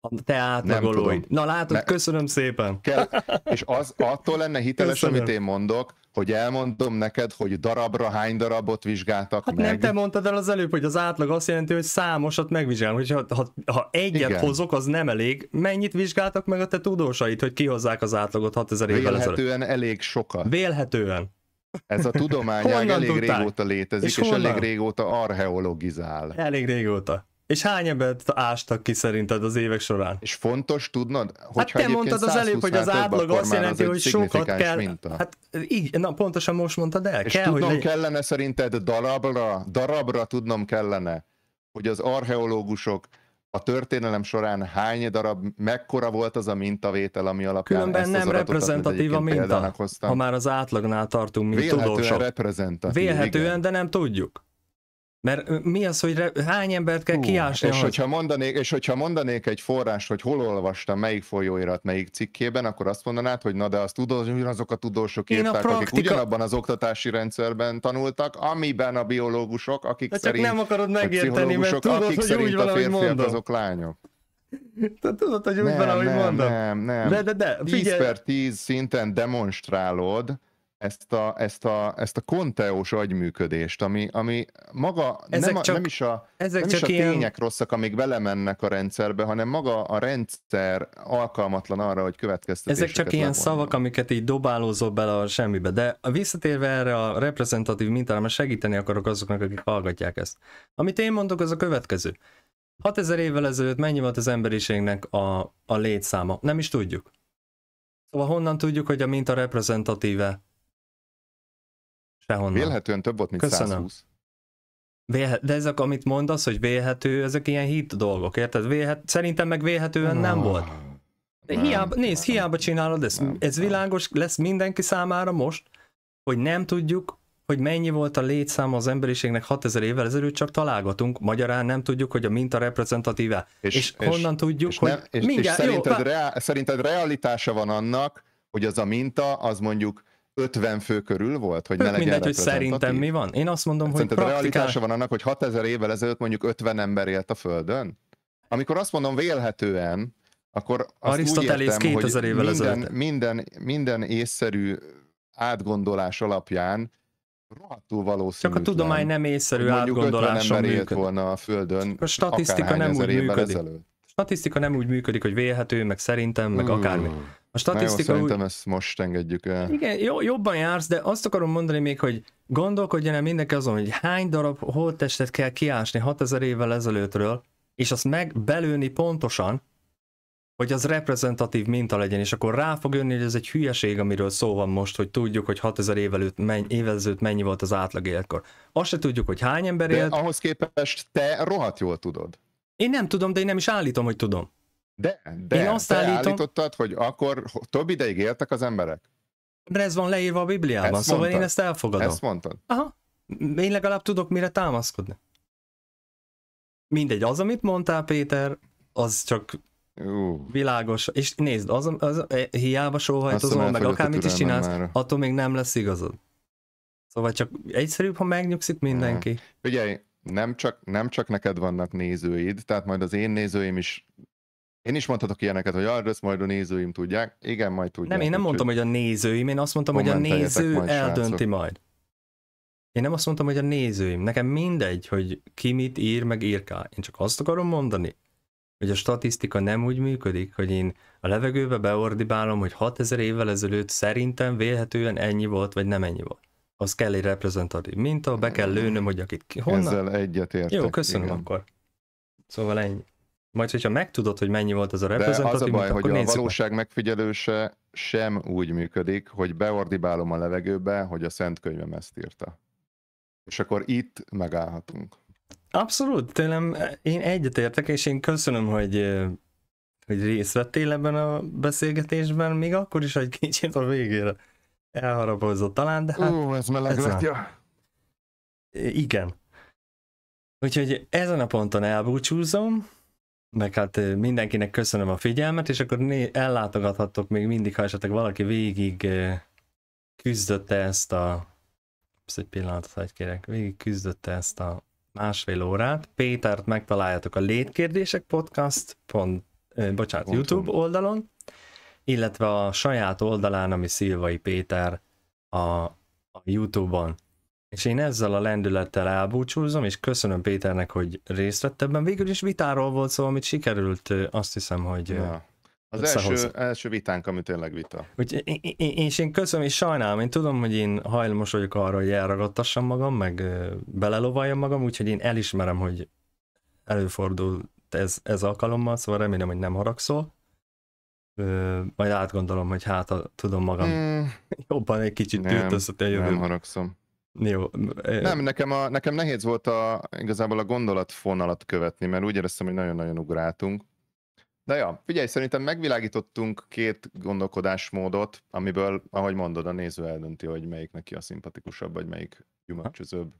Speaker 1: A te átlagolóid. Na látod, ne, köszönöm szépen.
Speaker 2: Kell, és az attól lenne hiteles, köszönöm. amit én mondok, hogy elmondom neked, hogy darabra hány darabot vizsgáltak hát meg. nem
Speaker 1: te mondtad el az előbb, hogy az átlag azt jelenti, hogy számosat megvizsgálom, hogy ha, ha, ha egyet Igen. hozok, az nem elég. Mennyit vizsgáltak meg a te tudósait, hogy kihozzák az átlagot 6000 évvel ezelőtt?
Speaker 2: Vélhetően elég sokat. Vélhetően. Ez a tudomány elég tudták? régóta létezik, és, és elég régóta archeologizál. Elég régóta. És hány embert ástak ki szerinted az évek során? És fontos tudnod, hogy hát te mondtad az előbb, hogy az átlag azt jelenti, az hogy sokat kell. Minta. Hát
Speaker 1: így, na pontosan most mondtad el. És kell, tudnom hogy
Speaker 2: kellene szerinted darabra, darabra tudnom kellene, hogy az archeológusok a történelem során hány darab, mekkora volt az a mintavétel, ami alapján Különben ezt nem reprezentatív a minta, ha már
Speaker 1: az átlagnál tartunk, mint Vélhetően tudósok.
Speaker 2: Reprezentatív, Vélhetően, igen.
Speaker 1: de nem tudjuk. Mert mi az, hogy hány embert kell kiásni? És
Speaker 2: mondanék, és hogyha mondanék egy forrás, hogy hol olvastam, melyik folyóirat, melyik cikkében, akkor azt mondanád, hogy na de azt tudod, hogy azok a tudósok Én írták, a praktika... akik ugyanabban az oktatási rendszerben tanultak, amiben a biológusok, akik de szerint... Csak nem akarod megérteni, mert tudod, akik hogy szerint úgy van, a férfiak, azok lányok. Te tudod, hogy úgy nem, van, ahogy nem, mondom. Nem, nem, De, de, de, 10 per 10 szinten demonstrálod, ezt a, ezt a, ezt a konteós agyműködést, ami, ami maga ezek nem, a, csak, nem is a, ezek nem csak is a tények ilyen... rosszak, amik belemennek a rendszerbe, hanem maga a rendszer alkalmatlan arra, hogy következtetéseket Ezek csak ilyen levonnak.
Speaker 1: szavak, amiket így dobálózol bele a semmibe, de visszatérve erre a reprezentatív mintára, mert segíteni akarok azoknak, akik hallgatják ezt. Amit én mondok, az a következő. 6000 évvel ezelőtt mennyi volt az emberiségnek a, a létszáma? Nem is tudjuk. Szóval honnan tudjuk, hogy a minta reprezentatíve Sehonnan. Vélhetően
Speaker 2: több volt, mint Köszönöm. 120.
Speaker 1: de ezek, amit mondasz, hogy vélhető, ezek ilyen hit dolgok, érted? Vélhet, Szerintem meg vélhetően nem ah. volt. De nem, hiába, nézd, nem, hiába csinálod ezt. Nem, ez világos lesz mindenki számára most, hogy nem tudjuk, hogy mennyi volt a létszám az emberiségnek 6000 évvel ezelőtt, csak találgatunk, magyarán nem tudjuk, hogy a minta
Speaker 2: reprezentatíve. És, és, és honnan tudjuk, és hogy nem, és, mindjárt... És szerinted, jó, rea, szerinted realitása van annak, hogy az a minta, az mondjuk 50 fő körül volt, hogy Tök ne legyen mindegy, hogy szerintem mi van. Én azt mondom, hát hogy praktikál... a realitása van annak, hogy 6000 évvel ezelőtt mondjuk 50 ember élt a Földön? Amikor azt mondom vélhetően, akkor azt úgy értem, 2000 évvel minden, minden, minden észszerű átgondolás alapján rohadtul valószínű. Csak a tudomány nem észszerű átgondolással működik. volna a Földön a statisztika nem úgy működik. Ezelőtt
Speaker 1: statisztika nem úgy működik, hogy vélhető, meg szerintem, meg hmm. akármi. A statisztika Na jó, szerintem
Speaker 2: úgy... ezt most engedjük el. Igen,
Speaker 1: jó, jobban jársz, de azt akarom mondani még, hogy gondolkodjon el mindenki azon, hogy hány darab holttestet kell kiásni 6000 évvel ezelőttről, és azt meg belőni pontosan, hogy az reprezentatív minta legyen, és akkor rá fog jönni, hogy ez egy hülyeség, amiről szó van most, hogy tudjuk, hogy 6000 év előtt menny, évezőt mennyi volt az átlag életkor. Azt se tudjuk, hogy hány ember élt. De
Speaker 2: ahhoz képest te rohadt jól tudod.
Speaker 1: Én nem tudom, de én nem is állítom, hogy tudom.
Speaker 2: De, de én azt te állítom, állítottad, hogy akkor több ideig éltek az emberek. De ez van leírva a Bibliában, ezt szóval mondtad. én ezt elfogadom. Ezt mondtad.
Speaker 1: Aha. Én legalább tudok mire támaszkodni. Mindegy, az, amit mondtál, Péter, az csak uh. világos. És nézd, az, az e, hiába sóhajtozol, meg akármit is csinálsz, már. attól még nem lesz igazad. Szóval csak egyszerűbb, ha megnyugszik mindenki.
Speaker 2: Ugye, nem csak, nem csak neked vannak nézőid, tehát majd az én nézőim is én is mondhatok ilyeneket, hogy arra majd a nézőim tudják. Igen, majd tudják. Nem, én nem mondtam,
Speaker 1: hogy a nézőim, én azt mondtam, hogy a néző majd, eldönti srácok. majd. Én nem azt mondtam, hogy a nézőim. Nekem mindegy, hogy ki mit ír, meg írká. Én csak azt akarom mondani, hogy a statisztika nem úgy működik, hogy én a levegőbe beordibálom, hogy 6000 évvel ezelőtt szerintem vélhetően ennyi volt, vagy nem ennyi volt az kell egy reprezentatív minta, be kell lőnöm, hogy akit ki, honnan. Ezzel értek. Jó, köszönöm igen. akkor. Szóval ennyi. Majd, hogyha megtudod, hogy mennyi volt az a reprezentatív, De az a baj, hogy a valóság
Speaker 2: meg. megfigyelőse sem úgy működik, hogy beordibálom a levegőbe, hogy a szent könyvem ezt írta. És akkor itt megállhatunk.
Speaker 1: Abszolút, tőlem én egyetértek, és én köszönöm, hogy, hogy részt vettél ebben a beszélgetésben, még akkor is, hogy kicsit a végére elharapozott talán, de hát... Ó, ez meleg lett, ja. Igen. Úgyhogy ezen a ponton elbúcsúzom, meg hát mindenkinek köszönöm a figyelmet, és akkor né- még mindig, ha esetleg valaki végig küzdötte ezt a... Ezt egy pillanatot hagyj kérek. Végig küzdötte ezt a másfél órát. Pétert megtaláljátok a létkérdések podcast. Pont, eh, bocsánat, Pont YouTube oldalon illetve a saját oldalán, ami Szilvai Péter a, a Youtube-on. És én ezzel a lendülettel elbúcsúzom, és köszönöm Péternek, hogy részt vett ebben. Végül is vitáról volt szó, amit sikerült, azt hiszem, hogy... Ja.
Speaker 2: Az első, első vitánk, ami tényleg vita.
Speaker 1: Úgy, és én köszönöm, és sajnálom, én tudom, hogy én hajlamos vagyok arra, hogy elragadtassam magam, meg belelovaljam magam, úgyhogy én elismerem, hogy előfordul ez, ez alkalommal, szóval remélem, hogy nem haragszol. Ö, majd átgondolom, hogy hát tudom magam mm. jobban egy kicsit tűrtöztetni a jövőben. Nem haragszom. Jó.
Speaker 2: Nem, nekem, a, nekem nehéz volt a, igazából a gondolatfonalat követni, mert úgy éreztem, hogy nagyon-nagyon ugráltunk. De ja, figyelj, szerintem megvilágítottunk két gondolkodásmódot, amiből, ahogy mondod, a néző eldönti, hogy melyik neki a szimpatikusabb, vagy melyik gyümölcsözőbb.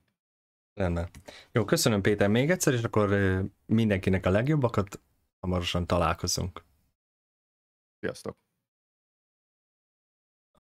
Speaker 2: Lenne.
Speaker 1: Jó, köszönöm Péter még egyszer, és akkor
Speaker 2: mindenkinek a legjobbakat hamarosan találkozunk. viktigaste.